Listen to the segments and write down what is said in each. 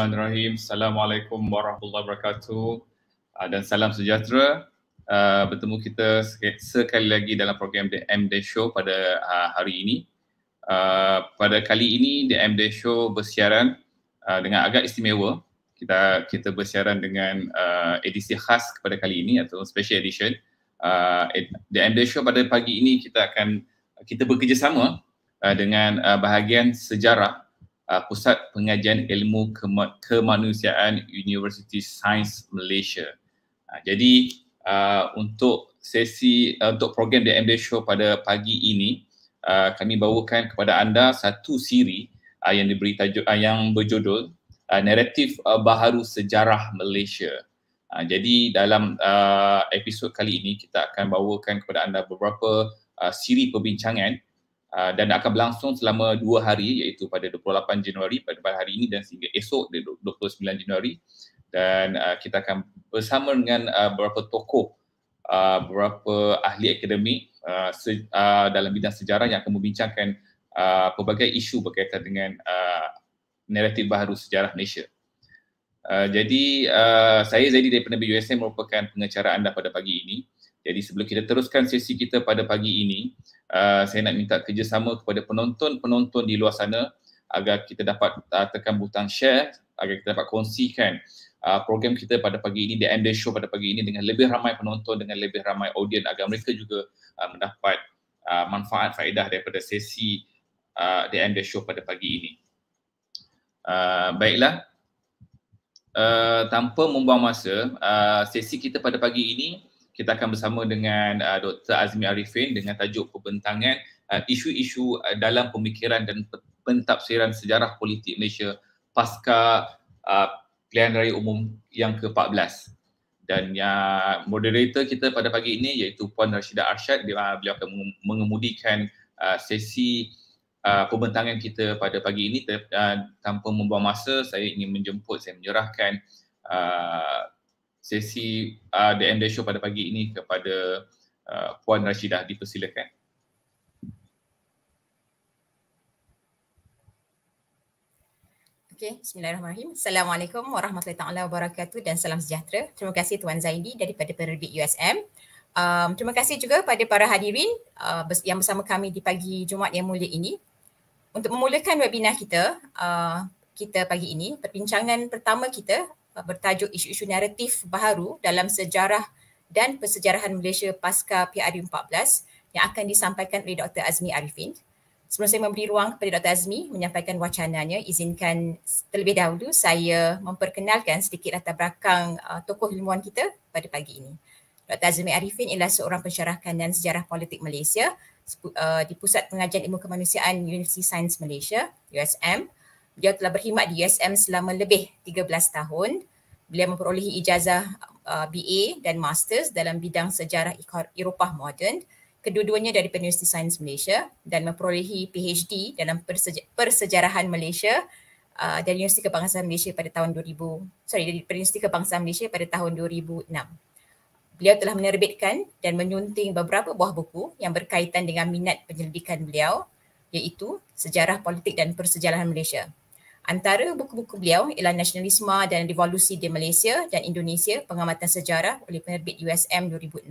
Bismillahirrahmanirrahim. Assalamualaikum warahmatullahi wabarakatuh ah, dan salam sejahtera. Ah, bertemu kita sekali lagi dalam program The M Day Show pada ah, hari ini. pada kali ini The M Day Show bersiaran dengan agak istimewa. Kita kita bersiaran dengan edisi khas kepada kali ini atau special edition. The M Day Show pada pagi ini kita akan kita bekerjasama dengan bahagian sejarah uh, Pusat Pengajian Ilmu Kema- Kemanusiaan University Science Malaysia. Uh, jadi uh, untuk sesi uh, untuk program The MD Show pada pagi ini uh, kami bawakan kepada anda satu siri uh, yang diberi tajuk uh, yang berjudul uh, Naratif uh, Baharu Sejarah Malaysia. Uh, jadi dalam uh, episod kali ini kita akan bawakan kepada anda beberapa uh, siri perbincangan Ah, dan akan berlangsung selama dua hari iaitu pada 28 Januari pada hari ini dan sehingga esok 29 Januari dan uh, kita akan bersama dengan uh, beberapa tokoh Uh, beberapa ahli akademik uh, uh, dalam bidang sejarah yang akan membincangkan uh, pelbagai isu berkaitan dengan uh, naratif baru sejarah Malaysia. Uh, jadi uh, saya Zaidi daripada BUSM merupakan pengacara anda pada pagi ini. Jadi sebelum kita teruskan sesi kita pada pagi ini, Ah, saya nak minta kerjasama kepada penonton-penonton di luar sana agar kita dapat uh, tekan butang share, agar kita dapat kongsikan uh, program kita pada pagi ini, The End The Show pada pagi ini dengan lebih ramai penonton, dengan lebih ramai audiens agar mereka juga uh, mendapat uh, manfaat, faedah daripada sesi uh, The End The Show pada pagi ini. Uh, baiklah, uh, tanpa membuang masa, uh, sesi kita pada pagi ini kita akan bersama dengan uh, Dr. Azmi Arifin dengan tajuk pembentangan uh, isu-isu uh, dalam pemikiran dan pentafsiran sejarah politik Malaysia pasca uh, pilihan raya umum yang ke-14. Dan uh, moderator kita pada pagi ini iaitu Puan Rashida Arshad, dia, uh, beliau akan mengemudikan uh, sesi uh, pembentangan kita pada pagi ini. Ter- uh, tanpa membuang masa, saya ingin menjemput, saya menyerahkan uh, sesi uh, The End Show pada pagi ini kepada uh, Puan Rashidah dipersilakan. Okay. Bismillahirrahmanirrahim. Assalamualaikum warahmatullahi taala wabarakatuh dan salam sejahtera. Terima kasih Tuan Zaidi daripada Penerbit USM. Um, terima kasih juga kepada para hadirin uh, yang bersama kami di pagi Jumaat yang mulia ini. Untuk memulakan webinar kita, uh, kita pagi ini, perbincangan pertama kita Uh, bertajuk isu-isu naratif baru dalam sejarah dan persejarahan Malaysia pasca PRU14 yang akan disampaikan oleh Dr. Azmi Arifin. Sebelum saya memberi ruang kepada Dr. Azmi menyampaikan wacananya, izinkan terlebih dahulu saya memperkenalkan sedikit latar belakang uh, tokoh ilmuwan kita pada pagi ini. Dr. Azmi Arifin ialah seorang pensyarah kanan sejarah politik Malaysia uh, di Pusat Pengajian Ilmu Kemanusiaan University Sains Malaysia, USM. Beliau telah berkhidmat di USM selama lebih 13 tahun. Beliau memperolehi ijazah uh, BA dan Masters dalam bidang sejarah Eropah Modern. Keduanya dari Universiti Sains Malaysia dan memperolehi PhD dalam persejarahan Malaysia uh, dari Universiti Kebangsaan Malaysia pada tahun 2000. Sorry, dari Universiti Kebangsaan Malaysia pada tahun 2006. Beliau telah menerbitkan dan menyunting beberapa buah buku yang berkaitan dengan minat penyelidikan beliau iaitu Sejarah Politik dan Persejarahan Malaysia Antara buku-buku beliau ialah Nasionalisme dan Revolusi di Malaysia dan Indonesia, Pengamatan Sejarah oleh penerbit USM 2006,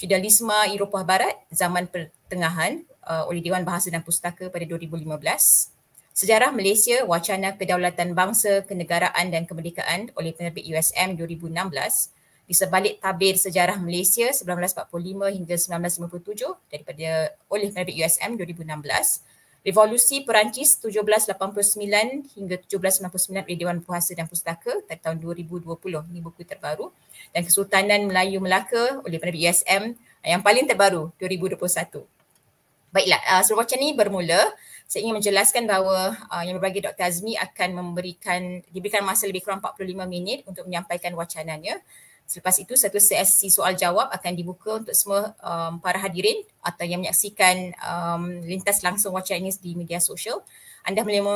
Feudalisme Eropah Barat, Zaman Pertengahan uh, oleh Dewan Bahasa dan Pustaka pada 2015, Sejarah Malaysia, Wacana Kedaulatan Bangsa, Kenegaraan dan Kemerdekaan oleh penerbit USM 2016, di sebalik tabir sejarah Malaysia 1945 hingga 1957 daripada oleh penerbit USM Revolusi Perancis 1789 hingga 1799 oleh Dewan Puasa dan Pustaka tahun 2020. Ini buku terbaru. Dan Kesultanan Melayu Melaka oleh penerbit ISM e yang paling terbaru 2021. Baiklah, uh, so macam ni bermula. Saya ingin menjelaskan bahawa uh, yang berbagi Dr. Azmi akan memberikan diberikan masa lebih kurang 45 minit untuk menyampaikan wacananya. Selepas itu satu sesi soal jawab akan dibuka untuk semua um, para hadirin atau yang menyaksikan um, lintas langsung wacana ini di media sosial. Anda boleh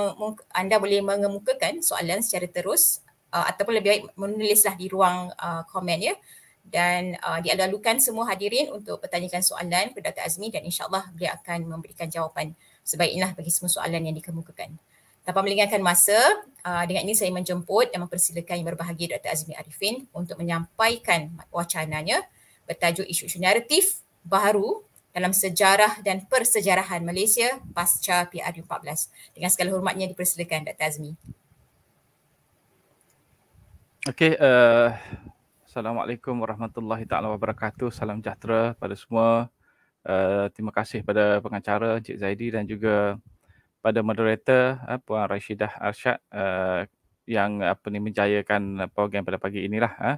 anda boleh mengemukakan soalan secara terus uh, ataupun lebih baik menulislah di ruang uh, komen ya dan uh, dialu-alukan semua hadirin untuk pertanyakan soalan kepada Dr. Azmi dan insyaAllah dia akan memberikan jawapan sebaiklah bagi semua soalan yang dikemukakan. Tanpa melingkarkan masa, uh, dengan ini saya menjemput dan mempersilakan yang berbahagia Dr. Azmi Arifin untuk menyampaikan wacananya bertajuk isu-isu naratif baru dalam sejarah dan persejarahan Malaysia pasca PRU14. Dengan segala hormatnya dipersilakan Dr. Azmi. Okay, uh, Assalamualaikum warahmatullahi taala wabarakatuh. Salam sejahtera pada semua. Uh, terima kasih pada pengacara Encik Zaidi dan juga pada moderator uh, Puan Rashidah Arsyad uh, eh, yang apa ni menjayakan program pada pagi inilah ha.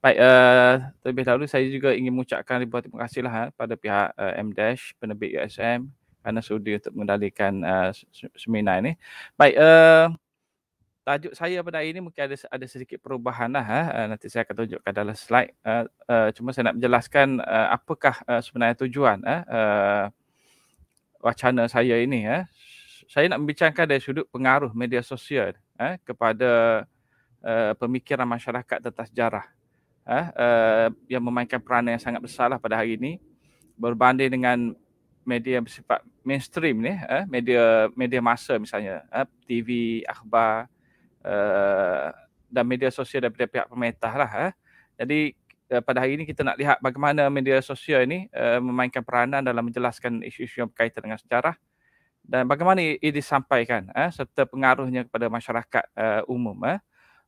Baik uh, terlebih dahulu saya juga ingin mengucapkan ribuan terima kasihlah ha, pada pihak uh, M Dash penerbit USM kerana sudi untuk mengendalikan uh, seminar ini. Baik uh, tajuk saya pada hari ini mungkin ada ada sedikit perubahan lah, ha. uh, nanti saya akan tunjukkan dalam slide uh, uh, cuma saya nak menjelaskan uh, apakah uh, sebenarnya tujuan uh, uh, wacana saya ini ya. Uh saya nak membincangkan dari sudut pengaruh media sosial eh, kepada uh, pemikiran masyarakat tentang sejarah eh, uh, yang memainkan peranan yang sangat besar lah pada hari ini berbanding dengan media bersifat mainstream ni, eh, media media masa misalnya, eh, TV, akhbar uh, dan media sosial daripada pihak pemerintah lah. Eh. Jadi uh, pada hari ini kita nak lihat bagaimana media sosial ini uh, memainkan peranan dalam menjelaskan isu-isu yang berkaitan dengan sejarah dan bagaimana ia disampaikan eh, serta pengaruhnya kepada masyarakat uh, umum. Eh.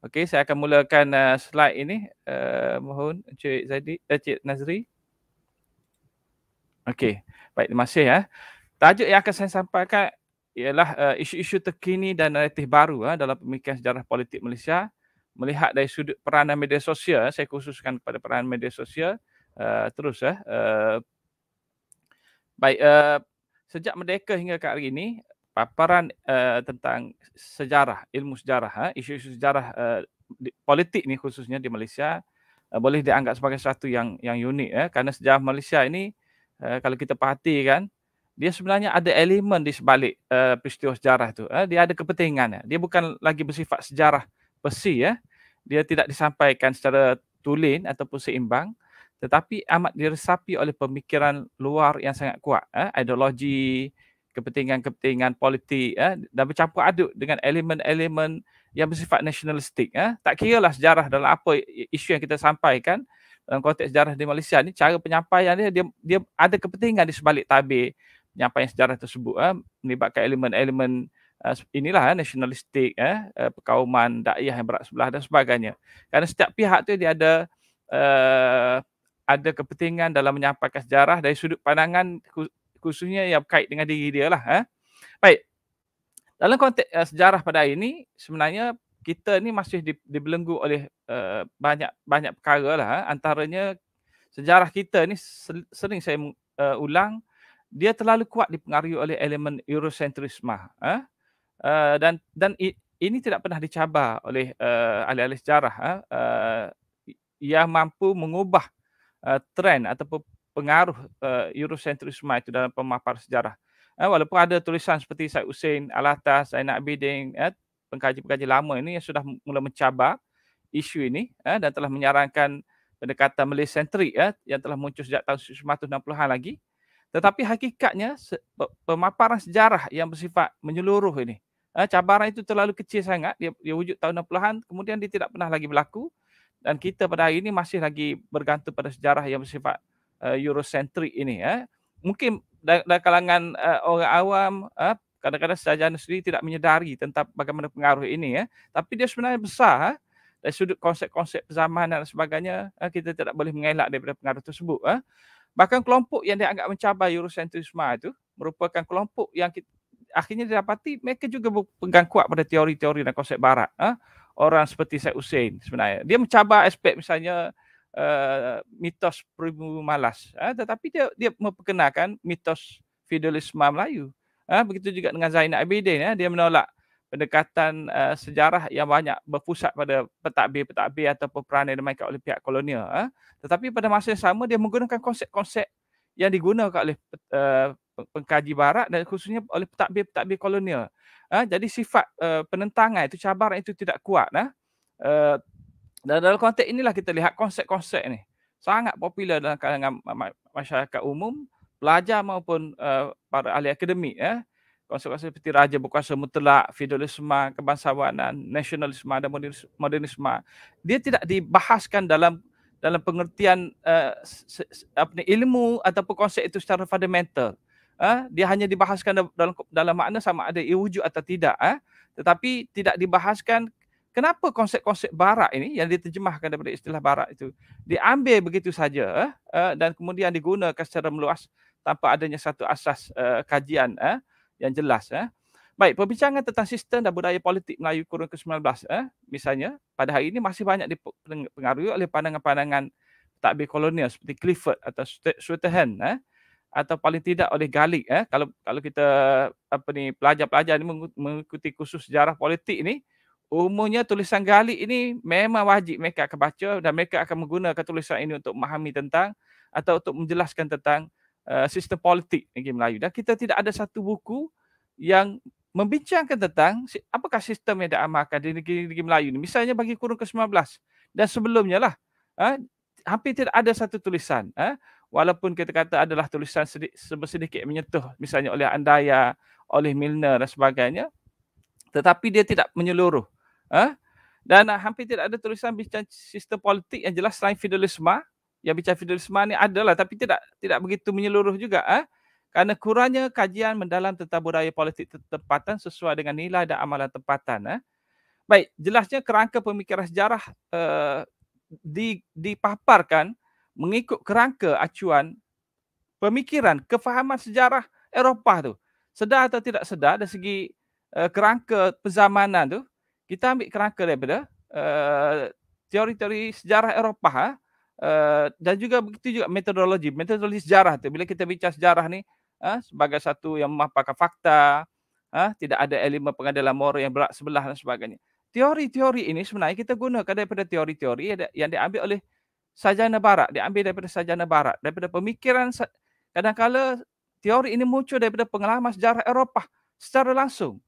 Okey, saya akan mulakan uh, slide ini. Uh, mohon Encik Zaidi, uh, Cik Nazri. Okey, baik terima kasih. Eh. Tajuk yang akan saya sampaikan ialah uh, isu-isu terkini dan naratif baru uh, dalam pemikiran sejarah politik Malaysia melihat dari sudut peranan media sosial saya khususkan kepada peranan media sosial uh, terus uh, uh, baik uh, sejak merdeka hingga ke hari ini paparan uh, tentang sejarah ilmu sejarah uh, isu-isu sejarah uh, di, politik ni khususnya di Malaysia uh, boleh dianggap sebagai satu yang yang unik ya uh, kerana sejarah Malaysia ini uh, kalau kita perhatikan dia sebenarnya ada elemen di sebalik uh, peristiwa sejarah tu uh, dia ada kepentingannya uh, dia bukan lagi bersifat sejarah besi ya uh, dia tidak disampaikan secara tulen ataupun seimbang tetapi amat diresapi oleh pemikiran luar yang sangat kuat eh? ideologi kepentingan-kepentingan politik eh? dan bercampur aduk dengan elemen-elemen yang bersifat nasionalistik eh? tak lah sejarah dalam apa isu yang kita sampaikan dalam konteks sejarah di Malaysia ni cara penyampaian dia dia, dia ada kepentingan di sebalik tabir penyampaian sejarah tersebut eh? melibatkan elemen-elemen Uh, inilah uh, nasionalistik eh uh, perkauman dakiah yang berat sebelah dan sebagainya kerana setiap pihak tu dia ada uh, ada kepentingan dalam menyampaikan sejarah dari sudut pandangan khususnya yang berkait dengan diri dia lah. Eh. Baik, dalam konteks uh, sejarah pada hari ini sebenarnya kita ni masih dibelenggu oleh banyak-banyak eh, uh, perkara lah. Eh. Antaranya sejarah kita ni sering saya uh, ulang dia terlalu kuat dipengaruhi oleh elemen Eurocentrisme. Ha. Eh. Uh, dan dan i, ini tidak pernah dicabar oleh uh, ahli-ahli sejarah uh, yang mampu mengubah uh, trend ataupun pengaruh uh, Eurocentrisme itu dalam pemapar sejarah. Uh, walaupun ada tulisan seperti Said Hussein, Al-Atas, Zainab Abidin, uh, pengkaji-pengkaji lama ini yang sudah mula mencabar isu ini uh, dan telah menyarankan pendekatan Malaysia-centric uh, yang telah muncul sejak tahun 1960-an lagi. Tetapi hakikatnya se- pemaparan sejarah yang bersifat menyeluruh ini, cabaran itu terlalu kecil sangat. Dia, dia wujud tahun 60-an, kemudian dia tidak pernah lagi berlaku dan kita pada hari ini masih lagi bergantung pada sejarah yang bersifat uh, eurocentric ini ya. Mungkin dalam kalangan uh, orang awam uh, kadang-kadang sejarah sendiri tidak menyedari tentang bagaimana pengaruh ini ya. Tapi dia sebenarnya besar eh. dari sudut konsep-konsep zaman dan sebagainya eh, kita tidak boleh mengelak daripada pengaruh tersebut eh. Bahkan kelompok yang dianggap mencabar eurocentrisme itu merupakan kelompok yang kita, akhirnya didapati mereka juga berpegang kuat pada teori-teori dan konsep barat eh orang seperti Syed Hussein sebenarnya. Dia mencabar aspek misalnya uh, mitos primu malas. Uh, tetapi dia dia memperkenalkan mitos feudalisme Melayu. Uh, begitu juga dengan Zainal Abidin. Uh, dia menolak pendekatan uh, sejarah yang banyak berpusat pada petakbir-petakbir atau peranan yang dimainkan oleh pihak kolonial. Uh. Tetapi pada masa yang sama dia menggunakan konsep-konsep yang digunakan oleh uh, pengkaji barat dan khususnya oleh petakbir-petakbir kolonial. Ha? Jadi sifat uh, penentangan itu, cabaran itu tidak kuat. Ha? Uh, dan dalam konteks inilah kita lihat konsep-konsep ini. Sangat popular dalam kalangan masyarakat umum, pelajar maupun uh, para ahli akademik. Ya? Konsep-konsep seperti Raja Berkuasa Mutlak, feudalisme, Kebangsawanan, Nasionalisme dan Modernisme. Dia tidak dibahaskan dalam dalam pengertian uh, apa ni, ilmu ataupun konsep itu secara fundamental. Ah, dia hanya dibahaskan dalam dalam makna sama ada ia wujud atau tidak eh tetapi tidak dibahaskan kenapa konsep-konsep barat ini yang diterjemahkan daripada istilah barat itu diambil begitu saja eh dan kemudian digunakan secara meluas tanpa adanya satu asas eh, kajian eh yang jelas eh baik perbincangan tentang sistem dan budaya politik Melayu kurun ke-19 eh misalnya pada hari ini masih banyak dipengaruhi oleh pandangan-pandangan takbir kolonial seperti Clifford atau Swettenham eh atau paling tidak oleh Galik eh kalau kalau kita apa ni pelajar-pelajar ni mengikuti kursus sejarah politik ni umumnya tulisan Galik ini memang wajib mereka akan baca dan mereka akan menggunakan tulisan ini untuk memahami tentang atau untuk menjelaskan tentang uh, sistem politik negeri Melayu dan kita tidak ada satu buku yang membincangkan tentang apakah sistem yang diamalkan di negeri-negeri Melayu ni misalnya bagi kurun ke-19 dan sebelumnya lah eh, hampir tidak ada satu tulisan eh, walaupun kita kata adalah tulisan sedi- sedikit menyentuh misalnya oleh Andaya, oleh Milner dan sebagainya tetapi dia tidak menyeluruh eh? dan ah, hampir tidak ada tulisan bincang sistem politik yang jelas selain Fidelisma yang bincang Fidelisma ni adalah tapi tidak tidak begitu menyeluruh juga eh? kerana kurangnya kajian mendalam tentang budaya politik tempatan sesuai dengan nilai dan amalan tempatan eh? baik jelasnya kerangka pemikiran sejarah eh, dipaparkan mengikut kerangka acuan pemikiran, kefahaman sejarah Eropah tu. Sedar atau tidak sedar dari segi uh, kerangka perzamanan tu, kita ambil kerangka daripada uh, teori-teori sejarah Eropah uh, dan juga begitu juga metodologi, metodologi sejarah tu. Bila kita bicara sejarah ni uh, sebagai satu yang memaparkan fakta, uh, tidak ada elemen pengadilan moral yang berat sebelah dan sebagainya. Teori-teori ini sebenarnya kita gunakan daripada teori-teori yang diambil oleh sajana barat diambil daripada sajana barat daripada pemikiran kadang-kala teori ini muncul daripada pengalaman sejarah Eropah secara langsung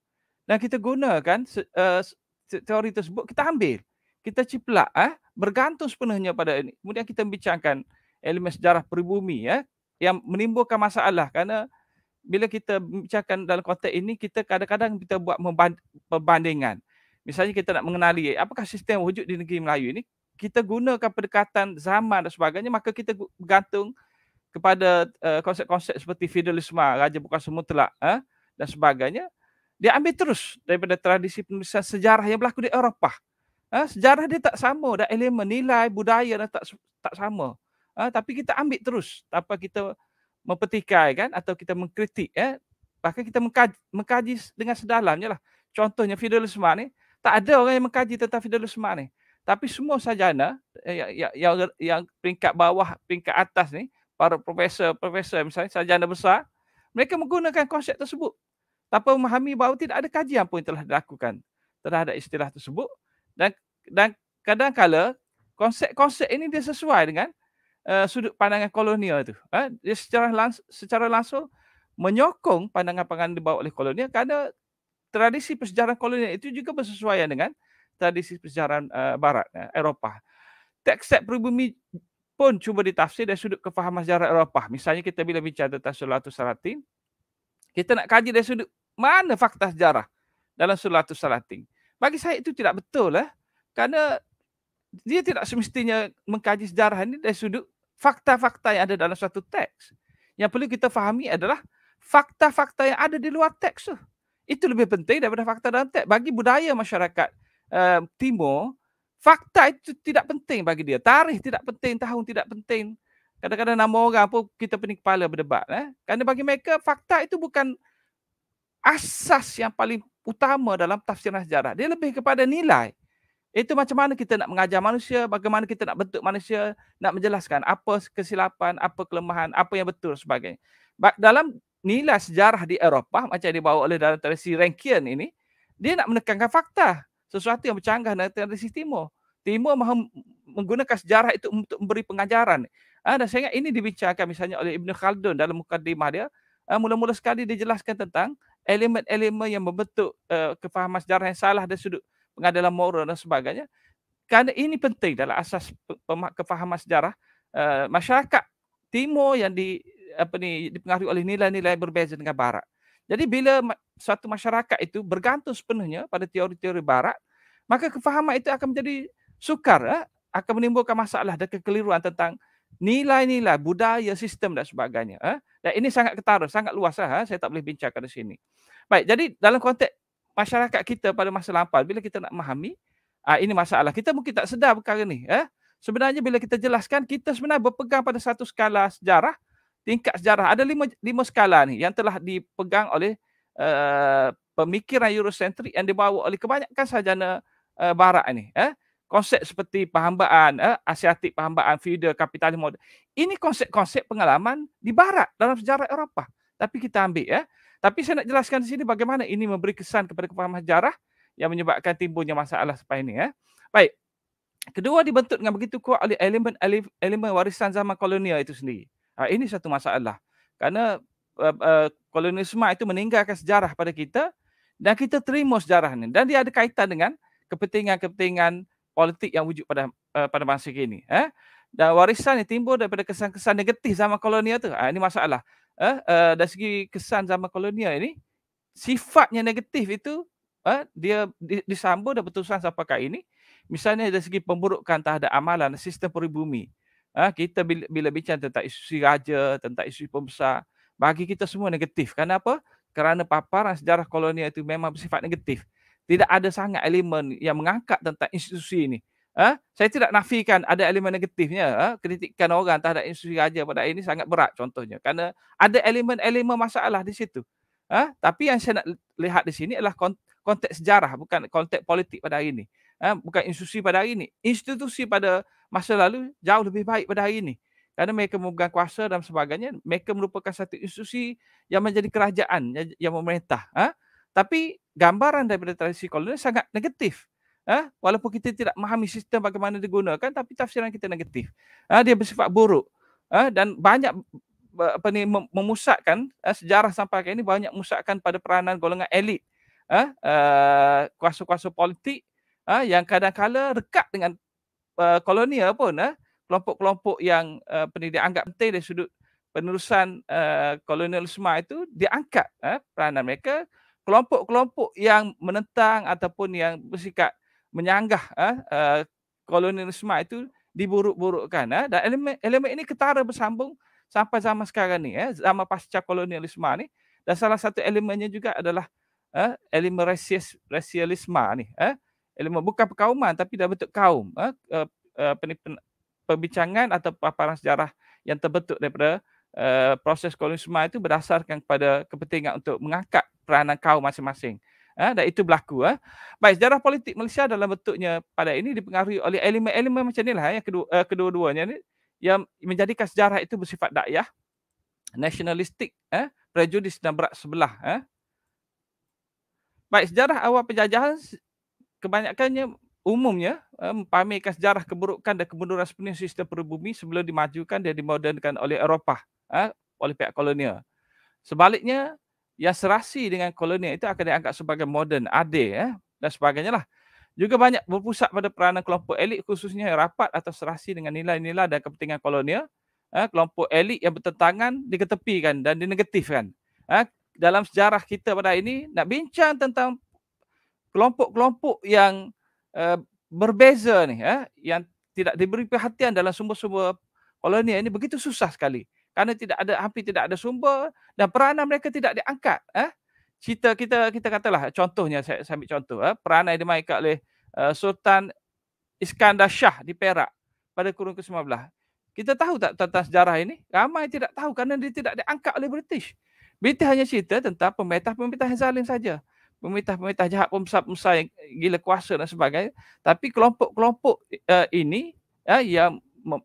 dan kita gunakan uh, teori tersebut kita ambil kita ciplak eh bergantung sepenuhnya pada ini kemudian kita membincangkan elemen sejarah peribumi ya eh, yang menimbulkan masalah kerana bila kita bincangkan dalam konteks ini kita kadang-kadang kita buat perbandingan misalnya kita nak mengenali apakah sistem wujud di negeri Melayu ini kita gunakan pendekatan zaman dan sebagainya maka kita bergantung kepada uh, konsep-konsep seperti feudalisme ah, raja bukan semutlak eh, dan sebagainya dia ambil terus daripada tradisi penulisan sejarah yang berlaku di Eropah eh, sejarah dia tak sama dan elemen nilai budaya dia tak tak sama eh, tapi kita ambil terus tanpa kita mempetikai kan atau kita mengkritik eh bahkan kita mengkaji, mengkaji dengan sedalamnya lah contohnya feudalisme ni tak ada orang yang mengkaji tentang feudalisme ni tapi semua sajana eh, yang, ya, yang yang peringkat bawah peringkat atas ni para profesor-profesor misalnya sajana besar mereka menggunakan konsep tersebut tanpa memahami bahawa tidak ada kajian pun yang telah dilakukan terhadap istilah tersebut dan dan kadang kala konsep-konsep ini dia sesuai dengan uh, sudut pandangan kolonial itu ha? dia secara langs- secara langsung menyokong pandangan-pandangan dibawa oleh kolonial kerana tradisi persejarahan kolonial itu juga bersesuaian dengan tradisi persejarahan uh, eh, barat uh, Eropah. Teks pribumi pun cuba ditafsir dari sudut kefahaman sejarah Eropah. Misalnya kita bila bicara tentang Sulatus Salatin, kita nak kaji dari sudut mana fakta sejarah dalam Sulatus Salatin. Bagi saya itu tidak betul eh. Kerana dia tidak semestinya mengkaji sejarah ini dari sudut fakta-fakta yang ada dalam suatu teks. Yang perlu kita fahami adalah fakta-fakta yang ada di luar teks tu. Itu lebih penting daripada fakta dalam teks. Bagi budaya masyarakat Um, timur fakta itu tidak penting bagi dia tarikh tidak penting tahun tidak penting kadang-kadang nama orang pun kita pening kepala berdebat eh kerana bagi mereka fakta itu bukan asas yang paling utama dalam tafsiran sejarah dia lebih kepada nilai itu macam mana kita nak mengajar manusia bagaimana kita nak bentuk manusia nak menjelaskan apa kesilapan apa kelemahan apa yang betul sebagainya dalam nilai sejarah di Eropah macam dibawa oleh dalam tradisi Rankian ini dia nak menekankan fakta sesuatu yang bercanggah dari sisi timur. Timur mahu menggunakan sejarah itu untuk memberi pengajaran. Ha, dan saya ingat ini dibincangkan misalnya oleh Ibn Khaldun dalam mukadimah dia. Ha, mula-mula sekali dia jelaskan tentang elemen-elemen yang membentuk uh, kefahaman sejarah yang salah dari sudut pengadilan moral dan sebagainya. Kerana ini penting dalam asas kefahaman sejarah. Uh, masyarakat timur yang di, apa ni, dipengaruhi oleh nilai-nilai berbeza dengan barat. Jadi bila suatu masyarakat itu bergantung sepenuhnya pada teori-teori barat, maka kefahaman itu akan menjadi sukar, eh? akan menimbulkan masalah dan kekeliruan tentang nilai-nilai budaya, sistem dan sebagainya. Eh? Dan ini sangat ketara, sangat luas Eh? eh saya tak boleh bincangkan di sini. Baik, jadi dalam konteks masyarakat kita pada masa lampau, bila kita nak memahami, ah, ini masalah. Kita mungkin tak sedar perkara ini. Eh? Sebenarnya bila kita jelaskan, kita sebenarnya berpegang pada satu skala sejarah tingkat sejarah ada lima lima skala ni yang telah dipegang oleh uh, pemikiran eurocentric yang dibawa oleh kebanyakan sarjana uh, barat ni eh konsep seperti perhambaan eh asiatik perhambaan feudal kapitalisme modern ini konsep-konsep pengalaman di barat dalam sejarah Eropah tapi kita ambil ya eh? tapi saya nak jelaskan di sini bagaimana ini memberi kesan kepada kepahaman sejarah yang menyebabkan timbulnya masalah seperti ini ya eh? baik kedua dibentuk dengan begitu kuat oleh elemen elemen warisan zaman kolonial itu sendiri Uh, ini satu masalah. Kerana uh, eh, uh, eh, kolonisme itu meninggalkan sejarah pada kita dan kita terima sejarah ini. Dan dia ada kaitan dengan kepentingan-kepentingan politik yang wujud pada uh, pada masa kini. Eh? Dan warisan ini timbul daripada kesan-kesan negatif zaman kolonial itu. Uh, ah, ini masalah. Eh? Uh, dari segi kesan zaman kolonial ini, sifatnya negatif itu uh, dia disambung dan berterusan sampai kali ini. Misalnya dari segi pemburukan terhadap amalan sistem peribumi. Ha, kita bila, bila bincang tentang isu raja, tentang isu pembesar, bagi kita semua negatif. Kenapa? Kerana paparan sejarah kolonial itu memang bersifat negatif. Tidak ada sangat elemen yang mengangkat tentang institusi ini. Ha? Saya tidak nafikan ada elemen negatifnya. Ha? Kritikan orang terhadap institusi raja pada ini sangat berat contohnya. Kerana ada elemen-elemen masalah di situ. Ha? Tapi yang saya nak lihat di sini adalah konteks sejarah bukan konteks politik pada hari ini eh, bukan institusi pada hari ini. Institusi pada masa lalu jauh lebih baik pada hari ini. Kerana mereka memegang kuasa dan sebagainya, mereka merupakan satu institusi yang menjadi kerajaan, yang, yang memerintah. Eh. Tapi gambaran daripada tradisi kolonial sangat negatif. Eh. Walaupun kita tidak memahami sistem bagaimana digunakan, tapi tafsiran kita negatif. Eh, dia bersifat buruk. Eh, dan banyak apa ni memusatkan eh, sejarah sampai hari ini banyak memusatkan pada peranan golongan elit eh, eh, kuasa-kuasa politik uh, yang kadang-kala rekat dengan uh, eh, kolonial pun uh, kelompok-kelompok yang uh, eh, pendidik anggap penting dari sudut penerusan uh, kolonialisme itu diangkat uh, peranan mereka kelompok-kelompok yang menentang ataupun yang bersikap menyanggah uh, kolonialisme itu diburuk-burukkan uh, dan elemen elemen ini ketara bersambung sampai zaman sekarang ni uh, zaman pasca kolonialisme ni dan salah satu elemennya juga adalah uh, elemen rasialisme ni uh, elemen bukan perkauman tapi dalam bentuk kaum uh, uh, perbincangan atau paparan sejarah yang terbentuk daripada uh, proses kolonialisme itu berdasarkan kepada kepentingan untuk mengangkat peranan kaum masing-masing uh, dan itu berlaku uh. baik sejarah politik Malaysia dalam bentuknya pada ini dipengaruhi oleh elemen-elemen macam inilah uh, yang kedua, uh, kedua-duanya ini yang menjadikan sejarah itu bersifat dakyah nasionalistik eh prejudis dan berat sebelah eh baik sejarah awal penjajahan kebanyakannya umumnya mempamerkan sejarah keburukan dan kemunduran sepenuh sistem perubumi sebelum dimajukan dan dimodernkan oleh Eropah ha, oleh pihak kolonial. Sebaliknya, yang serasi dengan kolonial itu akan dianggap sebagai moden, adil ya, dan sebagainya lah. Juga banyak berpusat pada peranan kelompok elit khususnya yang rapat atau serasi dengan nilai-nilai dan kepentingan kolonial. Ha, kelompok elit yang bertentangan diketepikan dan dinegatifkan. Ha, dalam sejarah kita pada hari ini, nak bincang tentang kelompok-kelompok yang uh, berbeza ni ya yang tidak diberi perhatian dalam sumber-sumber kolonial ini begitu susah sekali kerana tidak ada hampir tidak ada sumber dan peranan mereka tidak diangkat eh cerita kita kita katalah contohnya saya, saya ambil contoh eh, peranan yang dimainkan oleh uh, Sultan Iskandar Shah di Perak pada kurun ke-19 kita tahu tak tentang sejarah ini ramai tidak tahu kerana dia tidak diangkat oleh British British hanya cerita tentang pemerintah-pemerintah yang saling saja pemerintah-pemerintah jahat pun besar-besar yang gila kuasa dan sebagainya tapi kelompok-kelompok uh, ini uh, yang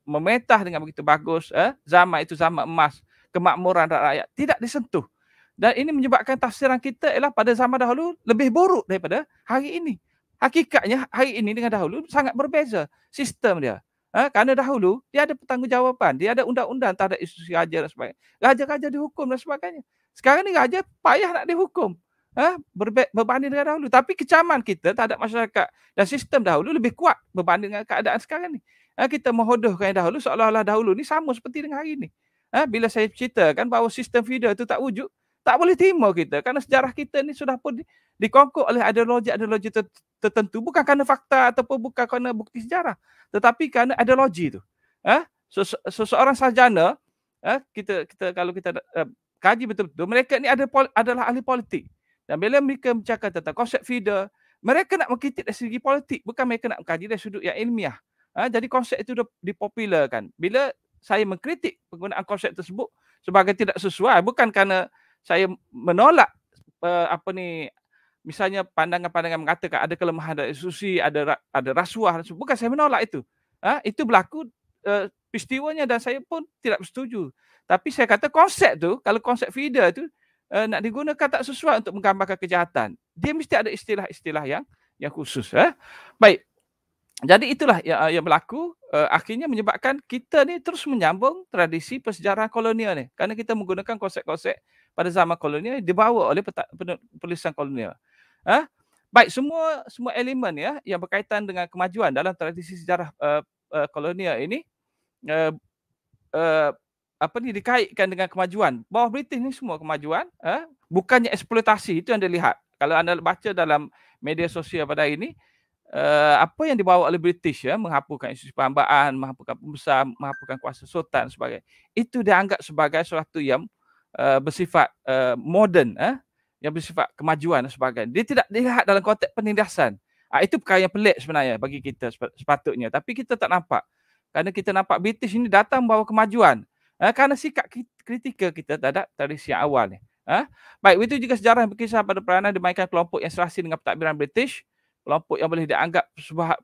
memetah dengan begitu bagus uh, zaman itu zaman emas kemakmuran rakyat tidak disentuh dan ini menyebabkan tafsiran kita ialah pada zaman dahulu lebih buruk daripada hari ini hakikatnya hari ini dengan dahulu sangat berbeza sistem dia uh, kerana dahulu dia ada pertanggungjawaban dia ada undang-undang terhadap institusi raja dan sebagainya raja-raja dihukum dan sebagainya sekarang ni raja payah nak dihukum ha, berbanding dengan dahulu. Tapi kecaman kita tak ada masyarakat dan sistem dahulu lebih kuat berbanding dengan keadaan sekarang ni. Ha, kita menghodohkan yang dahulu seolah-olah dahulu ni sama seperti dengan hari ni. Ha, bila saya ceritakan bahawa sistem feeder itu tak wujud, tak boleh terima kita kerana sejarah kita ni sudah pun dikongkuk dikongkok oleh ideologi-ideologi ter, tertentu. Bukan kerana fakta ataupun bukan kerana bukti sejarah. Tetapi kerana ideologi itu. Ha? seseorang sarjana, ha, kita, kita kalau kita uh, kaji betul-betul, mereka ni ada, adalah ahli politik. Dan bila mereka bercakap tentang konsep feeder, mereka nak mengkritik dari segi politik. Bukan mereka nak mengkaji dari sudut yang ilmiah. Ha, jadi konsep itu dipopularkan. Bila saya mengkritik penggunaan konsep tersebut sebagai tidak sesuai, bukan kerana saya menolak uh, apa ni misalnya pandangan-pandangan mengatakan ada kelemahan dari susi, ada ada rasuah bukan saya menolak itu. Ha, itu berlaku uh, peristiwanya dan saya pun tidak setuju. Tapi saya kata konsep tu, kalau konsep feeder tu uh, nak digunakan tak sesuai untuk menggambarkan kejahatan. Dia mesti ada istilah-istilah yang yang khusus eh. Baik. Jadi itulah yang yang berlaku uh, akhirnya menyebabkan kita ni terus menyambung tradisi persejarahan kolonial ni kerana kita menggunakan konsep-konsep pada zaman kolonial dibawa oleh peta- penulisan kolonial. Eh. Baik, semua semua elemen ya yang berkaitan dengan kemajuan dalam tradisi sejarah uh, uh, kolonial ini uh, uh, apa ni dikaitkan dengan kemajuan. Bawah British ni semua kemajuan, eh? bukannya eksploitasi itu yang dilihat. Kalau anda baca dalam media sosial pada hari ini, eh, apa yang dibawa oleh British ya, menghapuskan institusi perhambaan, menghapuskan pembesar, menghapuskan kuasa sultan sebagai Itu dianggap sebagai sesuatu yang eh, bersifat eh, modern, eh? yang bersifat kemajuan dan sebagainya. Dia tidak dilihat dalam konteks penindasan. Ha, itu perkara yang pelik sebenarnya bagi kita sepatutnya. Tapi kita tak nampak. Kerana kita nampak British ini datang bawa kemajuan eh, kerana sikap kritikal kita terhadap tradisi awal ni. Eh? Baik, itu juga sejarah yang berkisah pada peranan dimainkan kelompok yang serasi dengan pentadbiran British. Kelompok yang boleh dianggap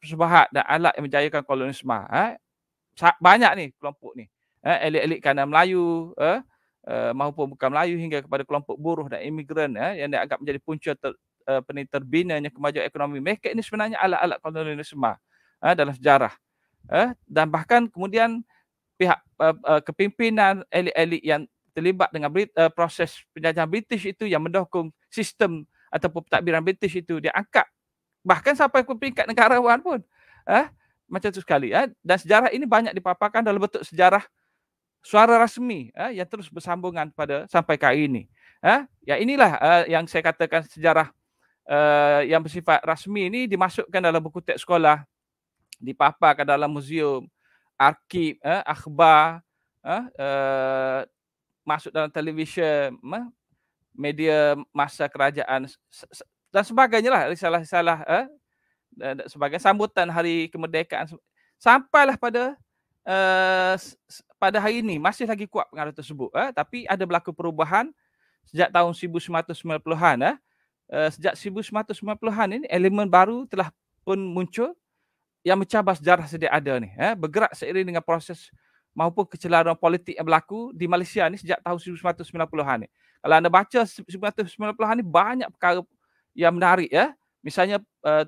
persubahat dan alat yang menjayakan kolonisme. Eh? Ah, banyak ni kelompok ni. Eh? Elit-elit kanan Melayu, eh? Uh, mahupun bukan Melayu hingga kepada kelompok buruh dan imigran eh, yang dianggap menjadi punca ter, uh, penit terbinanya kemajuan ekonomi mereka ini sebenarnya alat-alat kolonialisme eh, dalam sejarah eh, dan bahkan kemudian pihak uh, uh, kepimpinan elit-elit yang terlibat dengan uh, proses penjajahan British itu yang mendukung sistem ataupun pentadbiran British itu dia angkat, bahkan sampai ke peringkat negarawan pun eh macam tu sekali eh. dan sejarah ini banyak dipaparkan dalam bentuk sejarah suara rasmi eh, yang terus bersambungan pada sampai ke hari ini eh ya inilah eh, yang saya katakan sejarah eh, yang bersifat rasmi ini dimasukkan dalam buku teks sekolah dipaparkan dalam muzium arkib eh, akhbar eh, uh, masuk dalam televisyen eh, media masa kerajaan dan sebagainya lah risalah-risalah eh, sebagai sambutan hari kemerdekaan sampailah pada uh, pada hari ini masih lagi kuat pengaruh tersebut eh, tapi ada berlaku perubahan sejak tahun 1990-an eh, uh, sejak 1990-an ini elemen baru telah pun muncul yang mencabar sejarah sedia ada ni eh, bergerak seiring dengan proses maupun kecelaruan politik yang berlaku di Malaysia ni sejak tahun 1990-an ni. Kalau anda baca 1990-an ni banyak perkara yang menarik ya. Misalnya uh,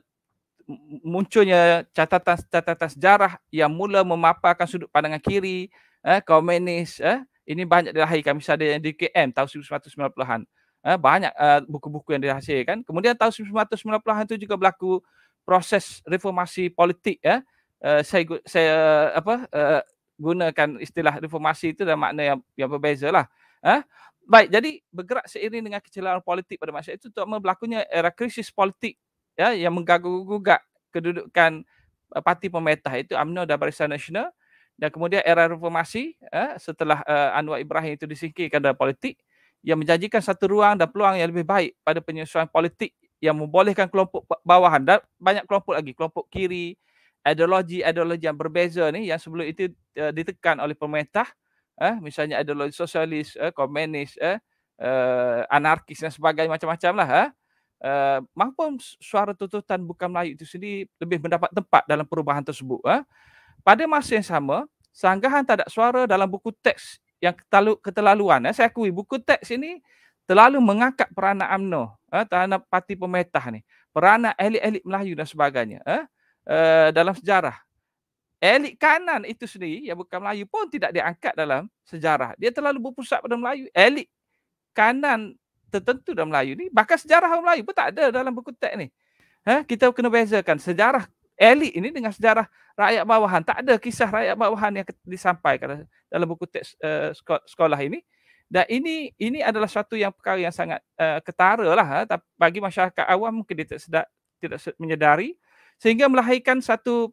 munculnya catatan-catatan sejarah yang mula memaparkan sudut pandangan kiri, eh, komunis, eh, ini banyak dilahirkan misalnya yang di KM tahun 1990-an. Eh, banyak uh, buku-buku yang dihasilkan. Kemudian tahun 1990-an itu juga berlaku proses reformasi politik ya. Uh, saya saya uh, apa uh, gunakan istilah reformasi itu dalam makna yang yang lah. Eh? Baik, jadi bergerak seiring dengan kecelaruan politik pada masa itu terutama berlakunya era krisis politik ya yang mengganggu-gugat kedudukan eh, parti pemerintah itu UMNO dan Barisan Nasional dan kemudian era reformasi eh, setelah eh, Anwar Ibrahim itu disingkirkan dari politik yang menjanjikan satu ruang dan peluang yang lebih baik pada penyesuaian politik yang membolehkan kelompok bawahan dan banyak kelompok lagi kelompok kiri ideologi-ideologi yang berbeza ni yang sebelum itu uh, ditekan oleh pemerintah eh misalnya ideologi sosialis eh, komunis eh, eh anarkis dan sebagainya macam-macam lah eh. Uh, eh, mampu suara tuntutan bukan Melayu itu sendiri lebih mendapat tempat dalam perubahan tersebut. Eh. Pada masa yang sama, sanggahan tak ada suara dalam buku teks yang ketalu, ketelaluan. Eh. Saya akui, buku teks ini terlalu mengangkat peranan amno, eh, terhadap parti pemerintah ni, peranan elit-elit Melayu dan sebagainya eh, eh, dalam sejarah. Elit kanan itu sendiri yang bukan Melayu pun tidak diangkat dalam sejarah. Dia terlalu berpusat pada Melayu. Elit kanan tertentu dalam Melayu ni, bahkan sejarah orang Melayu pun tak ada dalam buku teks ni. Eh, kita kena bezakan sejarah elit ini dengan sejarah rakyat bawahan. Tak ada kisah rakyat bawahan yang disampaikan dalam buku teks uh, sekolah ini. Dan ini ini adalah satu yang perkara yang sangat uh, ketara lah. Ha. Bagi masyarakat awam mungkin dia tak sedar, tidak menyedari. Sehingga melahirkan satu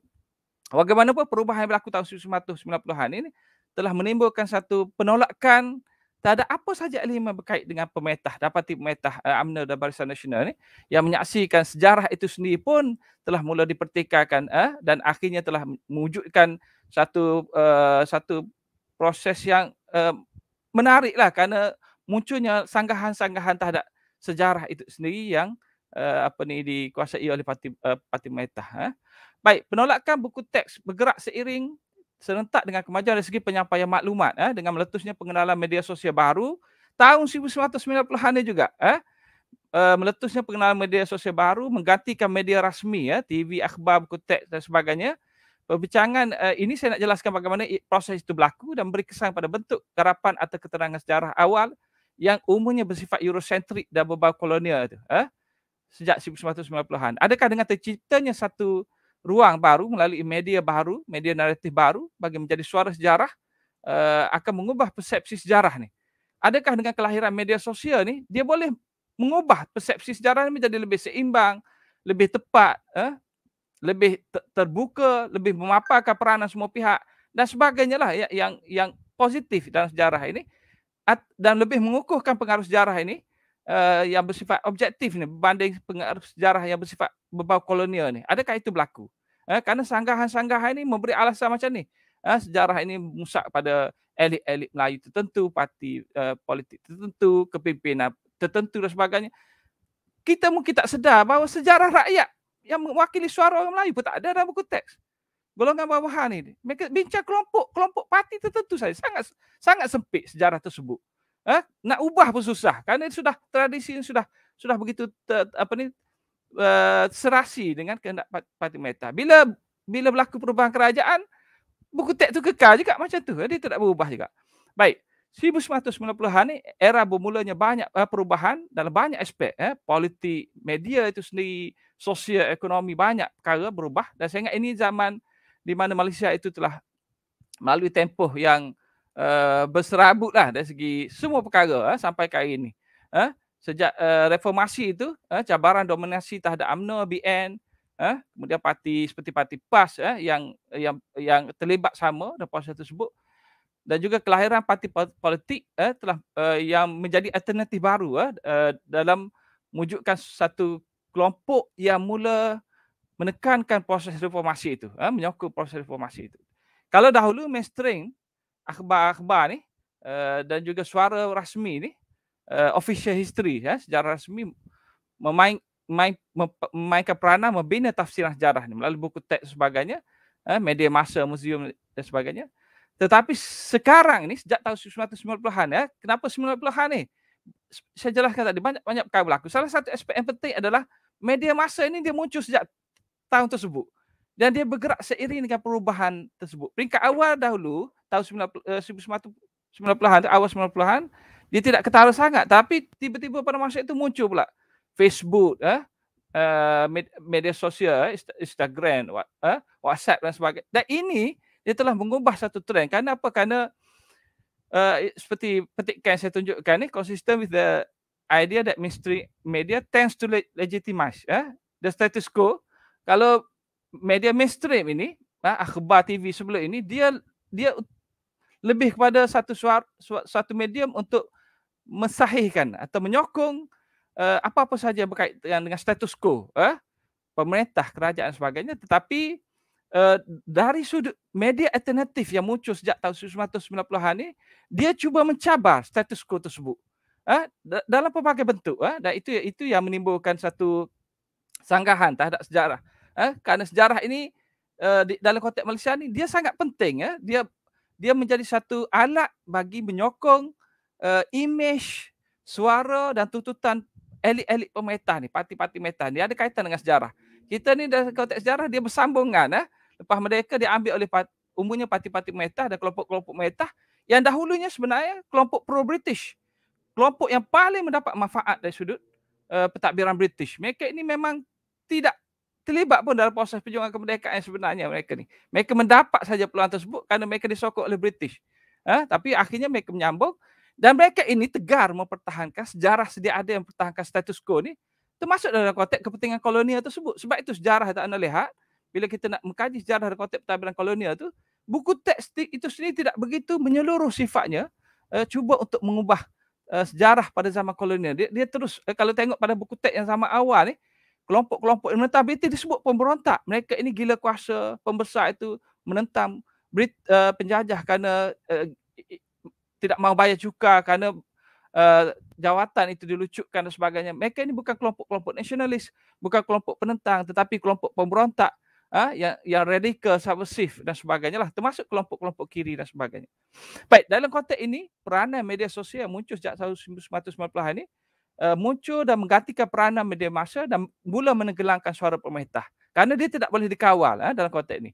bagaimanapun perubahan yang berlaku tahun 1990-an ini telah menimbulkan satu penolakan tak ada apa saja elemen berkait dengan pemerintah, dapati pemerintah uh, eh, UMNO dan Barisan Nasional ni yang menyaksikan sejarah itu sendiri pun telah mula dipertikaikan uh, dan akhirnya telah mewujudkan satu uh, satu proses yang uh, menariklah kerana munculnya sanggahan-sanggahan terhadap sejarah itu sendiri yang uh, apa ni dikuasai oleh parti uh, parti Maitah, eh. Ha. Baik, penolakan buku teks bergerak seiring serentak dengan kemajuan dari segi penyampaian maklumat eh, dengan meletusnya pengenalan media sosial baru tahun 1990-an juga ha. eh, uh, meletusnya pengenalan media sosial baru menggantikan media rasmi ya eh, TV, akhbar, buku teks dan sebagainya Perbincangan uh, ini saya nak jelaskan bagaimana proses itu berlaku dan beri kesan pada bentuk garapan atau keterangan sejarah awal yang umumnya bersifat Eurocentric dan berbau kolonial itu. Eh? Sejak 1990-an. Adakah dengan terciptanya satu ruang baru melalui media baru, media naratif baru bagi menjadi suara sejarah uh, akan mengubah persepsi sejarah ni? Adakah dengan kelahiran media sosial ni dia boleh mengubah persepsi sejarah ini menjadi lebih seimbang, lebih tepat, eh? lebih terbuka, lebih memaparkan peranan semua pihak dan sebagainya lah ya, yang yang positif dalam sejarah ini dan lebih mengukuhkan pengaruh sejarah ini uh, yang bersifat objektif ni berbanding pengaruh sejarah yang bersifat berbau kolonial ni. Adakah itu berlaku? Eh, kerana sanggahan-sanggahan ini memberi alasan macam ni. Eh, sejarah ini musak pada elit-elit Melayu tertentu, parti uh, politik tertentu, kepimpinan tertentu dan sebagainya. Kita mungkin tak sedar bahawa sejarah rakyat yang mewakili suara orang Melayu pun tak ada dalam buku teks. Golongan bawah ini. Mereka bincang kelompok, kelompok parti tertentu saja. Sangat sangat sempit sejarah tersebut. Eh? Nak ubah pun susah. Kerana sudah tradisi ini sudah sudah begitu ter, apa ni uh, eh, serasi dengan kehendak parti meta. Bila bila berlaku perubahan kerajaan, buku teks itu kekal juga macam tu. Jadi ha? tidak berubah juga. Baik. 1990-an ni era bermulanya banyak eh, perubahan dalam banyak aspek eh, politik, media itu sendiri, sosial, ekonomi banyak perkara berubah dan saya ingat ini zaman di mana Malaysia itu telah melalui tempoh yang uh, eh, berserabut lah dari segi semua perkara eh, sampai ke hari ini. Eh, sejak uh, reformasi itu eh, cabaran dominasi terhadap UMNO, BN, eh, kemudian parti seperti parti PAS eh, yang yang yang terlibat sama dalam proses tersebut dan juga kelahiran parti politik eh, telah eh, yang menjadi alternatif baru eh, eh, dalam mewujudkan satu kelompok yang mula menekankan proses reformasi itu, eh, menyokong proses reformasi itu. Kalau dahulu mainstream akhbar-akhbar ni eh, dan juga suara rasmi ni, eh, official history, eh, sejarah rasmi memain, main, memainkan peranan membina tafsiran sejarah ni melalui buku teks sebagainya, eh, media masa, museum dan sebagainya. Tetapi sekarang ini sejak tahun 1990-an ya, kenapa 1990 an ni? Saya jelaskan tadi banyak-banyak perkara berlaku. Salah satu aspek yang penting adalah media masa ini dia muncul sejak tahun tersebut. Dan dia bergerak seiring dengan perubahan tersebut. Peringkat awal dahulu tahun 1990-an, eh, awal 90-an, dia tidak ketara sangat tapi tiba-tiba pada masa itu muncul pula Facebook ya, eh? Uh, media sosial, eh, Instagram, WhatsApp dan sebagainya. Dan ini dia telah mengubah satu trend. Kerana apa? Kerana uh, seperti petikan saya tunjukkan ni, consistent with the idea that mystery media tends to legitimize eh? the status quo. Kalau media mainstream ini, eh, akhbar TV sebelum ini, dia dia lebih kepada satu suara, satu medium untuk mensahihkan atau menyokong uh, apa-apa saja berkaitan dengan status quo. Eh? pemerintah kerajaan sebagainya tetapi Eh, dari sudut media alternatif yang muncul sejak tahun 1990-an ni dia cuba mencabar status quo tersebut eh, dalam pelbagai bentuk eh, dan itu itu yang menimbulkan satu sanggahan terhadap sejarah eh, kerana sejarah ini eh, di, dalam konteks Malaysia ni dia sangat penting eh, dia dia menjadi satu alat bagi menyokong eh, image suara dan tuntutan elit-elit pemerintah ni parti-parti pemerintah ni ada kaitan dengan sejarah kita ni dalam konteks sejarah dia bersambungan eh, lepas mereka diambil oleh part, umumnya parti-parti metah dan kelompok-kelompok metah yang dahulunya sebenarnya kelompok pro-British. Kelompok yang paling mendapat manfaat dari sudut uh, pentadbiran British. Mereka ini memang tidak terlibat pun dalam proses perjuangan kemerdekaan yang sebenarnya mereka ni. Mereka mendapat saja peluang tersebut kerana mereka disokong oleh British. Uh, tapi akhirnya mereka menyambung dan mereka ini tegar mempertahankan sejarah sedia ada yang mempertahankan status quo ni termasuk dalam konteks kepentingan kolonial tersebut. Sebab itu sejarah tak anda lihat bila kita nak mengkaji sejarah dan konteks pertahanan kolonial tu, buku teks itu sendiri tidak begitu menyeluruh sifatnya uh, cuba untuk mengubah uh, sejarah pada zaman kolonial. Dia, dia terus, uh, kalau tengok pada buku teks yang sama awal ni, kelompok-kelompok yang menentang British disebut pemberontak. Mereka ini gila kuasa, pembesar itu menentang Brit, uh, penjajah kerana uh, tidak mahu bayar cukai kerana uh, jawatan itu dilucutkan dan sebagainya. Mereka ini bukan kelompok-kelompok nasionalis, bukan kelompok penentang tetapi kelompok pemberontak ha, yang, yang radikal, subversif dan sebagainya lah. Termasuk kelompok-kelompok kiri dan sebagainya. Baik, dalam konteks ini, peranan media sosial muncul sejak tahun 1990-an ini uh, muncul dan menggantikan peranan media masa dan mula menenggelamkan suara pemerintah. Kerana dia tidak boleh dikawal ha, dalam konteks ini.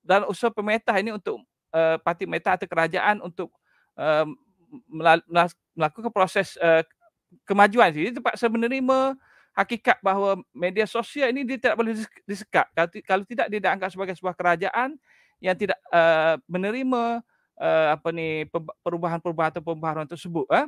Dan usaha pemerintah ini untuk uh, parti pemerintah atau kerajaan untuk uh, melakukan proses uh, kemajuan. Jadi tempat saya menerima uh, hakikat bahawa media sosial ini dia tidak boleh disekat. Kalau, kalau tidak dia dianggap sebagai sebuah kerajaan yang tidak uh, menerima uh, apa ni perubahan-perubahan atau pembaharuan tersebut eh.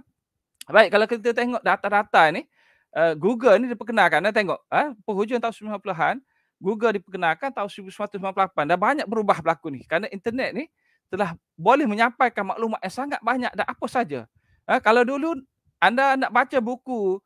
Baik kalau kita tengok data-data ini uh, eh, Google ini diperkenalkan eh, tengok eh penghujung tahun 90-an Google diperkenalkan tahun 1998 dah banyak berubah berlaku ini, kerana internet ini telah boleh menyampaikan maklumat yang sangat banyak dan apa saja. Eh, kalau dulu anda nak baca buku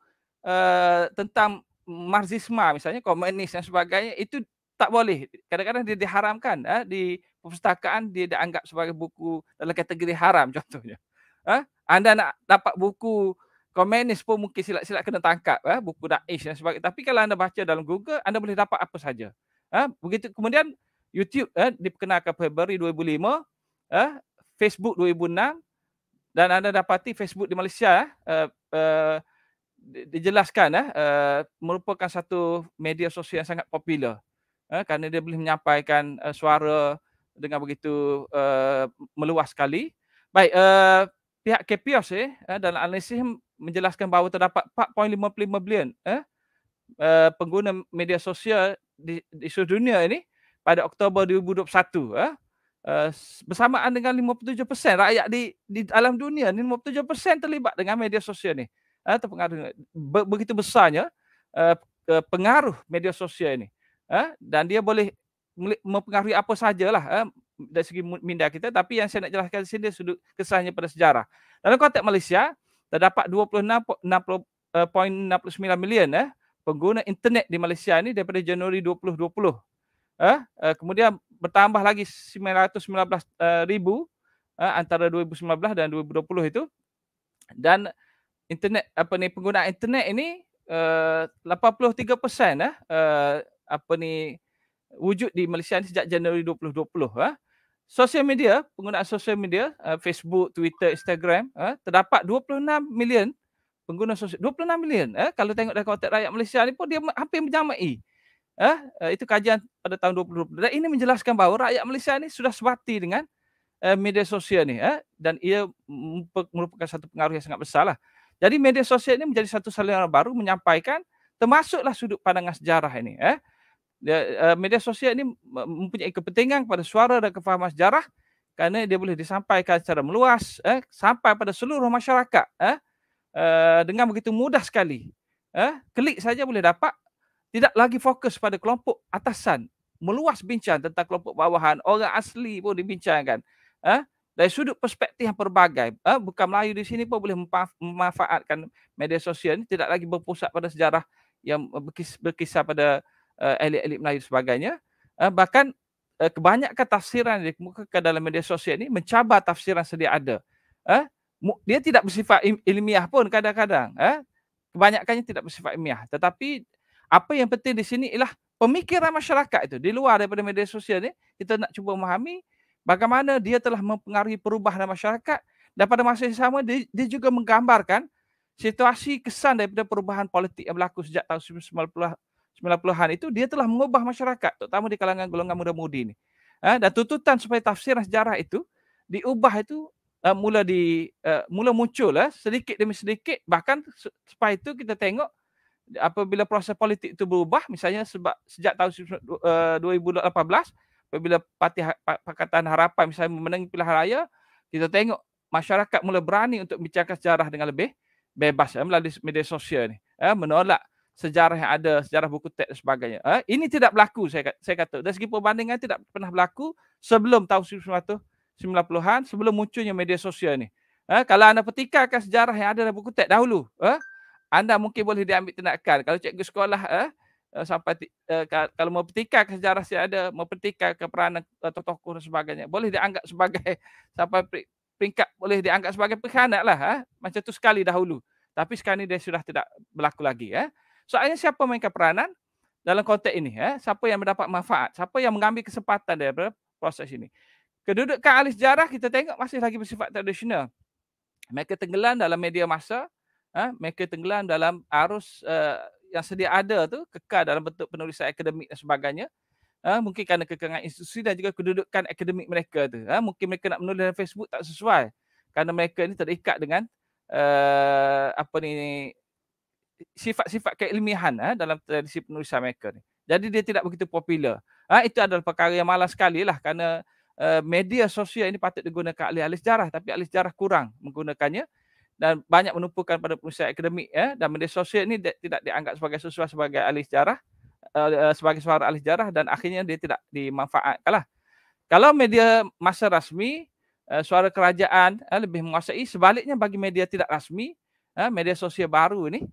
uh, tentang marxisme misalnya komunis dan sebagainya itu tak boleh kadang-kadang dia diharamkan eh, di perpustakaan dia dianggap sebagai buku dalam kategori haram contohnya eh, anda nak dapat buku komunis pun mungkin silap-silap kena tangkap eh, buku Daesh dan sebagainya tapi kalau anda baca dalam Google anda boleh dapat apa saja eh, begitu kemudian YouTube eh, diperkenalkan Februari 2005 eh, Facebook 2006 dan anda dapati Facebook di Malaysia eh, uh, dijelaskan eh uh, merupakan satu media sosial yang sangat popular eh kerana dia boleh menyampaikan uh, suara dengan begitu uh, meluas sekali baik uh, pihak KPIOS eh uh, dalam analisis menjelaskan bahawa terdapat 4.55 bilion eh uh, pengguna media sosial di, di seluruh dunia ini pada Oktober 2021 eh uh, bersamaan dengan 57% rakyat di di dalam dunia ni 57% terlibat dengan media sosial ni eh, pengaruh begitu besarnya eh, pengaruh media sosial ini eh, dan dia boleh mempengaruhi apa sajalah eh, dari segi minda kita tapi yang saya nak jelaskan di sini sudut kesannya pada sejarah dalam konteks Malaysia terdapat 26.69 million eh, pengguna internet di Malaysia ini daripada Januari 2020 eh, kemudian bertambah lagi 919 ribu antara 2019 dan 2020 itu dan internet apa ni pengguna internet ini uh, 83% eh uh, apa ni wujud di Malaysia sejak Januari 2020 eh uh. sosial media pengguna sosial media uh, Facebook Twitter Instagram uh, terdapat 26 million pengguna sosial 26 million eh uh. kalau tengok dalam konteks rakyat Malaysia ni pun dia hampir menjamai eh uh, uh, itu kajian pada tahun 2020 dan ini menjelaskan bahawa rakyat Malaysia ni sudah sebati dengan uh, media sosial ni eh uh, dan ia merupakan satu pengaruh yang sangat besarlah lah jadi media sosial ini menjadi satu saluran baru menyampaikan termasuklah sudut pandangan sejarah ini. Ya. Eh. Media sosial ini mempunyai kepentingan kepada suara dan kefahaman sejarah kerana dia boleh disampaikan secara meluas eh, sampai pada seluruh masyarakat ya. eh, dengan begitu mudah sekali. Eh. Klik saja boleh dapat. Tidak lagi fokus pada kelompok atasan. Meluas bincang tentang kelompok bawahan. Orang asli pun dibincangkan. Eh dari sudut perspektif yang berbagai eh, bukan Melayu di sini pun boleh memanfaatkan media sosial ini tidak lagi berpusat pada sejarah yang berkisar pada uh, elit-elit Melayu sebagainya eh, bahkan eh, kebanyakan tafsiran yang dikemukakan dalam media sosial ini mencabar tafsiran sedia ada eh, dia tidak bersifat ilmiah pun kadang-kadang eh. kebanyakannya tidak bersifat ilmiah tetapi apa yang penting di sini ialah pemikiran masyarakat itu di luar daripada media sosial ini kita nak cuba memahami bagaimana dia telah mempengaruhi perubahan dalam masyarakat dan pada masa yang sama dia, dia juga menggambarkan situasi kesan daripada perubahan politik yang berlaku sejak tahun 90 90-an itu dia telah mengubah masyarakat terutama di kalangan golongan muda-mudi ini ha, dan tuntutan supaya tafsiran sejarah itu diubah itu eh, mula di eh, mula muncul eh, sedikit demi sedikit bahkan supaya itu kita tengok apabila proses politik itu berubah misalnya sebab sejak tahun 2018 apabila parti ha-, Pakatan Harapan misalnya memenangi pilihan raya, kita tengok masyarakat mula berani untuk bicarakan sejarah dengan lebih bebas ya, melalui media sosial ni. Ya, menolak sejarah yang ada, sejarah buku teks dan sebagainya. Ya, ini tidak berlaku saya, saya kata. Dari segi perbandingan tidak pernah berlaku sebelum tahun 1990-an, sebelum munculnya media sosial ni. Ya, kalau anda petikakan sejarah yang ada dalam buku teks dahulu, ya, anda mungkin boleh diambil tindakan. Kalau cikgu sekolah, ya, Eh, sampai uh, kalau mau petikai sejarah sih ada mau petikai ke peranan uh, tokoh-tokoh dan sebagainya boleh dianggap sebagai sampai peringkat boleh dianggap sebagai pengkhianat lah ha? macam tu sekali dahulu tapi sekarang ni dia sudah tidak berlaku lagi ya soalnya siapa mainkan peranan dalam konteks ini ya siapa yang mendapat manfaat siapa yang mengambil kesempatan daripada proses ini kedudukan ahli sejarah kita tengok masih lagi bersifat tradisional mereka tenggelam dalam media masa ha? mereka tenggelam dalam arus uh, yang sedia ada tu kekal dalam bentuk penulisan akademik dan sebagainya uh, mungkin kerana kekangan institusi dan juga kedudukan akademik mereka tu uh, mungkin mereka nak menulis dalam Facebook tak sesuai kerana mereka ni terikat dengan uh, apa ni sifat-sifat keilmihan uh, ha, dalam tradisi penulisan mereka ni jadi dia tidak begitu popular uh, itu adalah perkara yang malas sekali lah kerana uh, media sosial ini patut digunakan ahli-ahli sejarah tapi ahli sejarah kurang menggunakannya dan banyak menumpukan pada perusahaan akademik ya dan media sosial ini dia, tidak dianggap sebagai sesuatu sebagai ahli sejarah uh, sebagai suara ahli sejarah dan akhirnya dia tidak dimanfaatkanlah. Kalau media masa rasmi uh, suara kerajaan uh, lebih menguasai sebaliknya bagi media tidak rasmi uh, media sosial baru ini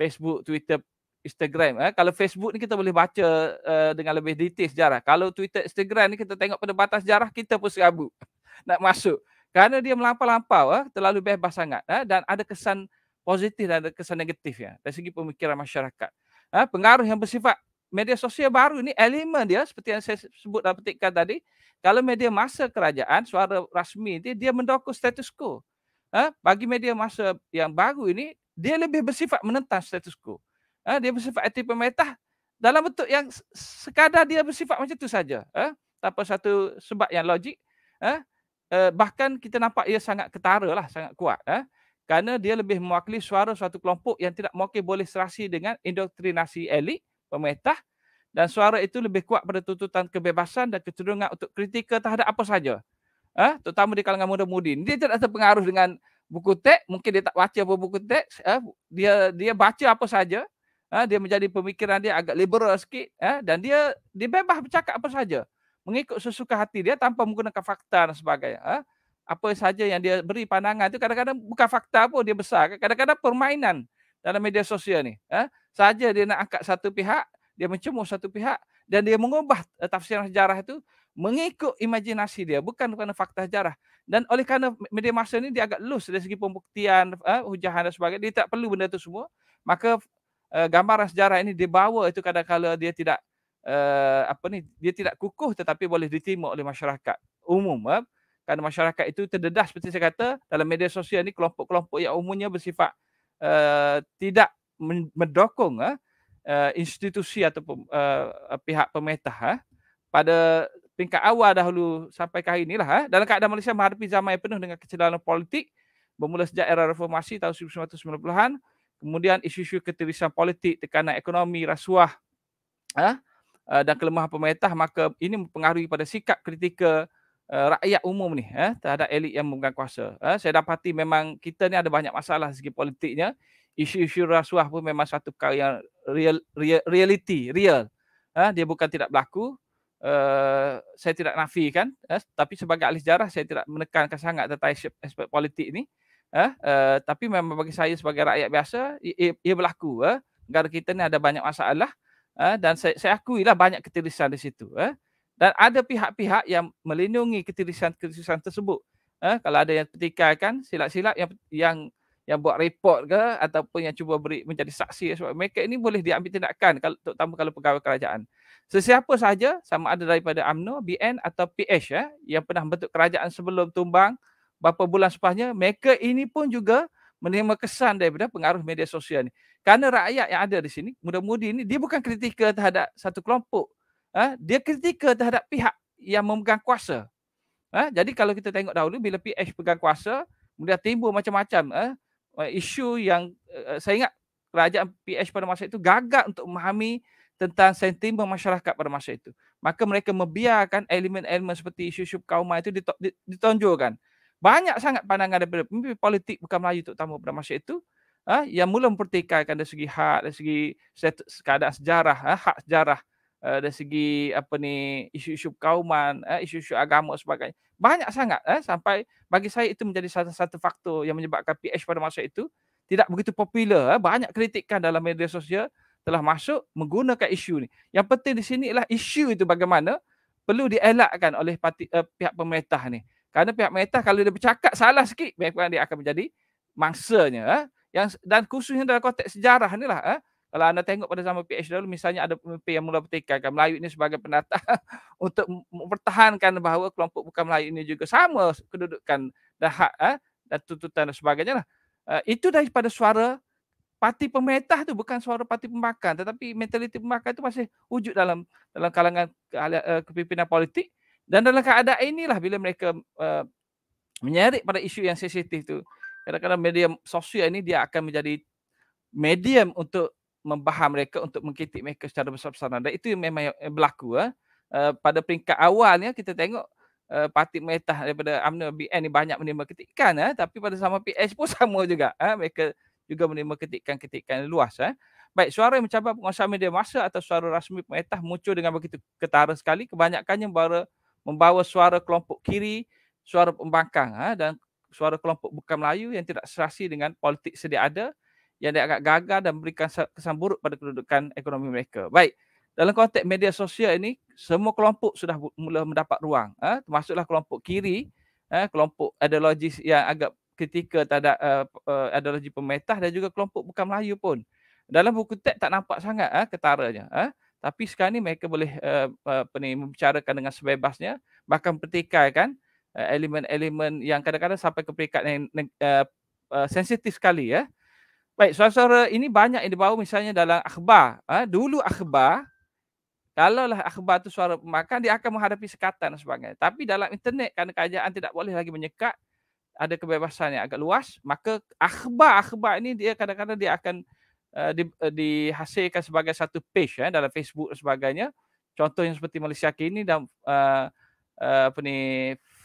Facebook, Twitter, Instagram uh, kalau Facebook ni kita boleh baca uh, dengan lebih detail sejarah. Kalau Twitter, Instagram ni kita tengok pada batas sejarah kita pun serabut nak masuk kerana dia melampau-lampau eh, terlalu bebas sangat eh, dan ada kesan positif dan ada kesan negatif ya dari segi pemikiran masyarakat. Eh, pengaruh yang bersifat media sosial baru ini elemen dia seperti yang saya sebut dalam petikan tadi kalau media masa kerajaan suara rasmi ini dia mendokong status quo. Eh, bagi media masa yang baru ini dia lebih bersifat menentang status quo. Eh, dia bersifat anti pemerintah dalam bentuk yang sekadar dia bersifat macam itu saja. Eh, tanpa satu sebab yang logik. Eh, uh, bahkan kita nampak ia sangat ketara lah, sangat kuat. Eh? Kerana dia lebih mewakili suara suatu kelompok yang tidak mungkin boleh serasi dengan indoktrinasi elit, pemerintah dan suara itu lebih kuat pada tuntutan kebebasan dan kecenderungan untuk kritikal terhadap apa sahaja, Eh? Terutama di kalangan muda-mudi. Dia tidak terpengaruh dengan buku teks, mungkin dia tak baca apa buku teks, eh? dia dia baca apa sahaja, eh? dia menjadi pemikiran dia agak liberal sikit eh? dan dia dia bebas bercakap apa sahaja mengikut sesuka hati dia tanpa menggunakan fakta dan sebagainya. Ha? Apa saja yang dia beri pandangan itu kadang-kadang bukan fakta pun dia besar. Kan. Kadang-kadang permainan dalam media sosial ni. Ha? Saja dia nak angkat satu pihak, dia mencemuh satu pihak dan dia mengubah eh, tafsiran sejarah itu mengikut imajinasi dia bukan kerana fakta sejarah dan oleh kerana media masa ni dia agak lus dari segi pembuktian uh, hujahan dan sebagainya dia tak perlu benda tu semua maka uh, gambaran sejarah ini dibawa itu kadang-kadang dia tidak uh, apa ni dia tidak kukuh tetapi boleh diterima oleh masyarakat umum uh, kerana masyarakat itu terdedah seperti saya kata dalam media sosial ni kelompok-kelompok yang umumnya bersifat uh, tidak mendukung uh, institusi atau uh, pihak pemerintah uh, pada tingkat awal dahulu sampai ke hari inilah uh, dalam keadaan Malaysia menghadapi zaman yang penuh dengan kecederaan politik bermula sejak era reformasi tahun 1990-an kemudian isu-isu ketirisan politik tekanan ekonomi rasuah uh, uh, dan kelemahan pemerintah maka ini mempengaruhi pada sikap kritikal uh, eh, rakyat umum ni eh, terhadap elit yang memegang kuasa. Eh, saya dapati memang kita ni ada banyak masalah segi politiknya. Isu-isu rasuah pun memang satu perkara yang real, real, reality, real. Eh, dia bukan tidak berlaku. Uh, saya tidak nafikan eh, tapi sebagai ahli sejarah saya tidak menekankan sangat tentang aspek politik ini eh, uh, tapi memang bagi saya sebagai rakyat biasa ia, ia berlaku eh. negara kita ni ada banyak masalah eh, dan saya, saya lah banyak ketirisan di situ. Eh. Dan ada pihak-pihak yang melindungi ketirisan-ketirisan tersebut. Eh, kalau ada yang petikai kan, silap-silap yang, yang yang buat report ke ataupun yang cuba beri menjadi saksi sebab mereka ini boleh diambil tindakan kalau terutama kalau pegawai kerajaan. Sesiapa sahaja sama ada daripada AMNO, BN atau PH eh, yang pernah bentuk kerajaan sebelum tumbang beberapa bulan selepasnya, mereka ini pun juga menerima kesan daripada pengaruh media sosial ini. Kerana rakyat yang ada di sini, muda-mudi ini, dia bukan kritika terhadap satu kelompok. Ha? Dia kritika terhadap pihak yang memegang kuasa. Ha? Jadi kalau kita tengok dahulu, bila PH pegang kuasa, kemudian timbul macam-macam ha? Eh, isu yang uh, saya ingat kerajaan PH pada masa itu gagal untuk memahami tentang sentimen masyarakat pada masa itu. Maka mereka membiarkan elemen-elemen seperti isu-isu kaum itu ditonjolkan. Banyak sangat pandangan daripada politik bukan Melayu terutama pada masa itu ah ha, yang mula mempertikaikan dari segi hak dari segi status, keadaan sejarah ha, ah, hak sejarah uh, dari segi apa ni isu-isu kauman uh, eh, isu-isu agama sebagainya banyak sangat uh, sampai bagi saya itu menjadi salah satu faktor yang menyebabkan PH pada masa itu tidak begitu popular uh, banyak kritikan dalam media sosial telah masuk menggunakan isu ni yang penting di sini ialah isu itu bagaimana perlu dielakkan oleh parti, uh, pihak pemerintah ni kerana pihak pemerintah kalau dia bercakap salah sikit memang dia akan menjadi mangsanya uh yang dan khususnya dalam konteks sejarah ni lah eh. kalau anda tengok pada zaman PH dulu misalnya ada pemimpin yang mula bertikaikan Melayu ini sebagai penata untuk mempertahankan bahawa kelompok bukan Melayu ini juga sama kedudukan dan hak eh, dan tuntutan dan sebagainya lah eh, itu daripada suara parti pemerintah tu bukan suara parti pembakar tetapi mentaliti pembakar itu masih wujud dalam dalam kalangan eh, kepimpinan politik dan dalam keadaan inilah bila mereka uh, eh, menyerik pada isu yang sensitif tu kadang-kadang media sosial ini dia akan menjadi medium untuk membaham mereka untuk mengkritik mereka secara besar-besaran dan itu memang yang berlaku eh. uh, pada peringkat awalnya kita tengok uh, parti pemerintah daripada UMNO BN ni banyak menerima ketikan eh. tapi pada sama PH pun sama juga eh. mereka juga menerima ketikan-ketikan luas eh. baik suara yang mencabar penguasaan media masa atau suara rasmi pemerintah muncul dengan begitu ketara sekali kebanyakannya membawa suara kelompok kiri suara pembangkang eh. dan suara kelompok bukan Melayu yang tidak serasi dengan politik sedia ada yang agak gagal dan memberikan kesan buruk pada kedudukan ekonomi mereka. Baik, dalam konteks media sosial ini, semua kelompok sudah mula mendapat ruang. Eh, termasuklah kelompok kiri, eh, kelompok ideologi yang agak ketika terhadap uh, uh, ideologi pemerintah dan juga kelompok bukan Melayu pun. Dalam buku teks tak nampak sangat eh, ketaranya. Eh. Tapi sekarang ini mereka boleh uh, uh, ni, membicarakan dengan sebebasnya, bahkan pertikaikan kan, elemen-elemen eh, yang kadang-kadang sampai ke peringkat yang uh, eh, uh, eh, sensitif sekali ya. Baik, suara-suara ini banyak yang dibawa misalnya dalam akhbar. Uh, dulu akhbar, kalaulah akhbar itu suara pemakan, dia akan menghadapi sekatan dan sebagainya. Tapi dalam internet, kerana kerajaan tidak boleh lagi menyekat, ada kebebasan yang agak luas, maka akhbar-akhbar ini dia kadang-kadang dia akan uh, di, uh, dihasilkan sebagai satu page ya, dalam Facebook dan sebagainya. Contohnya seperti Malaysia kini dan uh, uh, apa ni,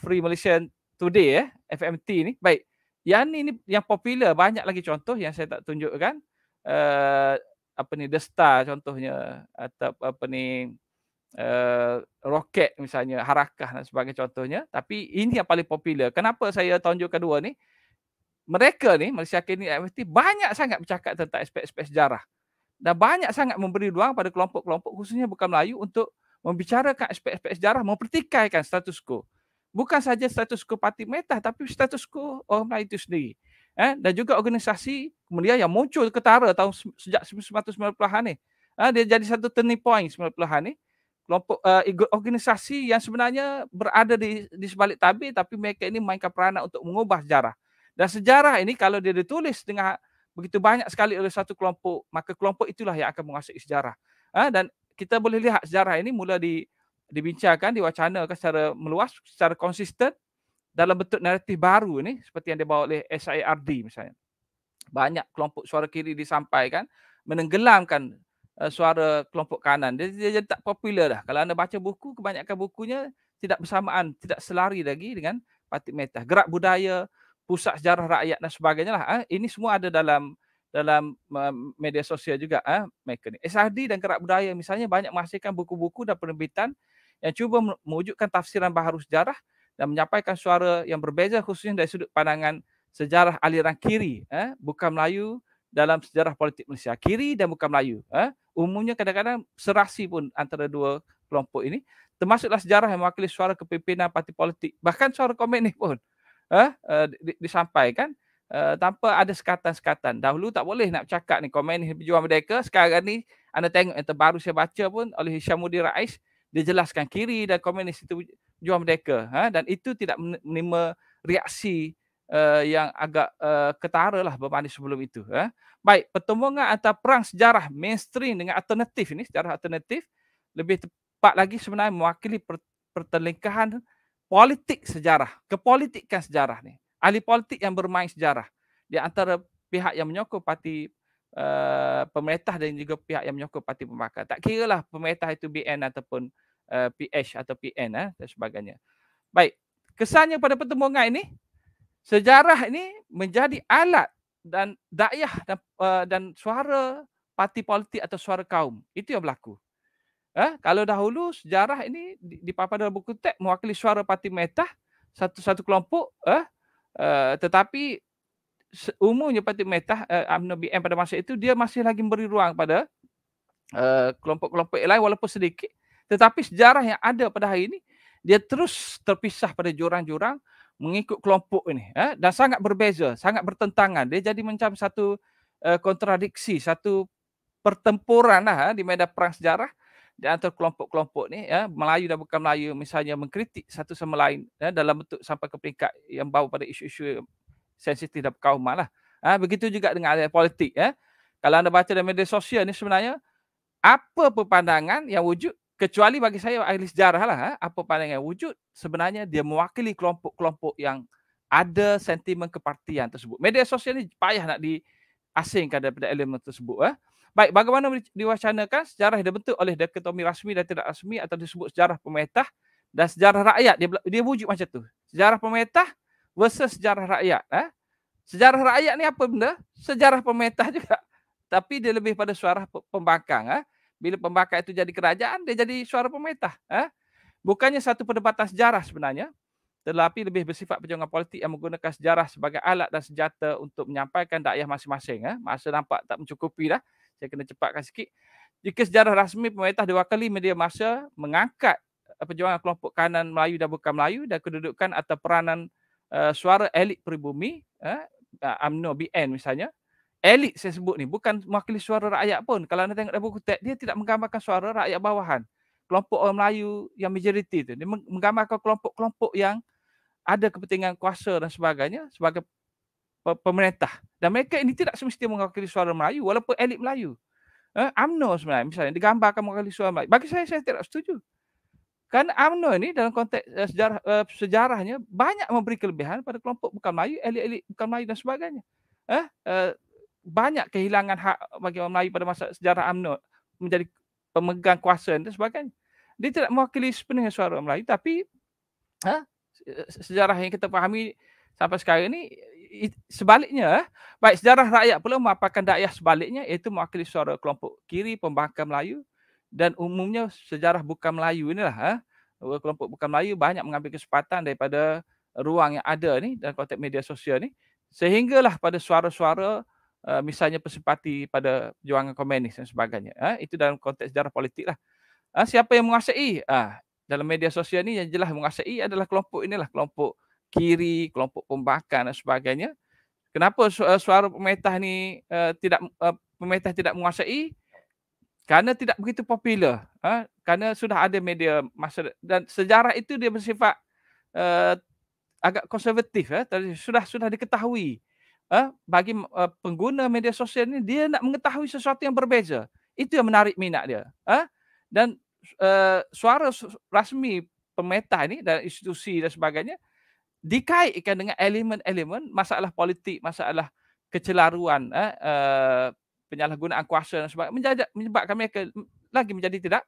Free Malaysian Today eh, FMT ni. Baik. Yang ni ni yang popular banyak lagi contoh yang saya tak tunjukkan. Uh, apa ni The Star contohnya atau apa ni uh, eh, roket misalnya harakah dan sebagainya contohnya tapi ini yang paling popular kenapa saya tunjuk kedua ni mereka ni Malaysia kini FMT banyak sangat bercakap tentang aspek-aspek sejarah dan banyak sangat memberi ruang pada kelompok-kelompok khususnya bukan Melayu untuk membicarakan aspek-aspek sejarah mempertikaikan status quo bukan saja status quo parti metah tapi status quo orang Melayu itu sendiri eh dan juga organisasi kemudian yang muncul ketara tahun sejak 1990-an ni eh, dia jadi satu turning point 90-an ni kelompok uh, organisasi yang sebenarnya berada di di sebalik tabir tapi mereka ini mainkan peranan untuk mengubah sejarah dan sejarah ini kalau dia ditulis dengan begitu banyak sekali oleh satu kelompok maka kelompok itulah yang akan menguasai sejarah eh, dan kita boleh lihat sejarah ini mula di dibincangkan, diwacanakan secara meluas, secara konsisten dalam bentuk naratif baru ini seperti yang dibawa oleh SIRD misalnya. Banyak kelompok suara kiri disampaikan menenggelamkan uh, suara kelompok kanan. Dia, dia, dia tak popular dah. Kalau anda baca buku, kebanyakan bukunya tidak bersamaan, tidak selari lagi dengan Parti Meta. Gerak budaya, pusat sejarah rakyat dan sebagainya lah. Eh. Ini semua ada dalam dalam media sosial juga eh, mereka ni. SRD dan Gerak Budaya misalnya banyak menghasilkan buku-buku dan penerbitan yang cuba mewujudkan tafsiran baharu sejarah dan menyampaikan suara yang berbeza khususnya dari sudut pandangan sejarah aliran kiri eh, bukan Melayu dalam sejarah politik Malaysia. Kiri dan bukan Melayu. Eh. Umumnya kadang-kadang serasi pun antara dua kelompok ini. Termasuklah sejarah yang mewakili suara kepimpinan parti politik. Bahkan suara komen ni pun eh, eh disampaikan eh, tanpa ada sekatan-sekatan. Dahulu tak boleh nak cakap ni komen ni berjuang merdeka. Sekarang ni anda tengok yang terbaru saya baca pun oleh Hisham Mudi Rais dia jelaskan kiri dan komunis itu juang merdeka ha? dan itu tidak menerima reaksi uh, yang agak uh, ketara lah berbanding sebelum itu. Ha? Baik, pertemuan antara perang sejarah mainstream dengan alternatif ini, sejarah alternatif lebih tepat lagi sebenarnya mewakili pertelingkahan politik sejarah, kepolitikan sejarah ni. Ahli politik yang bermain sejarah di antara pihak yang menyokong parti uh, pemerintah dan juga pihak yang menyokong parti pembakar. Tak kira lah pemerintah itu BN ataupun uh, eh, PH atau PN uh, eh, dan sebagainya. Baik, kesannya pada pertemuan ini, sejarah ini menjadi alat dan dakyah dan, uh, dan suara parti politik atau suara kaum. Itu yang berlaku. Eh, kalau dahulu sejarah ini dipapar dalam buku teks mewakili suara parti pemerintah satu-satu kelompok eh, eh, tetapi umumnya parti pemerintah eh, uh, UMNO BM pada masa itu dia masih lagi memberi ruang pada uh, kelompok-kelompok lain walaupun sedikit tetapi sejarah yang ada pada hari ini dia terus terpisah pada jurang-jurang mengikut kelompok ini eh? dan sangat berbeza sangat bertentangan dia jadi macam satu uh, kontradiksi satu pertempuran lah, eh, di medan perang sejarah di antara kelompok-kelompok ini ya Melayu dan bukan Melayu misalnya mengkritik satu sama lain ya, dalam bentuk sampai ke peringkat yang bawa pada isu-isu sensitif dan kaumat lah. Ha, begitu juga dengan ahli politik. Ya. Kalau anda baca dalam media sosial ni sebenarnya, apa perpandangan yang wujud, kecuali bagi saya ahli sejarah lah, ha, apa pandangan yang wujud, sebenarnya dia mewakili kelompok-kelompok yang ada sentimen kepartian tersebut. Media sosial ni payah nak diasingkan daripada elemen tersebut. Ha. Baik, bagaimana diwacanakan sejarah yang dibentuk oleh dekatomi rasmi dan tidak rasmi atau disebut sejarah pemerintah dan sejarah rakyat dia, dia wujud macam tu. Sejarah pemerintah versus sejarah rakyat. Eh? Sejarah rakyat ni apa benda? Sejarah pemerintah juga. Tapi dia lebih pada suara pembangkang. Eh? Bila pembangkang itu jadi kerajaan, dia jadi suara pemerintah. Eh? Bukannya satu perdebatan sejarah sebenarnya. Tetapi lebih bersifat perjuangan politik yang menggunakan sejarah sebagai alat dan senjata untuk menyampaikan dakyah masing-masing. Eh? Masa nampak tak mencukupi dah. Saya kena cepatkan sikit. Jika sejarah rasmi pemerintah diwakili media masa mengangkat eh, perjuangan kelompok kanan Melayu dan bukan Melayu dan kedudukan atau peranan Eh, suara elit pribumi eh, amno ah, uh, BN misalnya elit saya sebut ni bukan mewakili suara rakyat pun kalau anda tengok dalam buku teks dia tidak menggambarkan suara rakyat bawahan kelompok orang Melayu yang majoriti tu dia menggambarkan kelompok-kelompok yang ada kepentingan kuasa dan sebagainya sebagai pemerintah dan mereka ini tidak semestinya mewakili suara Melayu walaupun elit Melayu amno eh, uh, sebenarnya misalnya digambarkan mewakili suara Melayu bagi saya saya tidak setuju kerana amno ini dalam konteks uh, sejarah, uh, sejarahnya banyak memberi kelebihan pada kelompok bukan Melayu, elit-elit bukan Melayu dan sebagainya. Eh, uh, banyak kehilangan hak bagi orang Melayu pada masa sejarah amno menjadi pemegang kuasa dan sebagainya. Dia tidak mewakili sepenuhnya suara orang Melayu tapi huh? sejarah yang kita fahami sampai sekarang ini sebaliknya baik sejarah rakyat pula memaparkan dakyah sebaliknya iaitu mewakili suara kelompok kiri pembangkang Melayu dan umumnya sejarah bukan Melayu inilah ha? kelompok bukan Melayu banyak mengambil kesempatan daripada ruang yang ada ni dalam konteks media sosial ni sehinggalah pada suara-suara uh, misalnya persimpati pada perjuangan komunis dan sebagainya ha? itu dalam konteks sejarah politik lah ha? siapa yang menguasai ah ha? dalam media sosial ni yang jelas menguasai adalah kelompok inilah kelompok kiri kelompok pembakar dan sebagainya kenapa suara pemerintah ni uh, tidak uh, pemerintah tidak menguasai kerana tidak begitu popular ha? kerana sudah ada media masa dan sejarah itu dia bersifat uh, agak konservatif ya eh? sudah sudah diketahui eh? bagi uh, pengguna media sosial ini dia nak mengetahui sesuatu yang berbeza itu yang menarik minat dia ha? eh? dan uh, suara rasmi pemerintah ini dan institusi dan sebagainya dikaitkan dengan elemen-elemen masalah politik masalah kecelaruan eh? uh, penyalahgunaan kuasa dan sebagainya menjajak, menyebabkan mereka lagi menjadi tidak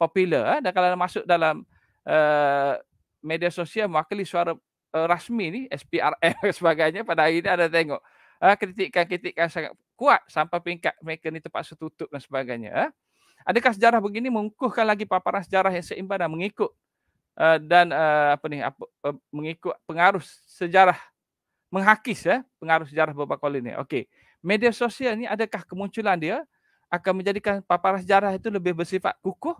popular eh? dan kalau masuk dalam uh, media sosial mewakili suara uh, rasmi ni SPRM dan sebagainya pada hari ini ada tengok uh, kritikan-kritikan sangat kuat sampai pingkat mereka ni terpaksa tutup dan sebagainya eh? adakah sejarah begini mengukuhkan lagi paparan sejarah yang seimbang dan mengikut uh, dan uh, apa ni apa, uh, mengikut pengaruh sejarah menghakis ya eh? pengaruh sejarah beberapa kali ni okey media sosial ni adakah kemunculan dia akan menjadikan paparan sejarah itu lebih bersifat kukuh,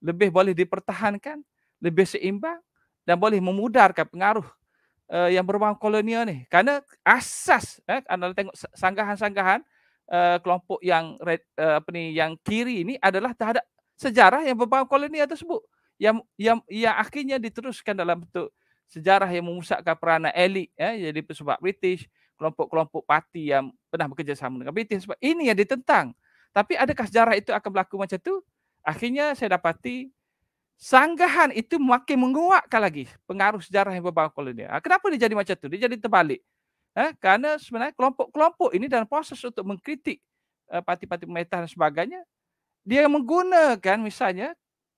lebih boleh dipertahankan, lebih seimbang dan boleh memudarkan pengaruh uh, yang berbau kolonial ni. Karena asas eh anda tengok sanggahan-sanggahan uh, kelompok yang uh, apa ni yang kiri ini adalah terhadap sejarah yang berbau kolonial tersebut yang yang yang akhirnya diteruskan dalam bentuk sejarah yang memusatkan peranan elit eh, jadi sebab British kelompok-kelompok parti yang pernah bekerjasama dengan BTS sebab ini yang ditentang. Tapi adakah sejarah itu akan berlaku macam tu? Akhirnya saya dapati sanggahan itu makin menguatkan lagi pengaruh sejarah yang berbau kolonial. Ah, kenapa dia jadi macam tu? Dia jadi terbalik. Eh, kerana sebenarnya kelompok-kelompok ini dalam proses untuk mengkritik uh, parti-parti pemerintah dan sebagainya, dia menggunakan misalnya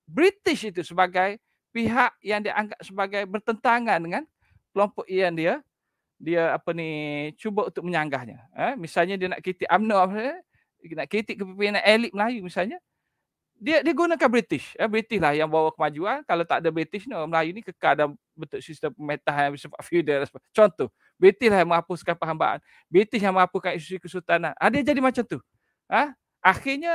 British itu sebagai pihak yang dianggap sebagai bertentangan dengan kelompok yang dia dia apa ni cuba untuk menyanggahnya eh misalnya dia nak kritik UMNO eh? nak kritik kepimpinan elit Melayu misalnya dia dia gunakan British eh British lah yang bawa kemajuan kalau tak ada British no Melayu ni kekal dalam bentuk sistem pemerintahan yang bersifat feudal contoh British lah yang menghapuskan perhambaan British yang menghapuskan isu kesultanan ada ha, ah, jadi macam tu eh? akhirnya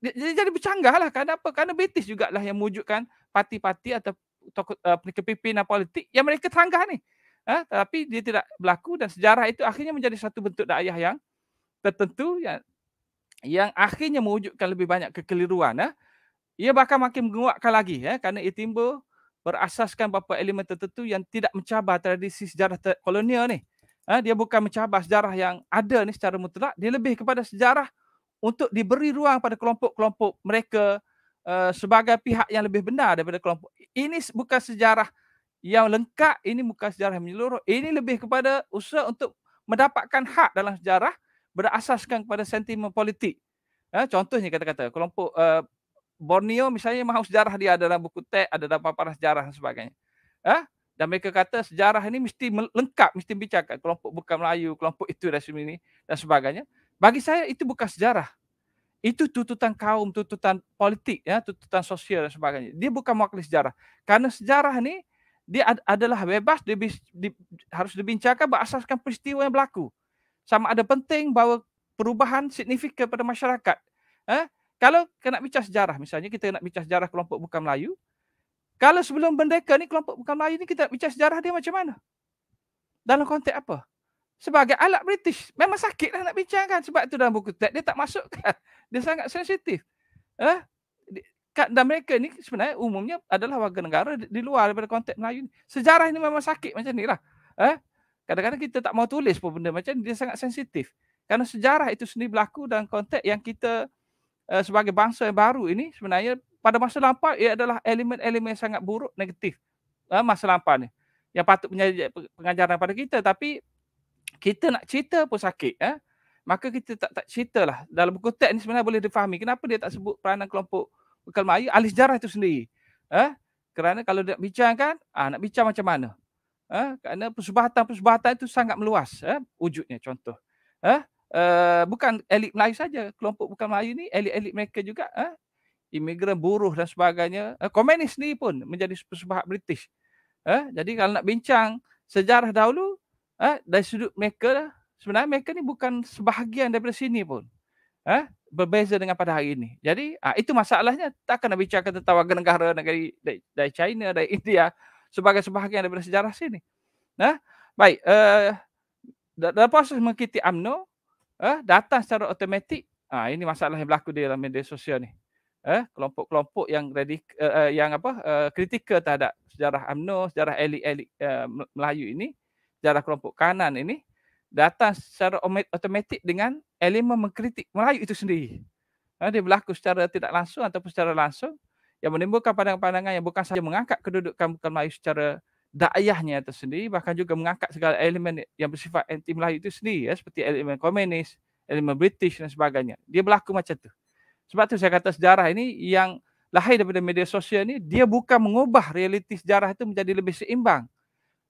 dia, dia jadi bercanggah lah apa? kerana British jugalah yang mewujudkan parti-parti atau tokoh uh, kepimpinan politik yang mereka tanggah ni Eh, tetapi dia tidak berlaku dan sejarah itu akhirnya menjadi satu bentuk dakwah yang tertentu yang yang akhirnya mewujudkan lebih banyak kekeliruan. Eh. Ia bahkan makin menguatkan lagi eh, kerana ia timbul berasaskan beberapa elemen tertentu yang tidak mencabar tradisi sejarah ter- kolonial ni. Eh, dia bukan mencabar sejarah yang ada ni secara mutlak. Dia lebih kepada sejarah untuk diberi ruang pada kelompok-kelompok mereka uh, sebagai pihak yang lebih benar daripada kelompok. Ini bukan sejarah yang lengkap ini muka sejarah menyeluruh. Ini lebih kepada usaha untuk mendapatkan hak dalam sejarah berasaskan kepada sentimen politik. Ya, contohnya kata-kata kelompok uh, Borneo misalnya mahu sejarah dia ada dalam buku teks, ada dalam paparan sejarah dan sebagainya. Ya? Dan mereka kata sejarah ini mesti lengkap, mesti bicarakan kelompok bukan Melayu, kelompok itu dan sebagainya dan sebagainya. Bagi saya itu bukan sejarah. Itu tuntutan kaum, tuntutan politik, ya, tuntutan sosial dan sebagainya. Dia bukan mewakili sejarah. Karena sejarah ni dia ad- adalah bebas dia di- harus dibincangkan berasaskan peristiwa yang berlaku sama ada penting bahawa perubahan signifikan pada masyarakat eh? kalau kena bincang sejarah misalnya kita nak bincang sejarah kelompok bukan Melayu kalau sebelum merdeka ni kelompok bukan Melayu ni kita nak bincang sejarah dia macam mana dalam konteks apa sebagai alat British memang sakit nak bincangkan sebab tu dalam buku teks dia tak masukkan dia sangat sensitif eh? Kan, dan mereka ni sebenarnya umumnya adalah warga negara di, di luar daripada konteks Melayu ni. Sejarah ni memang sakit macam ni lah. Eh? Kadang-kadang kita tak mau tulis pun benda macam ni. Dia sangat sensitif. Kerana sejarah itu sendiri berlaku dalam konteks yang kita uh, sebagai bangsa yang baru ini sebenarnya pada masa lampau ia adalah elemen-elemen sangat buruk, negatif. Uh, masa lampau ni. Yang patut menjadi pengajaran pada kita. Tapi kita nak cerita pun sakit. Eh? Maka kita tak tak lah Dalam buku teks ni sebenarnya boleh difahami. Kenapa dia tak sebut peranan kelompok Bukan Melayu, ahli sejarah itu sendiri. Eh? Kerana kalau nak bincang kan, ah, nak bincang macam mana? Eh? Kerana persubahatan-persubahatan itu sangat meluas eh? wujudnya contoh. Eh? Uh, bukan elit Melayu saja, kelompok bukan Melayu ni, elit-elit mereka juga. Eh? Imigran, buruh dan sebagainya. Eh, komunis ni pun menjadi persubahat British. Eh? Jadi kalau nak bincang sejarah dahulu, eh? dari sudut mereka, sebenarnya mereka ni bukan sebahagian daripada sini pun. Eh? berbeza dengan pada hari ini. Jadi uh, itu masalahnya tak akan bicara tentang warga negara negeri dari, dari China dari India sebagai sebahagian daripada sejarah sini. Nah, baik uh, dalam proses mengkiti AMNO uh, eh, datang secara automatik. Uh, ini masalah yang berlaku di dalam media sosial ni. Uh, kelompok-kelompok yang radik, uh, uh, yang apa uh, kritikal terhadap sejarah AMNO, sejarah elit-elit uh, Melayu ini, sejarah kelompok kanan ini datang secara automatik dengan elemen mengkritik Melayu itu sendiri. Ha, dia berlaku secara tidak langsung ataupun secara langsung yang menimbulkan pandangan-pandangan yang bukan sahaja mengangkat kedudukan bukan Melayu secara daayahnya itu sendiri bahkan juga mengangkat segala elemen yang bersifat anti Melayu itu sendiri ya, seperti elemen komunis, elemen British dan sebagainya. Dia berlaku macam tu. Sebab tu saya kata sejarah ini yang lahir daripada media sosial ini dia bukan mengubah realiti sejarah itu menjadi lebih seimbang.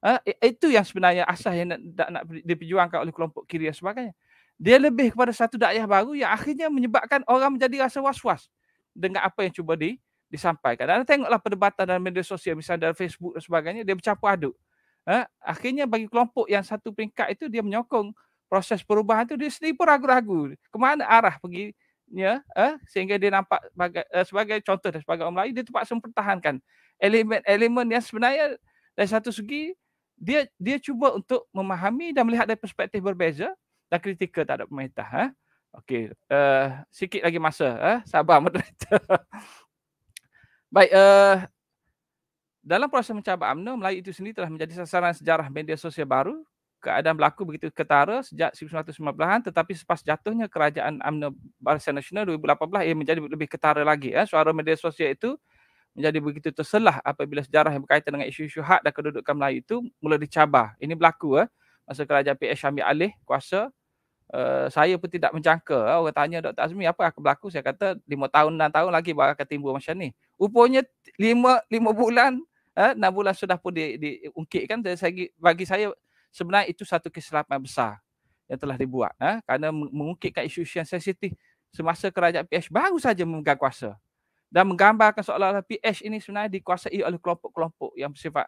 Uh, itu yang sebenarnya asas yang nak, nak, nak diperjuangkan oleh kelompok kiri dan sebagainya. Dia lebih kepada satu dakwah baru yang akhirnya menyebabkan orang menjadi rasa was-was dengan apa yang cuba di, disampaikan. Dan tengoklah perdebatan dalam media sosial, misalnya dalam Facebook dan sebagainya, dia bercampur aduk. Uh, akhirnya bagi kelompok yang satu peringkat itu, dia menyokong proses perubahan itu, dia sendiri pun ragu-ragu. Kemana arah pergi Ya, eh, ah, sehingga dia nampak sebagai, eh, sebagai contoh dan sebagai orang Melayu dia terpaksa mempertahankan elemen-elemen yang sebenarnya dari satu segi dia dia cuba untuk memahami dan melihat dari perspektif berbeza dan kritikal terhadap pemerintah. Eh? Okey, uh, sikit lagi masa. Eh? Sabar, moderator. Baik, uh, dalam proses mencabar UMNO, Melayu itu sendiri telah menjadi sasaran sejarah media sosial baru. Keadaan berlaku begitu ketara sejak 1990-an tetapi selepas jatuhnya kerajaan UMNO Barisan Nasional 2018 ia menjadi lebih ketara lagi. Eh? Suara media sosial itu menjadi begitu terselah apabila sejarah yang berkaitan dengan isu-isu hak dan kedudukan Melayu itu mula dicabar. Ini berlaku eh, masa kerajaan PS ambil alih kuasa. Uh, saya pun tidak menjangka. Eh. Orang tanya Dr. Azmi apa akan berlaku? Saya kata lima tahun, 6 tahun lagi baru akan timbul macam ni. Rupanya lima lima bulan, eh, 6 bulan sudah pun diungkitkan. Di, di bagi saya sebenarnya itu satu kesilapan besar yang telah dibuat. Eh, kerana mengungkitkan isu-isu yang sensitif semasa kerajaan PH baru saja memegang kuasa dan menggambarkan seolah-olah PH ini sebenarnya dikuasai oleh kelompok-kelompok yang bersifat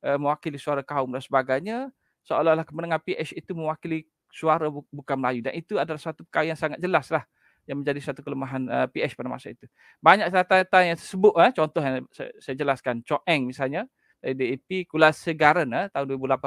uh, mewakili suara kaum dan sebagainya seolah-olah kemenangan PH itu mewakili suara bu- bukan Melayu dan itu adalah satu perkara yang sangat jelas lah yang menjadi satu kelemahan uh, eh, PH pada masa itu banyak catatan yang tersebut eh, contoh yang saya, saya jelaskan Choeng misalnya dari eh, DAP Kulasegaran eh, tahun 2018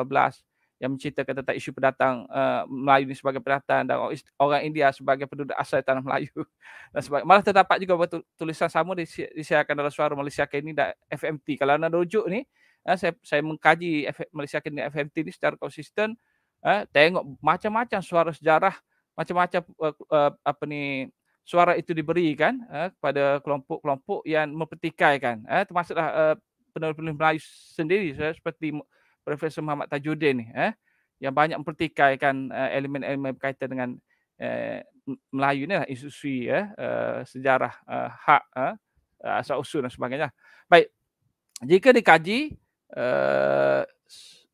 yang menceritakan tentang isu pendatang uh, Melayu ini sebagai pendatang dan orang India sebagai penduduk asal tanah Melayu dan sebagainya. Malah terdapat juga betul tulisan sama disi- disiarkan dalam suara Malaysia kini dan FMT. Kalau anda rujuk ni, uh, saya, saya mengkaji F- Malaysia kini FMT ni secara konsisten, uh, tengok macam-macam suara sejarah, macam-macam uh, uh, apa ni suara itu diberikan uh, kepada kelompok-kelompok yang mempertikaikan. Uh, termasuklah uh, penulis-penulis Melayu sendiri uh, seperti uh, Profesor Muhammad Tajuddin ni eh yang banyak mempertikaikan uh, elemen-elemen berkaitan dengan uh, Melayu ni lah isu-isu ya uh, sejarah uh, hak uh, asal usul dan sebagainya. Baik. Jika dikaji uh,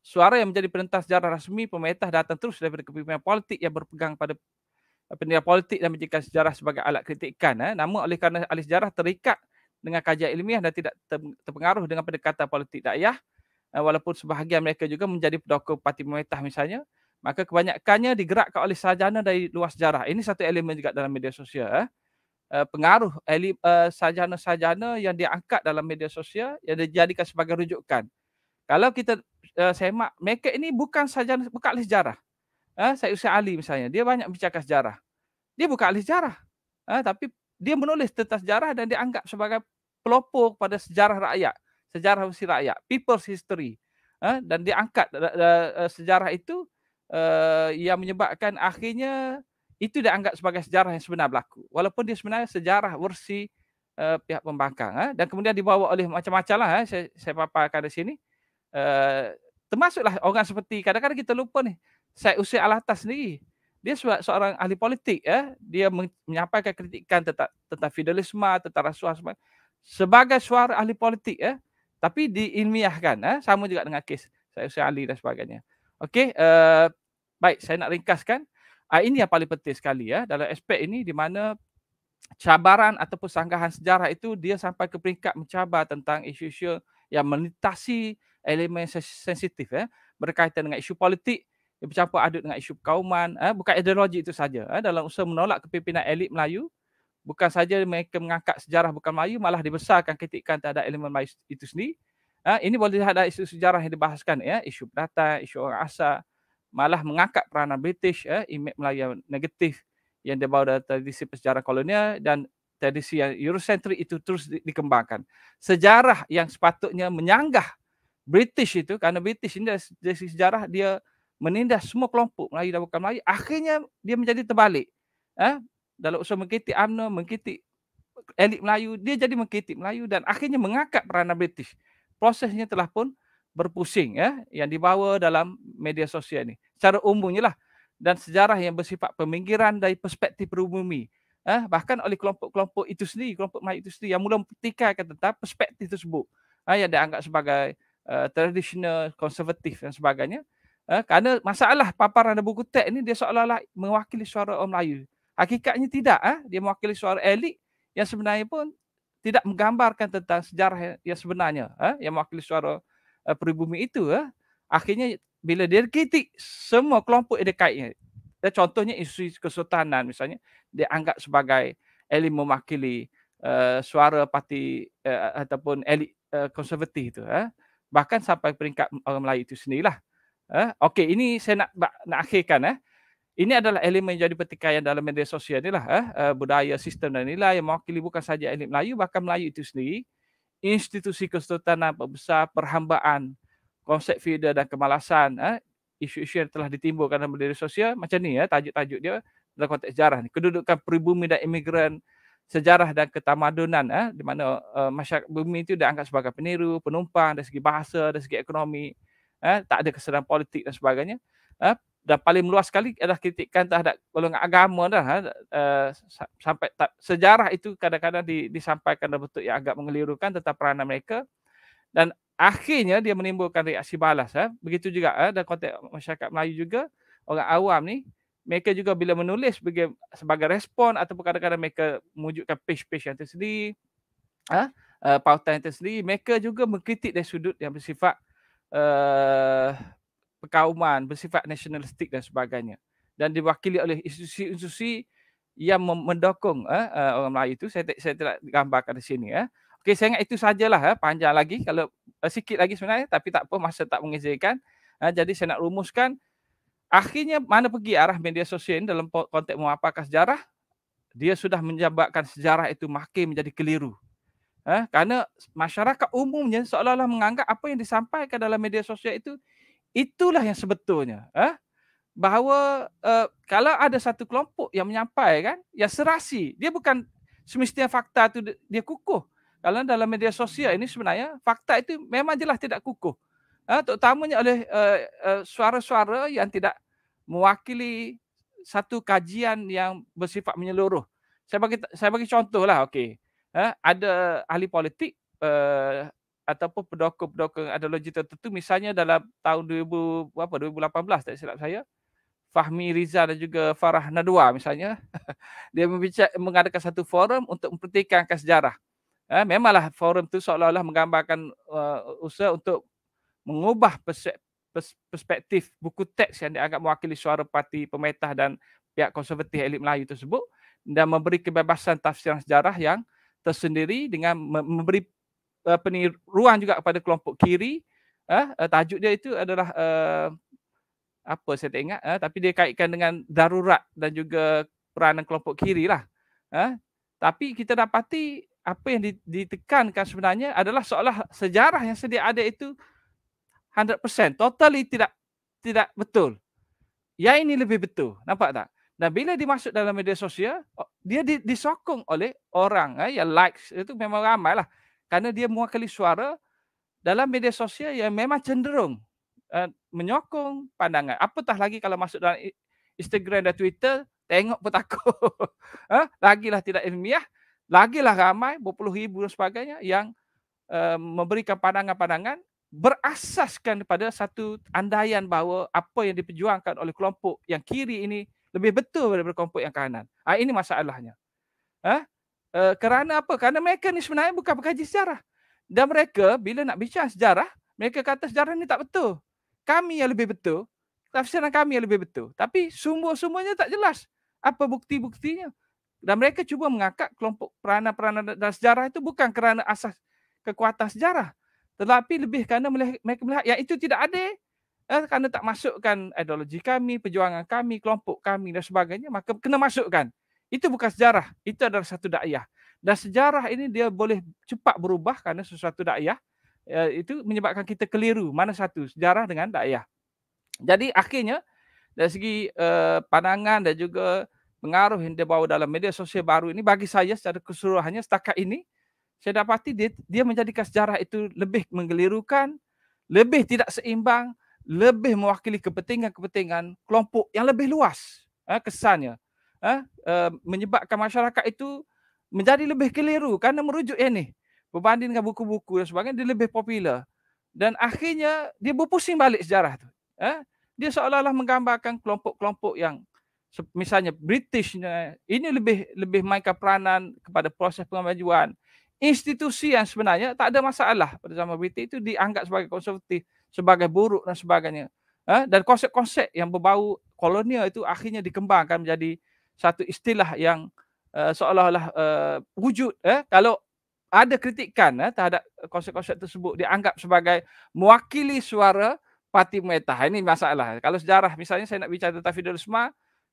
suara yang menjadi penentang sejarah rasmi pemerintah datang terus daripada kepimpinan politik yang berpegang pada pendirian politik dan menjadikan sejarah sebagai alat kritikan. Eh. Namun oleh kerana ahli sejarah terikat dengan kajian ilmiah dan tidak terpengaruh dengan pendekatan politik dakyah, Eh, walaupun sebahagian mereka juga menjadi pendokong parti pemerintah misalnya maka kebanyakannya digerakkan oleh sajana dari luar sejarah ini satu elemen juga dalam media sosial eh. eh pengaruh sajana eh, sarjana yang diangkat dalam media sosial yang dijadikan sebagai rujukan kalau kita semak mereka ini bukan sajana bukan ahli sejarah eh, saya Usia Ali misalnya dia banyak bercakap sejarah dia bukan ahli sejarah eh, tapi dia menulis tentang sejarah dan dianggap sebagai pelopor pada sejarah rakyat sejarah usia rakyat, people's history. Ha, eh, dan diangkat uh, uh, sejarah itu uh, yang menyebabkan akhirnya itu dianggap sebagai sejarah yang sebenar berlaku. Walaupun dia sebenarnya sejarah versi uh, pihak pembangkang. Eh, dan kemudian dibawa oleh macam-macam lah. Eh, saya, saya paparkan di sini. Uh, termasuklah orang seperti kadang-kadang kita lupa ni. Syed Hussein Al-Atas sendiri. Dia sebab seorang ahli politik. Eh, dia menyampaikan kritikan tentang, tentang fidelisme, tentang rasuah. Sebagai suara ahli politik. Eh, tapi diilmiahkan eh? sama juga dengan kes saya Hussein Ali dan sebagainya. Okey, uh, baik saya nak ringkaskan. Uh, ini yang paling penting sekali ya dalam aspek ini di mana cabaran ataupun sanggahan sejarah itu dia sampai ke peringkat mencabar tentang isu-isu yang menitasi elemen sensitif ya berkaitan dengan isu politik yang bercampur aduk dengan isu kauman eh, bukan ideologi itu saja eh, dalam usaha menolak kepimpinan elit Melayu bukan saja mereka mengangkat sejarah bukan Melayu malah dibesarkan ketikkan ada elemen Melayu itu sendiri. Ha, ini boleh dilihat dari isu sejarah yang dibahaskan ya, isu data, isu orang asal malah mengangkat peranan British ya, imej Melayu yang negatif yang dibawa dari tradisi sejarah kolonial dan tradisi yang Eurocentric itu terus di, dikembangkan. Sejarah yang sepatutnya menyanggah British itu kerana British ini dari sejarah dia menindas semua kelompok Melayu dan bukan Melayu akhirnya dia menjadi terbalik. Ha? dalam usaha mengkritik UMNO, mengkritik elit Melayu, dia jadi mengkritik Melayu dan akhirnya mengangkat peranan British. Prosesnya telah pun berpusing ya yang dibawa dalam media sosial ini. cara umumnya lah dan sejarah yang bersifat peminggiran dari perspektif perumumi. Eh, bahkan oleh kelompok-kelompok itu sendiri, kelompok Melayu itu sendiri yang mula mempertikaikan tentang perspektif tersebut eh, yang dianggap sebagai uh, eh, tradisional, konservatif dan sebagainya. Eh, kerana masalah paparan dan buku teks ini dia seolah-olah mewakili suara orang Melayu. Hakikatnya tidak. Ha? Dia mewakili suara elit yang sebenarnya pun tidak menggambarkan tentang sejarah yang sebenarnya ha? yang mewakili suara uh, peribumi itu. Ha? Akhirnya bila dia kritik semua kelompok yang dekatnya. Ya, contohnya isu kesultanan misalnya dia anggap sebagai elit mewakili uh, suara parti uh, ataupun elit uh, konservatif itu. Ha? Bahkan sampai peringkat orang Melayu itu sendirilah. Ha? Okey, ini saya nak nak akhirkan. Ha? Ini adalah elemen yang jadi pertikaian dalam media sosial inilah eh, eh budaya sistem dan nilai yang mewakili bukan saja elemen Melayu bahkan Melayu itu sendiri institusi kesultanan besar perhambaan konsep fida dan kemalasan eh, isu-isu yang telah ditimbulkan dalam media sosial macam ni ya eh, tajuk-tajuk dia dalam konteks sejarah ni kedudukan pribumi dan imigran sejarah dan ketamadunan eh, di mana eh, masyarakat bumi itu angkat sebagai peniru penumpang dari segi bahasa dari segi ekonomi eh, tak ada kesedaran politik dan sebagainya eh, Dah paling meluas sekali adalah kritikan terhadap golongan agama dah ha, uh, sampai ta, sejarah itu kadang-kadang di, disampaikan dalam bentuk yang agak mengelirukan tentang peranan mereka dan akhirnya dia menimbulkan reaksi balas ha. begitu juga ha, dalam konteks masyarakat Melayu juga orang awam ni mereka juga bila menulis sebagai, sebagai respon ataupun kadang-kadang mereka mewujudkan page-page yang tersendiri ha, uh, pautan yang tersendiri mereka juga mengkritik dari sudut yang bersifat uh, perkauman bersifat nasionalistik dan sebagainya dan diwakili oleh institusi-institusi yang mendukung eh, eh, orang Melayu itu saya saya tidak gambarkan di sini ya eh. okey saya ingat itu sajalah eh, panjang lagi kalau eh, sikit lagi sebenarnya tapi tak apa masa tak mengizinkan eh, jadi saya nak rumuskan akhirnya mana pergi arah media sosial ini dalam konteks memaparkan sejarah dia sudah menjabatkan sejarah itu makin menjadi keliru eh, kerana masyarakat umumnya seolah-olah menganggap apa yang disampaikan dalam media sosial itu Itulah yang sebetulnya. Eh? Bahawa uh, kalau ada satu kelompok yang menyampaikan, yang serasi, dia bukan semestinya fakta itu dia kukuh. Kalau dalam media sosial ini sebenarnya fakta itu memang jelas tidak kukuh. Eh, terutamanya oleh uh, suara-suara yang tidak mewakili satu kajian yang bersifat menyeluruh. Saya bagi saya bagi contohlah okey. Eh, ada ahli politik uh, ataupun pendokong-pendokong ideologi tertentu misalnya dalam tahun 2000 berapa 2018 tak silap saya Fahmi Riza dan juga Farah Nadwa misalnya dia membicar, mengadakan satu forum untuk mempertikankan sejarah. Eh, memanglah forum itu seolah-olah menggambarkan uh, usaha untuk mengubah perspektif buku teks yang dianggap mewakili suara parti pemerintah dan pihak konservatif elit Melayu tersebut dan memberi kebebasan tafsiran sejarah yang tersendiri dengan memberi apa eh, ni ruang juga kepada kelompok kiri eh uh, tajuk dia itu adalah uh, apa saya tak ingat uh, tapi dia kaitkan dengan darurat dan juga peranan kelompok kiri lah uh, tapi kita dapati apa yang ditekankan sebenarnya adalah seolah sejarah yang sedia ada itu 100% totally tidak tidak betul. Ya ini lebih betul. Nampak tak? Dan bila dimasuk dalam media sosial, dia disokong oleh orang eh, yang likes itu memang ramai lah. Karena dia mewakili suara dalam media sosial yang memang cenderung uh, menyokong pandangan. Apatah lagi kalau masuk dalam Instagram dan Twitter, tengok pun takut. huh? Eh, lagilah tidak ilmiah, lagilah ramai, berpuluh ribu dan sebagainya yang uh, memberikan pandangan-pandangan berasaskan kepada satu andaian bahawa apa yang diperjuangkan oleh kelompok yang kiri ini lebih betul daripada kelompok yang kanan. Ha, ini masalahnya. Ha? Eh, kerana apa? Kerana mereka ni sebenarnya bukan berkaji sejarah. Dan mereka bila nak bincang sejarah, mereka kata sejarah ni tak betul. Kami yang lebih betul, tafsiran kami yang lebih betul. Tapi sumber semuanya tak jelas apa bukti-buktinya. Dan mereka cuba mengakak kelompok peranan-peranan dalam sejarah itu bukan kerana asas kekuatan sejarah. Tetapi lebih kerana mereka melihat yang itu tidak ada. Eh, kerana tak masukkan ideologi kami, perjuangan kami, kelompok kami dan sebagainya. Maka kena masukkan. Itu bukan sejarah. Itu adalah satu da'iyah. Dan sejarah ini dia boleh cepat berubah kerana sesuatu da'iyah. Ya, itu menyebabkan kita keliru. Mana satu? Sejarah dengan da'iyah. Jadi akhirnya dari segi eh, pandangan dan juga pengaruh yang dia bawa dalam media sosial baru ini bagi saya secara keseluruhannya setakat ini saya dapati dia, dia menjadikan sejarah itu lebih menggelirukan, lebih tidak seimbang, lebih mewakili kepentingan-kepentingan kelompok yang lebih luas eh, kesannya uh, menyebabkan masyarakat itu menjadi lebih keliru kerana merujuk yang eh, ini berbanding dengan buku-buku dan sebagainya dia lebih popular dan akhirnya dia berpusing balik sejarah tu uh, dia seolah-olah menggambarkan kelompok-kelompok yang misalnya British ini lebih lebih mainkan peranan kepada proses pengemajuan institusi yang sebenarnya tak ada masalah pada zaman British itu dianggap sebagai konservatif sebagai buruk dan sebagainya ha. dan konsep-konsep yang berbau kolonial itu akhirnya dikembangkan menjadi satu istilah yang uh, seolah-olah uh, wujud eh kalau ada kritikan eh, terhadap konsep-konsep tersebut dianggap sebagai mewakili suara parti pemerintah ini masalah kalau sejarah misalnya saya nak bicara tentang federalisme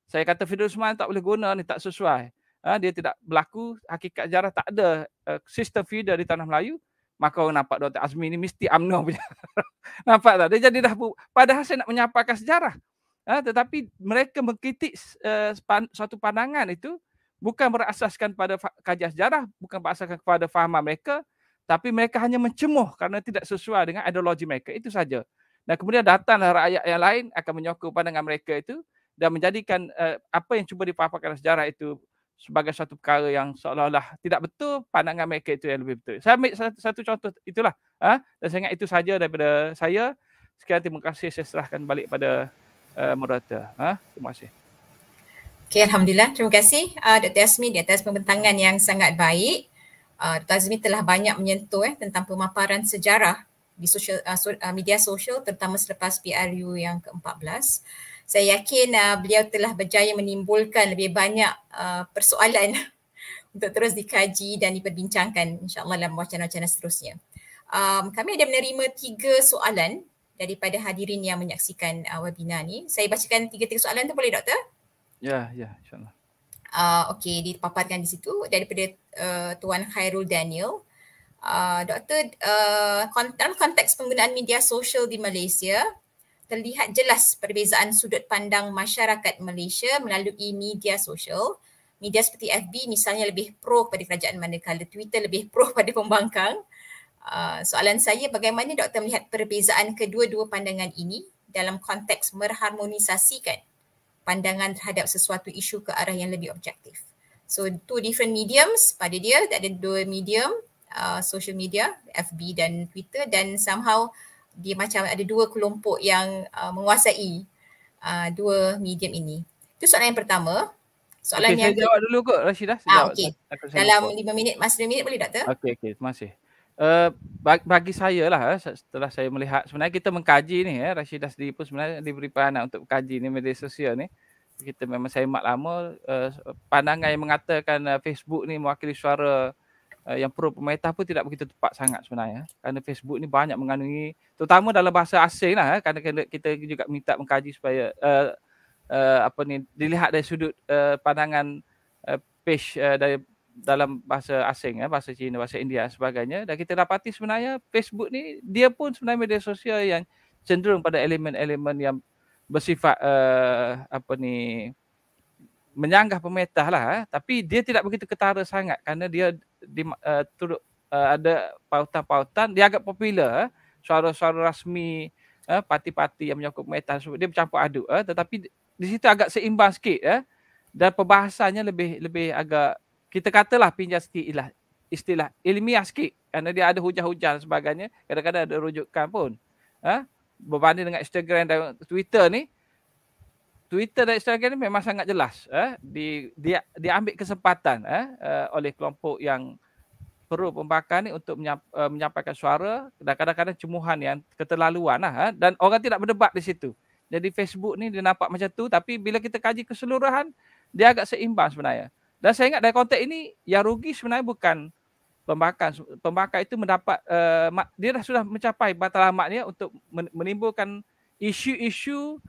saya kata federalisme tak boleh guna ni tak sesuai eh, dia tidak berlaku hakikat sejarah tak ada uh, sistem feeder di tanah Melayu maka orang nampak Dr. Azmi ni mesti UMNO punya. nampak tak? Dia jadi dah bu- padahal saya nak menyampaikan sejarah. Ha, tetapi mereka mengkritik uh, suatu pandangan itu bukan berasaskan pada kajian sejarah, bukan berasaskan kepada faham mereka, tapi mereka hanya mencemuh kerana tidak sesuai dengan ideologi mereka. Itu saja. Dan kemudian datanglah rakyat yang lain akan menyokong pandangan mereka itu dan menjadikan uh, apa yang cuba dipaparkan sejarah itu sebagai satu perkara yang seolah-olah tidak betul, pandangan mereka itu yang lebih betul. Saya ambil satu, satu contoh itulah. Ha? Dan saya ingat itu saja daripada saya. Sekian terima kasih. Saya serahkan balik pada uh, eh, merata. Ha? Terima kasih. Okay, Alhamdulillah. Terima kasih uh, Dr. Azmi di atas pembentangan yang sangat baik. Uh, Dr. Azmi telah banyak menyentuh eh, tentang pemaparan sejarah di social, uh, ah, so, uh, media sosial terutama selepas PRU yang ke-14. Saya yakin uh, beliau telah berjaya menimbulkan lebih banyak uh, persoalan untuk terus dikaji dan diperbincangkan insyaAllah dalam wacana-wacana seterusnya. Um, kami ada menerima tiga soalan daripada hadirin yang menyaksikan uh, webinar ni. Saya bacakan tiga-tiga soalan tu boleh doktor? Ya, yeah, ya yeah, insyaAllah. Uh, okay, dipaparkan di situ daripada uh, Tuan Khairul Daniel. Uh, doktor, uh, kont- dalam konteks penggunaan media sosial di Malaysia, terlihat jelas perbezaan sudut pandang masyarakat Malaysia melalui media sosial. Media seperti FB misalnya lebih pro kepada kerajaan manakala Twitter lebih pro pada pembangkang. Ah, soalan saya bagaimana doktor melihat perbezaan kedua-dua pandangan ini dalam konteks merharmonisasikan pandangan terhadap sesuatu isu ke arah yang lebih objektif. So two different mediums pada dia, ada dua medium uh, social media, FB dan Twitter dan somehow dia macam ada dua kelompok yang uh, menguasai uh, dua medium ini. Itu soalan yang pertama. Soalan okay, yang saya jawab dulu kot Rashidah. Ah, okay. Dalam lima minit, masa lima minit boleh tak? Okey, Okay, Terima kasih. Eh, bagi saya lah eh, setelah saya melihat sebenarnya kita mengkaji ni ya eh, Rashidah sendiri pun sebenarnya diberi peranan untuk mengkaji ni media sosial ni kita memang saya mak lama uh, pandangan yang mengatakan uh, Facebook ni mewakili suara uh, yang pro pemerintah pun tidak begitu tepat sangat sebenarnya kerana Facebook ni banyak mengandungi terutama dalam bahasa asing lah kerana kita juga minta mengkaji supaya uh, uh, apa ni dilihat dari sudut uh, pandangan uh, page uh, dari dalam bahasa asing, eh, bahasa Cina, bahasa India dan sebagainya. Dan kita dapati sebenarnya Facebook ni dia pun sebenarnya media sosial yang cenderung pada elemen-elemen yang bersifat uh, apa ni menyanggah pemerintah lah. Eh. Tapi dia tidak begitu ketara sangat kerana dia di, uh, turut, uh, ada pautan-pautan dia agak popular. Eh. Suara-suara rasmi eh, parti-parti yang menyokong pemerintah dia bercampur aduk. Eh. Tetapi di situ agak seimbang sikit. Eh. Dan perbahasannya lebih lebih agak kita katalah pinjam sikit ialah istilah ilmiah sikit kerana dia ada hujah-hujah dan sebagainya kadang-kadang ada rujukan pun ha? berbanding dengan Instagram dan Twitter ni Twitter dan Instagram ni memang sangat jelas eh? di, dia, diambil kesempatan eh? uh, oleh kelompok yang perlu pembakar ni untuk menyap, uh, menyampaikan suara dan kadang-kadang cemuhan yang keterlaluan lah, eh? dan orang tidak berdebat di situ jadi Facebook ni dia nampak macam tu tapi bila kita kaji keseluruhan dia agak seimbang sebenarnya. Dan saya ingat dari konteks ini yang rugi sebenarnya bukan pembakar. Pembakar itu mendapat uh, dia dah sudah mencapai batas amatnya untuk menimbulkan isu-isu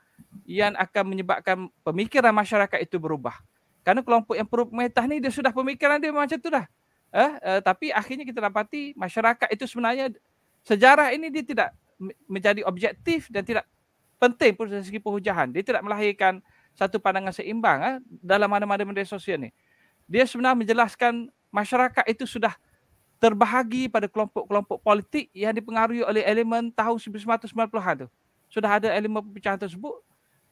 yang akan menyebabkan pemikiran masyarakat itu berubah. Karena kelompok yang pemerintah ni dia sudah pemikiran dia macam tu dah. Eh, uh, tapi akhirnya kita dapati masyarakat itu sebenarnya sejarah ini dia tidak menjadi objektif dan tidak penting pun dari segi penghujahan. Dia tidak melahirkan satu pandangan seimbang eh, dalam mana-mana media sosial ni dia sebenarnya menjelaskan masyarakat itu sudah terbahagi pada kelompok-kelompok politik yang dipengaruhi oleh elemen tahun 1990-an itu. Sudah ada elemen perpecahan tersebut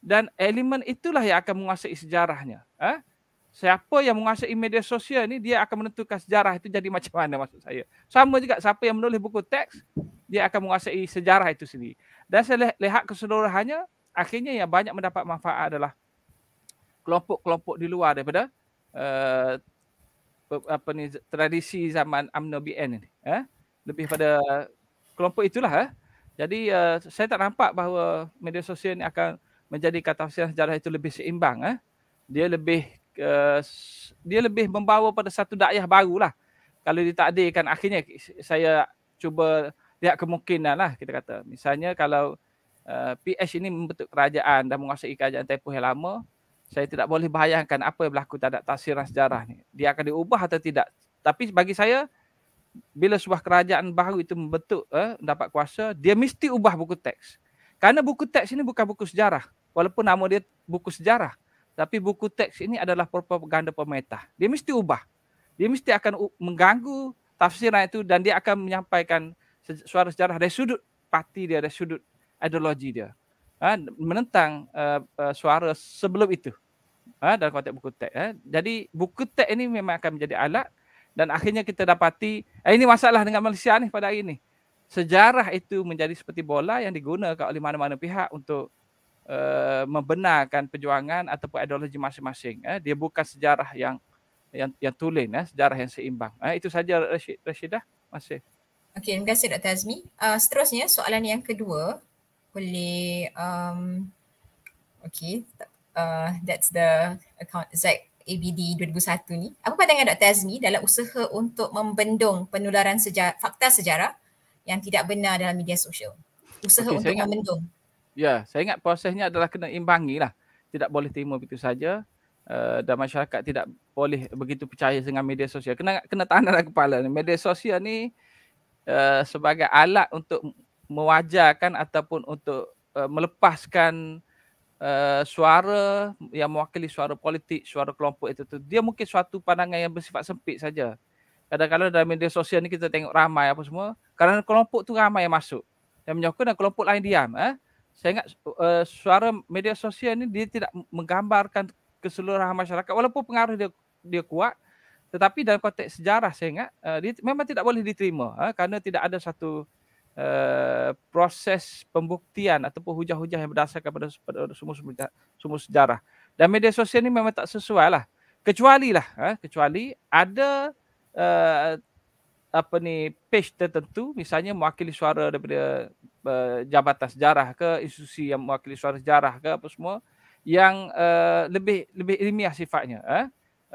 dan elemen itulah yang akan menguasai sejarahnya. Eh? Siapa yang menguasai media sosial ini, dia akan menentukan sejarah itu jadi macam mana maksud saya. Sama juga siapa yang menulis buku teks, dia akan menguasai sejarah itu sendiri. Dan saya lihat keseluruhannya, akhirnya yang banyak mendapat manfaat adalah kelompok-kelompok di luar daripada uh, apa ni tradisi zaman UMNO BN ini eh? lebih pada kelompok itulah eh? jadi uh, saya tak nampak bahawa media sosial ini akan menjadi tafsiran sejarah itu lebih seimbang eh? dia lebih uh, dia lebih membawa pada satu dakyah baru lah. kalau ditakdirkan akhirnya saya cuba lihat kemungkinan lah kita kata misalnya kalau uh, PH ini membentuk kerajaan dan menguasai kerajaan tempoh yang lama saya tidak boleh bayangkan apa yang berlaku terhadap tafsiran sejarah ni. Dia akan diubah atau tidak. Tapi bagi saya, bila sebuah kerajaan baru itu membentuk, eh, dapat kuasa, dia mesti ubah buku teks. Karena buku teks ini bukan buku sejarah. Walaupun nama dia buku sejarah. Tapi buku teks ini adalah propaganda pemerintah. Dia mesti ubah. Dia mesti akan mengganggu tafsiran itu dan dia akan menyampaikan suara sejarah dari sudut parti dia, dari sudut ideologi dia uh, menentang uh, uh, suara sebelum itu uh, dalam konteks buku teks. Uh. Jadi buku teks ini memang akan menjadi alat dan akhirnya kita dapati eh, ini masalah dengan Malaysia ni pada hari ini. Sejarah itu menjadi seperti bola yang digunakan oleh mana-mana pihak untuk uh, membenarkan perjuangan ataupun ideologi masing-masing. Uh. Dia bukan sejarah yang yang, yang tulen, uh, sejarah yang seimbang. Uh, itu saja Rashid, Rashidah. Masih. Okey, terima kasih Dr. Azmi. Uh, seterusnya soalan yang kedua boleh um, okay uh, that's the account ZABD 2001 ni. Apa pandangan Dr. Azmi dalam usaha untuk membendung penularan sejarah, fakta sejarah yang tidak benar dalam media sosial? Usaha okay, untuk membendung. Ya, yeah, saya ingat prosesnya adalah kena imbangi lah. Tidak boleh terima begitu saja uh, dan masyarakat tidak boleh begitu percaya dengan media sosial. Kena kena tahan kepala ni. Media sosial ni uh, sebagai alat untuk mewajarkan ataupun untuk uh, melepaskan uh, suara yang mewakili suara politik, suara kelompok itu tu. Dia mungkin suatu pandangan yang bersifat sempit saja. Kadang-kadang dalam media sosial ni kita tengok ramai apa semua, kerana kelompok tu ramai yang masuk yang menyokong dan kelompok lain diam. Eh. Saya ingat uh, suara media sosial ni dia tidak menggambarkan keseluruhan masyarakat walaupun pengaruh dia dia kuat tetapi dalam konteks sejarah saya ingat uh, dia memang tidak boleh diterima uh, kerana tidak ada satu Eh, proses pembuktian ataupun hujah-hujah yang berdasarkan pada, semua, semua sejarah. Dan media sosial ni memang tak sesuai lah. Kecuali lah, eh, ha, kecuali ada uh, apa ni page tertentu misalnya mewakili suara daripada uh, jabatan sejarah ke institusi yang mewakili suara sejarah ke apa semua yang uh, lebih lebih ilmiah sifatnya ha. eh.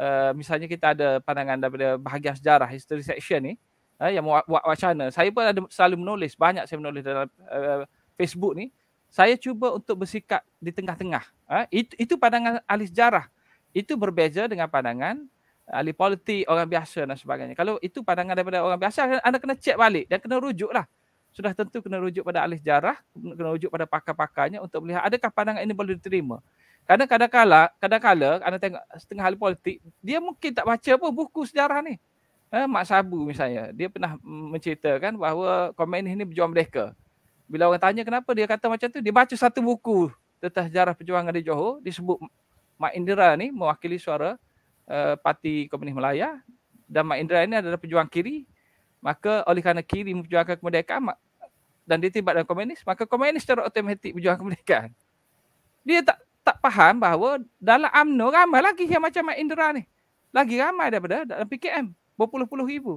uh, misalnya kita ada pandangan daripada bahagian sejarah history section ni eh, yang buat, wacana. Saya pun ada selalu menulis, banyak saya menulis dalam uh, Facebook ni. Saya cuba untuk bersikap di tengah-tengah. Eh, itu, itu pandangan ahli sejarah. Itu berbeza dengan pandangan ahli politik, orang biasa dan sebagainya. Kalau itu pandangan daripada orang biasa, anda kena cek balik dan kena rujuklah. Sudah tentu kena rujuk pada ahli sejarah, kena rujuk pada pakar-pakarnya untuk melihat adakah pandangan ini boleh diterima. Karena kadang-kadang kadang-kadang anda tengok setengah ahli politik, dia mungkin tak baca pun buku sejarah ni eh, Mak Sabu misalnya, dia pernah menceritakan bahawa komunis ini berjuang merdeka. Bila orang tanya kenapa dia kata macam tu, dia baca satu buku tentang sejarah perjuangan di Johor, disebut Mak Indra ni mewakili suara uh, parti Komunis Melaya dan Mak Indra ini adalah pejuang kiri, maka oleh kerana kiri memperjuangkan kemerdekaan mak, dan dia tiba dalam komunis, maka komunis secara otomatik berjuang kemerdekaan. Dia tak tak faham bahawa dalam UMNO ramai lagi yang macam Mak Indra ni. Lagi ramai daripada dalam PKM berpuluh-puluh ribu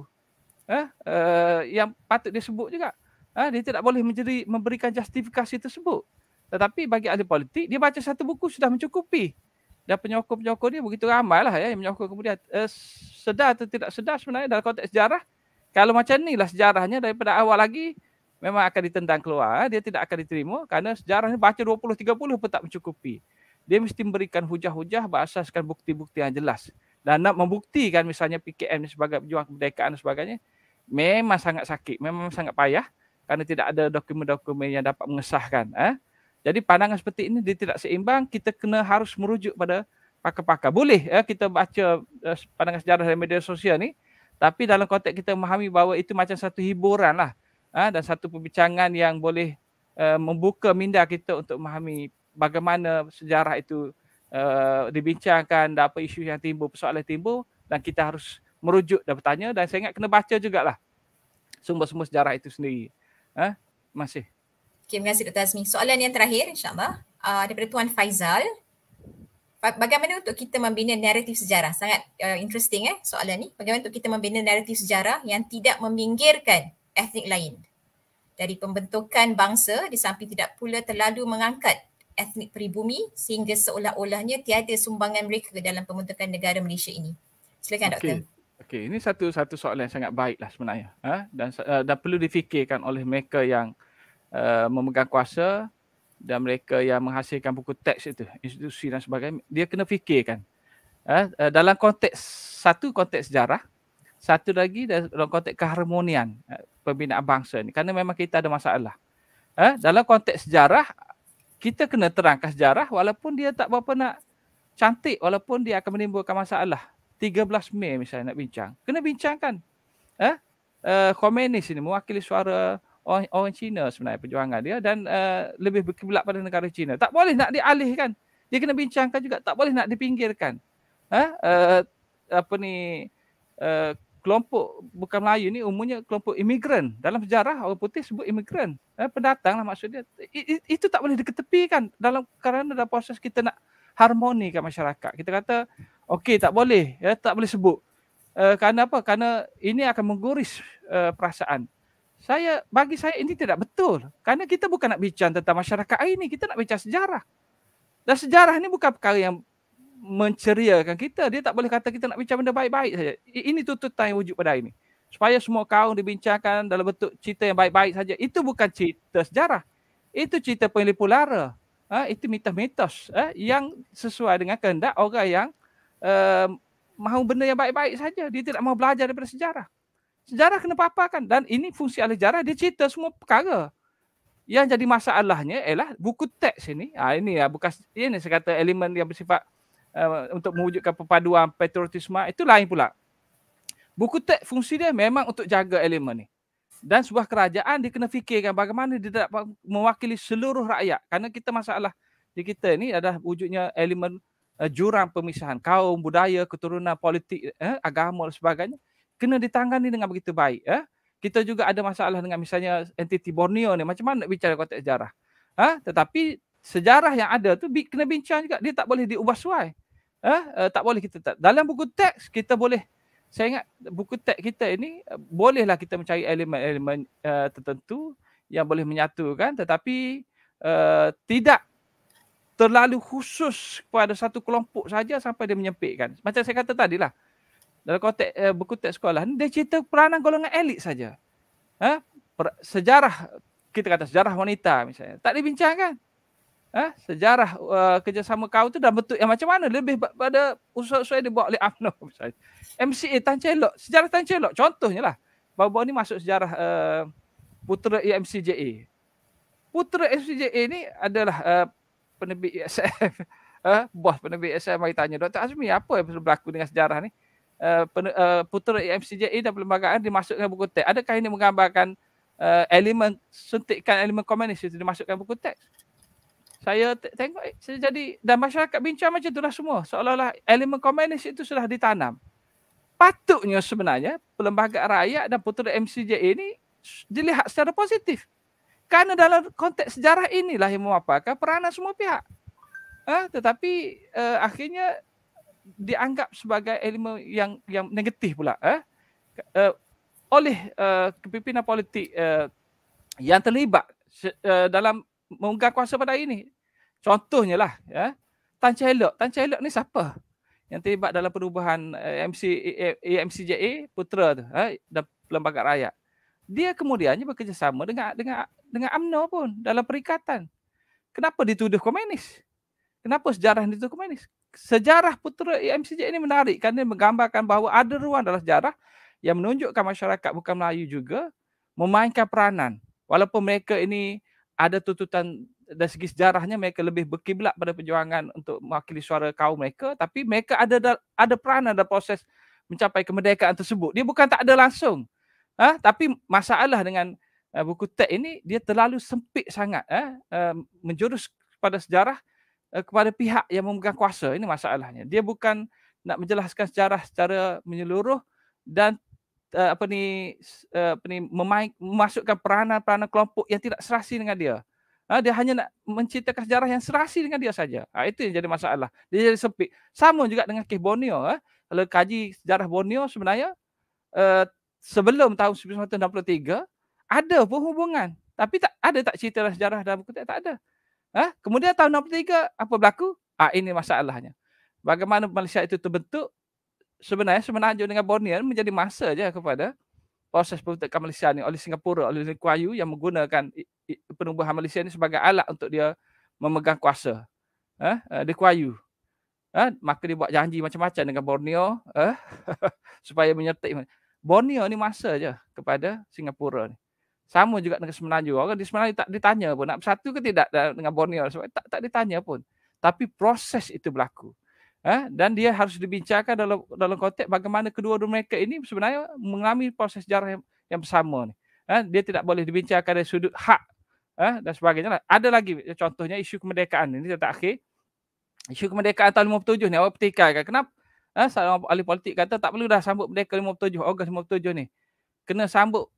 eh, uh, yang patut dia sebut juga. Eh, dia tidak boleh menjadi, memberikan justifikasi tersebut. Tetapi bagi ahli politik, dia baca satu buku sudah mencukupi. Dan penyokong-penyokong dia begitu ramai lah ya, yang menyokong kemudian. Uh, sedar atau tidak sedar sebenarnya dalam konteks sejarah, kalau macam inilah sejarahnya daripada awal lagi, memang akan ditendang keluar. Eh. Dia tidak akan diterima kerana sejarahnya baca 20-30 pun tak mencukupi. Dia mesti memberikan hujah-hujah berasaskan bukti-bukti yang jelas dan nak membuktikan misalnya PKM sebagai pejuang kemerdekaan dan sebagainya memang sangat sakit memang sangat payah kerana tidak ada dokumen-dokumen yang dapat mengesahkan eh? jadi pandangan seperti ini dia tidak seimbang kita kena harus merujuk pada pakar-pakar boleh eh, kita baca eh, pandangan sejarah dari media sosial ni tapi dalam konteks kita memahami bahawa itu macam satu hiburan lah eh, dan satu perbincangan yang boleh eh, membuka minda kita untuk memahami bagaimana sejarah itu uh, dibincangkan dan apa isu yang timbul, persoalan timbul dan kita harus merujuk dan bertanya dan saya ingat kena baca jugalah sumber-sumber sejarah itu sendiri. Eh, masih. Okay, terima kasih Dr. Azmi. Soalan yang terakhir insyaAllah uh, daripada Tuan Faizal. Bagaimana untuk kita membina naratif sejarah? Sangat uh, interesting eh soalan ni. Bagaimana untuk kita membina naratif sejarah yang tidak meminggirkan etnik lain? Dari pembentukan bangsa di samping tidak pula terlalu mengangkat etnik peribumi sehingga seolah-olahnya tiada sumbangan mereka dalam pembentukan negara Malaysia ini. Silakan okay. doktor. Okey, ini satu satu soalan yang sangat baiklah sebenarnya. Ha? Dan uh, dan perlu difikirkan oleh mereka yang uh, memegang kuasa dan mereka yang menghasilkan buku teks itu, institusi dan sebagainya, dia kena fikirkan. Uh, dalam konteks satu konteks sejarah, satu lagi dalam konteks keharmonian uh, pembinaan bangsa ini. Kerana memang kita ada masalah. Uh, dalam konteks sejarah, kita kena terangkan sejarah walaupun dia tak berapa nak cantik walaupun dia akan menimbulkan masalah 13 Mei misalnya nak bincang kena bincangkan eh uh, komunis ini mewakili suara orang, orang Cina sebenarnya perjuangan dia dan uh, lebih berkiblat pada negara Cina tak boleh nak dialihkan dia kena bincangkan juga tak boleh nak dipinggirkan eh uh, apa ni uh, kelompok bukan Melayu ni umumnya kelompok imigran. Dalam sejarah orang putih sebut imigran. Eh, pendatang lah maksud dia. itu tak boleh diketepikan dalam kerana dalam proses kita nak harmoni harmonikan masyarakat. Kita kata okey tak boleh. Ya, tak boleh sebut. Uh, kerana apa? Kerana ini akan mengguris uh, perasaan. Saya bagi saya ini tidak betul. Kerana kita bukan nak bincang tentang masyarakat hari ini, kita nak bincang sejarah. Dan sejarah ini bukan perkara yang menceriakan kita. Dia tak boleh kata kita nak bincang benda baik-baik saja. Ini tu time yang wujud pada hari ini. Supaya semua kaum dibincangkan dalam bentuk cerita yang baik-baik saja. Itu bukan cerita sejarah. Itu cerita penglipu lara. Ha, itu mitos-mitos eh, yang sesuai dengan kehendak orang yang uh, mahu benda yang baik-baik saja. Dia tidak mahu belajar daripada sejarah. Sejarah kena apa kan? Dan ini fungsi ahli sejarah. Dia cerita semua perkara. Yang jadi masalahnya ialah buku teks ini. Ha, ini ya, lah, bukan ini saya kata elemen yang bersifat Uh, untuk mewujudkan perpaduan patriotisme itu lain pula. Buku teks fungsi dia memang untuk jaga elemen ni. Dan sebuah kerajaan dia kena fikirkan bagaimana dia tidak mewakili seluruh rakyat. Kerana kita masalah di kita ni adalah wujudnya elemen uh, jurang pemisahan. Kaum, budaya, keturunan, politik, eh, agama dan sebagainya. Kena ditangani dengan begitu baik. Eh. Kita juga ada masalah dengan misalnya entiti Borneo ni. Macam mana nak bicara konteks sejarah? Ha? Tetapi sejarah yang ada tu kena bincang juga dia tak boleh diubah suai ha? eh uh, tak boleh kita tak dalam buku teks kita boleh saya ingat buku teks kita ini eh, bolehlah kita mencari elemen-elemen uh, tertentu yang boleh menyatukan tetapi uh, tidak terlalu khusus kepada satu kelompok saja sampai dia menyempitkan macam saya kata tadilah dalam konteks uh, buku teks sekolah ni dia cerita peranan golongan elit saja eh sejarah kita kata sejarah wanita misalnya tak dibincangkan Eh, sejarah uh, kerjasama kau tu dah bentuk yang macam mana lebih pada usaha-usaha dia oleh UMNO misalnya. MCA Tan Celok, sejarah Tan Celok contohnya lah. bau bau ni masuk sejarah uh, putera EMCJA. Putera EMCJA ni adalah uh, penerbit ISM. Uh, bos penerbit ISM mari tanya Dr. Azmi apa yang berlaku dengan sejarah ni? Uh, uh, putera EMCJA dan perlembagaan dimasukkan buku teks. Adakah ini menggambarkan uh, elemen suntikan elemen komunis itu dimasukkan buku teks? saya tengok eh, saya jadi dan masyarakat bincang macam itulah semua seolah-olah elemen komunis itu sudah ditanam patutnya sebenarnya perlembagaan rakyat dan putera MCJ ini dilihat secara positif kerana dalam konteks sejarah inilah yang memaparkan peranan semua pihak ha? tetapi uh, akhirnya dianggap sebagai elemen yang yang negatif pula ha? eh? uh, oleh uh, kepimpinan politik uh, yang terlibat uh, dalam mengungkap kuasa pada ini Contohnya lah, ya. Tan Chailok. Tan Chailok ni siapa? Yang terlibat dalam perubahan eh, AMC, AMCJA, putera tu. Eh, ha, dan Lembaga Rakyat. Dia kemudiannya bekerjasama dengan dengan dengan UMNO pun dalam perikatan. Kenapa dituduh komunis? Kenapa sejarah dituduh komunis? Sejarah putera AMCJA ini menarik kerana dia menggambarkan bahawa ada ruang dalam sejarah yang menunjukkan masyarakat bukan Melayu juga memainkan peranan. Walaupun mereka ini ada tuntutan dari segi sejarahnya mereka lebih berkiblat pada perjuangan untuk mewakili suara kaum mereka tapi mereka ada ada peranan ada proses mencapai kemerdekaan tersebut dia bukan tak ada langsung ah ha? tapi masalah dengan uh, buku teks ini dia terlalu sempit sangat eh uh, menjurus kepada sejarah uh, kepada pihak yang memegang kuasa ini masalahnya dia bukan nak menjelaskan sejarah secara menyeluruh dan uh, apa ni uh, apa ni memasukkan peranan-peranan kelompok yang tidak serasi dengan dia Ah, dia hanya nak menceritakan sejarah yang serasi dengan dia saja. Ah itu yang jadi masalah. Dia jadi sempit. Sama juga dengan kes Borneo. Ha. Kalau kaji sejarah Borneo sebenarnya uh, sebelum tahun 1963 ada hubungan. Tapi tak ada tak cerita sejarah dalam buku tak, tak ada. Ha? Kemudian tahun 63 apa berlaku? Ah ini masalahnya. Bagaimana Malaysia itu terbentuk sebenarnya semenanjung dengan Borneo menjadi masa saja kepada proses pembentukan Malaysia ni oleh Singapura, oleh Lee Kuan yang menggunakan penubuhan Malaysia ni sebagai alat untuk dia memegang kuasa. Eh, uh, eh, Lee Kuan eh, maka dia buat janji macam-macam dengan Borneo eh, supaya menyertai. Borneo ni masa je kepada Singapura ni. Sama juga dengan Semenanjung. Orang di Semenanjung tak ditanya pun nak bersatu ke tidak dengan Borneo. Sebab tak, tak ditanya pun. Tapi proses itu berlaku. Eh, dan dia harus dibincangkan dalam dalam konteks bagaimana kedua-dua mereka ini sebenarnya mengalami proses sejarah yang, yang sama ni. Eh, dia tidak boleh dibincangkan dari sudut hak eh, dan sebagainya lah. Ada lagi contohnya isu kemerdekaan ini tak akhir. Isu kemerdekaan tahun 57 ni awak petikaikan. Kenapa? Eh, seorang ahli politik kata tak perlu dah sambut merdeka 57, Ogos 57 ni. Kena sambut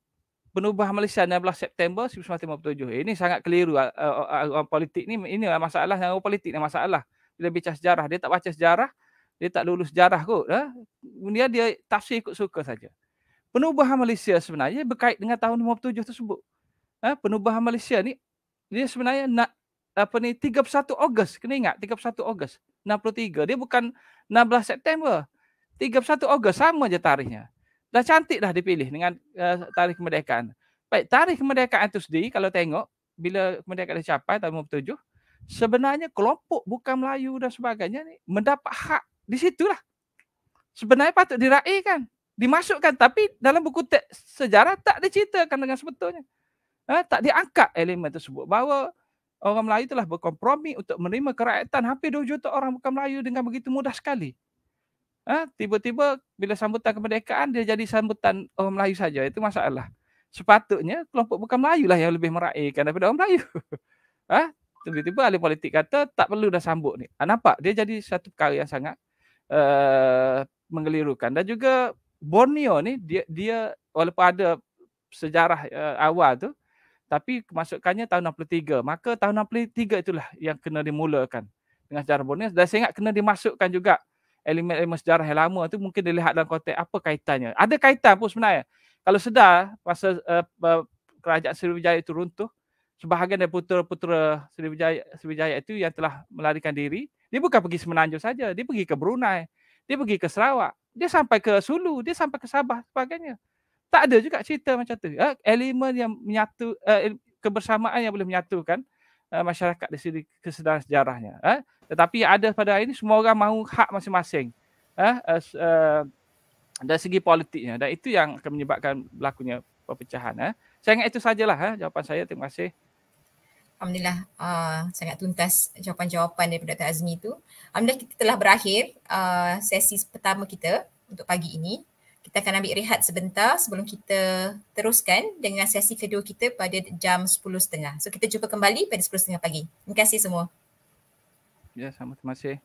penubuhan Malaysia 16 September 1957. Eh, ini sangat keliru uh, uh, uh, uh, politik ni. Ini masalah yang politik ni masalah. Uh, dia baca sejarah dia tak baca sejarah dia tak lulus sejarah kot ha? eh? dia dia tafsir ikut suka saja penubuhan Malaysia sebenarnya berkait dengan tahun 57 tersebut eh? penubuhan Malaysia ni dia sebenarnya nak apa ni 31 Ogos kena ingat 31 Ogos 63 dia bukan 16 September 31 Ogos sama je tarikhnya dah cantik dah dipilih dengan uh, tarikh kemerdekaan baik tarikh kemerdekaan itu sendiri kalau tengok bila kemerdekaan dicapai tahun 57 sebenarnya kelompok bukan Melayu dan sebagainya ni mendapat hak di situlah. Sebenarnya patut diraihkan, dimasukkan tapi dalam buku teks sejarah tak diceritakan dengan sebetulnya. Ha, tak diangkat elemen tersebut bahawa orang Melayu telah berkompromi untuk menerima kerakyatan hampir 2 juta orang bukan Melayu dengan begitu mudah sekali. Ha, tiba-tiba bila sambutan kemerdekaan dia jadi sambutan orang Melayu saja itu masalah. Sepatutnya kelompok bukan Melayu lah yang lebih meraihkan daripada orang Melayu. Ha, tiba-tiba ahli politik kata tak perlu dah sambut ni. Ha, nampak dia jadi satu perkara yang sangat uh, mengelirukan dan juga Borneo ni dia dia walaupun ada sejarah uh, awal tu tapi kemasukannya tahun 63 maka tahun 63 itulah yang kena dimulakan dengan sejarah Borneo dan saya ingat kena dimasukkan juga elemen-elemen sejarah yang lama tu mungkin dilihat dalam konteks apa kaitannya ada kaitan pun sebenarnya kalau sedar masa uh, kerajaan Sriwijaya itu runtuh sebahagian dari putera-putera Sriwijaya, Sriwijaya itu yang telah melarikan diri, dia bukan pergi semenanjung saja, dia pergi ke Brunei, dia pergi ke Sarawak, dia sampai ke Sulu, dia sampai ke Sabah sebagainya. Tak ada juga cerita macam tu. Eh, elemen yang menyatu, eh, kebersamaan yang boleh menyatukan eh, masyarakat di sini kesedaran sejarahnya. Eh. Tetapi yang ada pada hari ini semua orang mahu hak masing-masing. Eh, eh, dari segi politiknya dan itu yang akan menyebabkan berlakunya perpecahan. Eh. Saya ingat itu sajalah eh, jawapan saya. Terima kasih. Alhamdulillah uh, sangat tuntas jawapan-jawapan daripada Dr. Azmi itu. Alhamdulillah kita telah berakhir uh, sesi pertama kita untuk pagi ini. Kita akan ambil rehat sebentar sebelum kita teruskan dengan sesi kedua kita pada jam 10.30. So kita jumpa kembali pada 10.30 pagi. Terima kasih semua. Ya, sama terima kasih.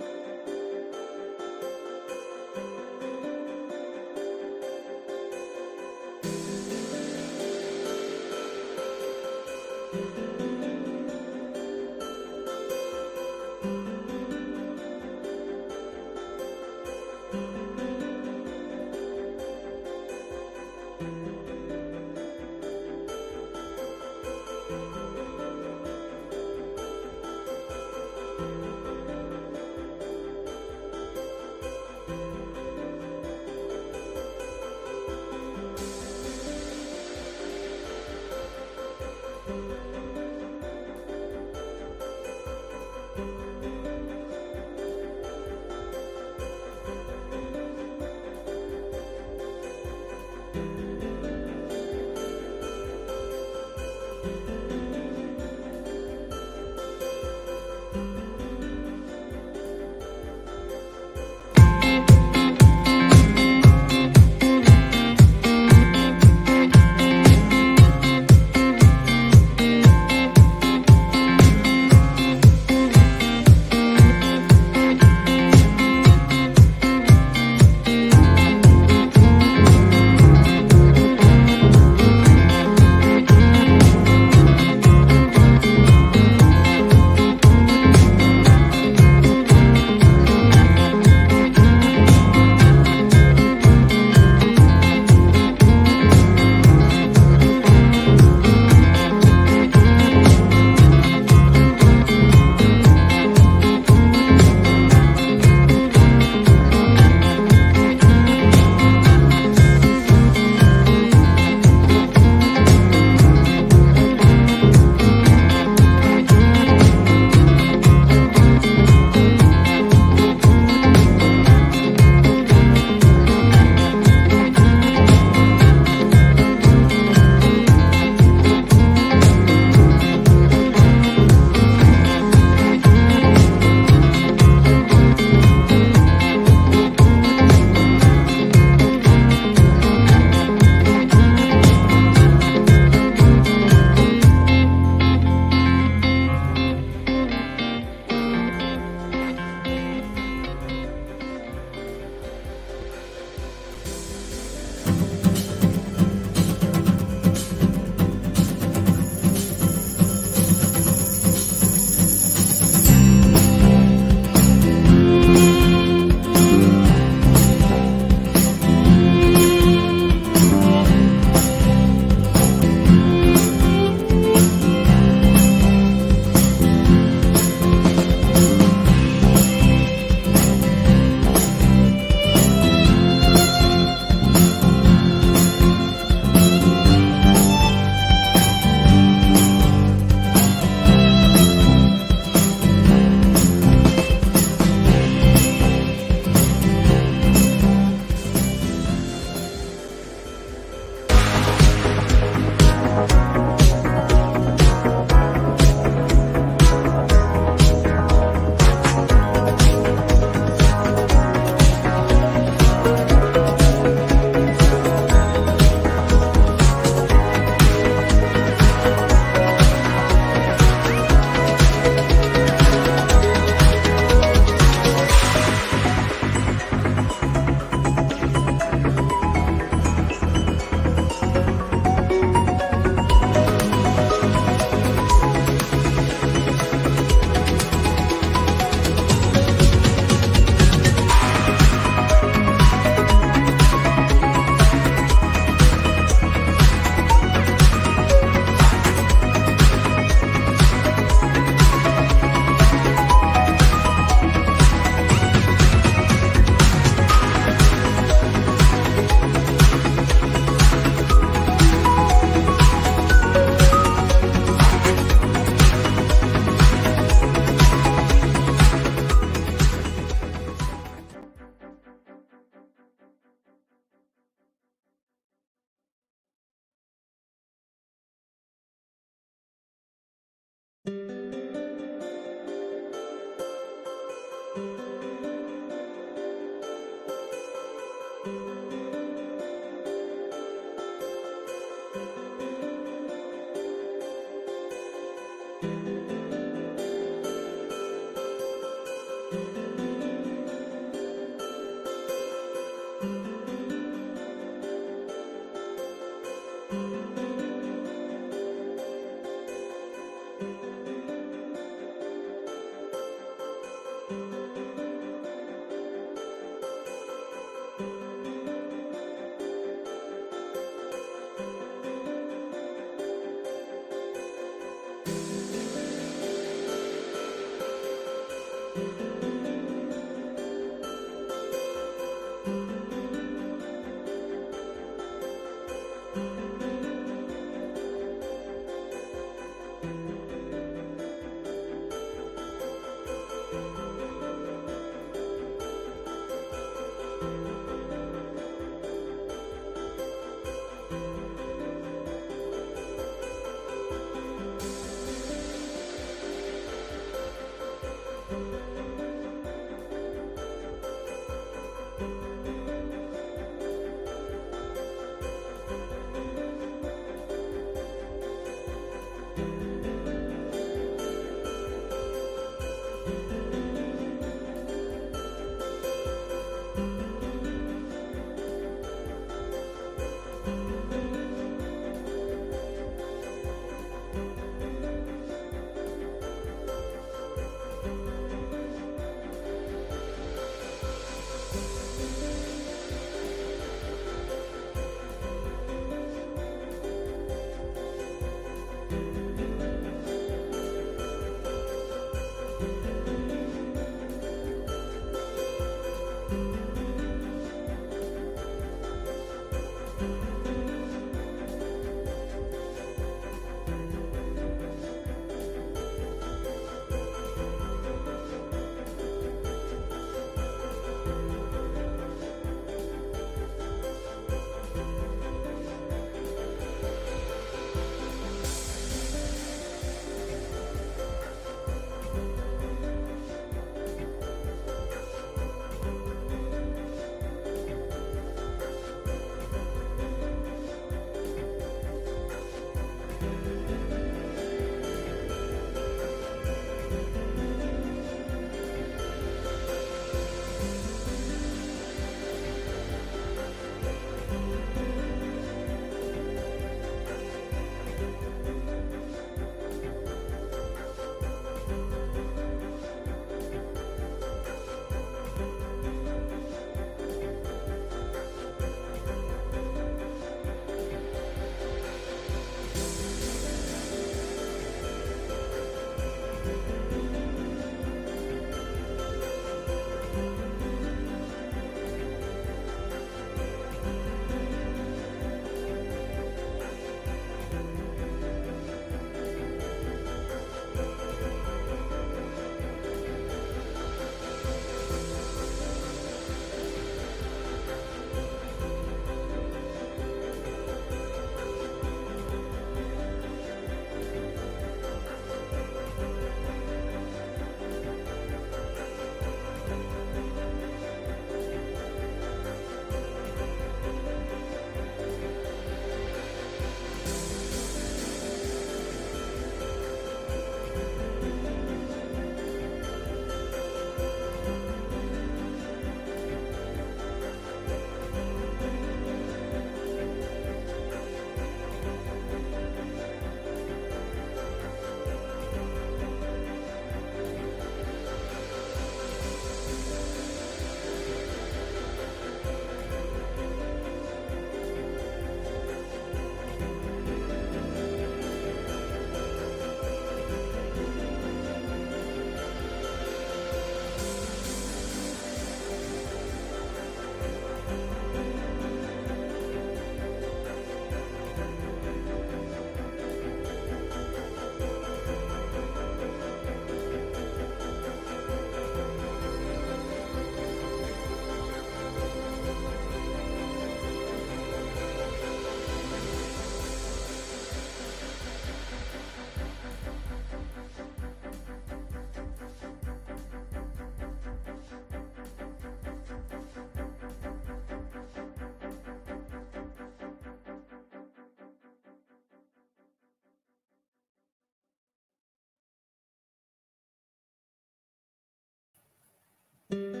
Thank you.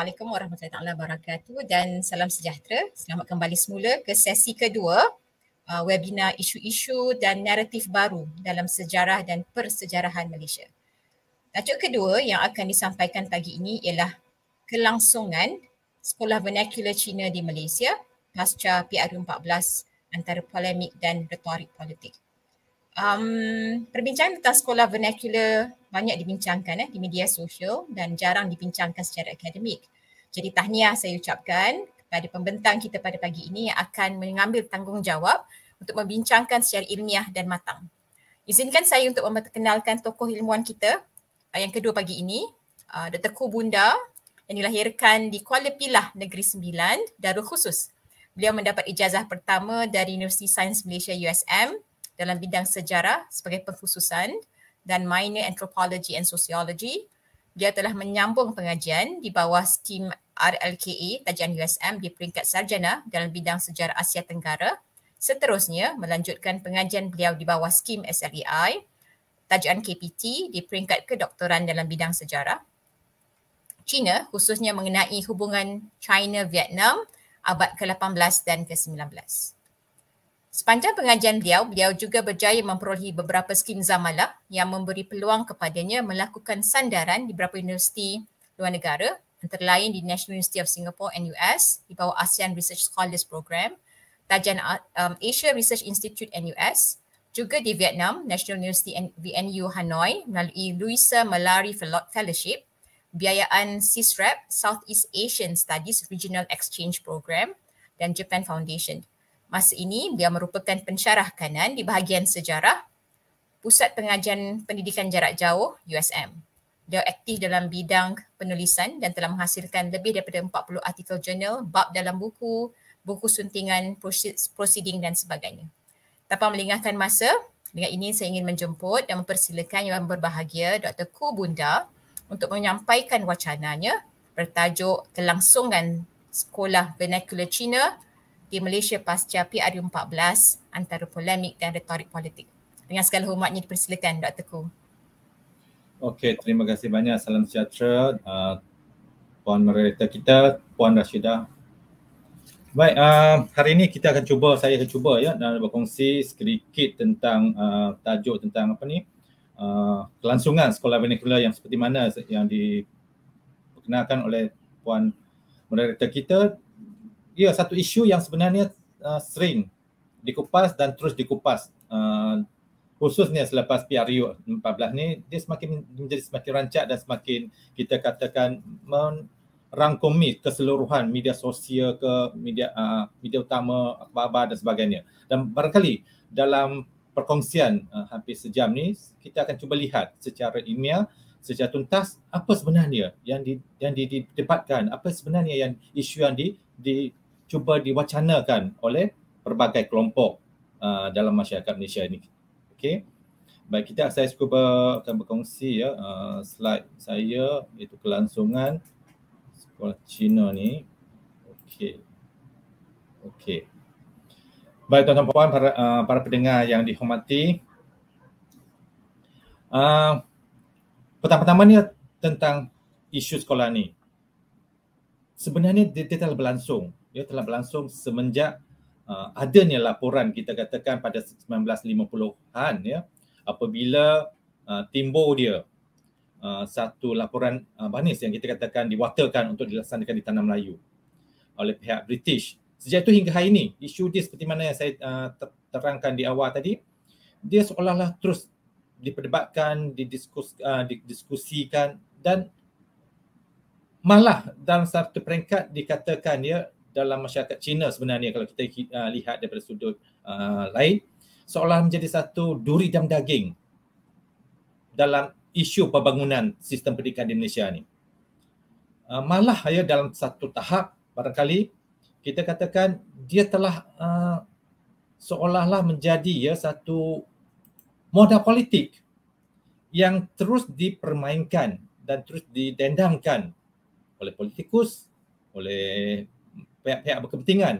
Assalamualaikum warahmatullahi wabarakatuh dan salam sejahtera. Selamat kembali semula ke sesi kedua uh, webinar isu-isu dan naratif baru dalam sejarah dan persejarahan Malaysia. Tajuk kedua yang akan disampaikan pagi ini ialah kelangsungan Sekolah vernakular Cina di Malaysia pasca PRU14 antara polemik dan retorik politik. Um, perbincangan tentang Sekolah vernakular banyak dibincangkan eh, di media sosial dan jarang dibincangkan secara akademik. Jadi tahniah saya ucapkan kepada pembentang kita pada pagi ini yang akan mengambil tanggungjawab untuk membincangkan secara ilmiah dan matang. Izinkan saya untuk memperkenalkan tokoh ilmuwan kita ah, yang kedua pagi ini, uh, Dr. Ku Bunda yang dilahirkan di Kuala Pilah, Negeri Sembilan, Darul Khusus. Beliau mendapat ijazah pertama dari Universiti Sains Malaysia USM dalam bidang sejarah sebagai pengkhususan dan minor anthropology and sociology. Dia telah menyambung pengajian di bawah skim RLKA kajian USM di peringkat sarjana dalam bidang sejarah Asia Tenggara. Seterusnya melanjutkan pengajian beliau di bawah skim SLEI tajuan KPT di peringkat kedoktoran dalam bidang sejarah. China khususnya mengenai hubungan China-Vietnam abad ke-18 dan ke-19. Sepanjang pengajian beliau, beliau juga berjaya memperolehi beberapa skim zamala yang memberi peluang kepadanya melakukan sandaran di beberapa universiti luar negara antara lain di National University of Singapore, NUS, di bawah ASEAN Research Scholars Program, Tajan um, Asia Research Institute, NUS, juga di Vietnam, National University VNU Hanoi melalui Luisa Malari Fellowship, biayaan CISREP, Southeast Asian Studies Regional Exchange Program dan Japan Foundation masa ini beliau merupakan pensyarah kanan di bahagian sejarah Pusat Pengajian Pendidikan Jarak Jauh USM. Dia aktif dalam bidang penulisan dan telah menghasilkan lebih daripada 40 artikel jurnal, bab dalam buku, buku suntingan, proceeding dan sebagainya. Tanpa melingahkan masa, dengan ini saya ingin menjemput dan mempersilakan yang berbahagia Dr. Ku Bunda untuk menyampaikan wacananya bertajuk kelangsungan Sekolah Vernacular Cina di Malaysia pasca PRU14 antara polemik dan retorik politik. Dengan segala hormatnya dipersilakan Dr. Ku. Okey, terima kasih banyak. Salam sejahtera uh, Puan Merita kita, Puan Rashidah. Baik, uh, hari ini kita akan cuba, saya akan cuba ya dan berkongsi sedikit tentang uh, tajuk tentang apa ni uh, kelangsungan sekolah vernacular yang seperti mana yang diperkenalkan oleh Puan Merita kita ya satu isu yang sebenarnya uh, sering dikupas dan terus dikupas uh, khususnya selepas PRU 14 ni dia semakin menjadi semakin rancak dan semakin kita katakan merangkumi keseluruhan media sosial ke media uh, media utama akhbar dan sebagainya dan barangkali dalam perkongsian uh, hampir sejam ni kita akan cuba lihat secara ilmiah secara tuntas apa sebenarnya yang di yang didebatkan apa sebenarnya yang isu yang di di cuba diwacanakan oleh pelbagai kelompok uh, dalam masyarakat Malaysia ini. Okey. Baik kita saya cuba akan berkongsi ya uh, slide saya iaitu kelangsungan sekolah Cina ni. Okey. Okey. Baik tuan-tuan puan para uh, para pendengar yang dihormati. Uh, pertama ni tentang isu sekolah ni. Sebenarnya detail berlangsung ya telah berlangsung semenjak uh, adanya laporan kita katakan pada 1950-an ya apabila uh, timbul dia uh, satu laporan uh, banis yang kita katakan diwakilkan untuk dilaksanakan di tanah Melayu oleh pihak British sejak itu hingga hari ini isu dia seperti mana yang saya uh, terangkan di awal tadi dia seolah-olah terus diperdebatkan didiskus uh, didiskusikan dan malah dalam satu peringkat dikatakan ya dalam masyarakat China sebenarnya kalau kita uh, lihat daripada sudut uh, lain seolah menjadi satu duri dalam daging dalam isu pembangunan sistem pendidikan di Malaysia ini. Uh, ah, malah ya dalam satu tahap barangkali kita katakan dia telah uh, seolah-olah menjadi ya satu modal politik yang terus dipermainkan dan terus didendangkan oleh politikus oleh pihak-pihak berkepentingan.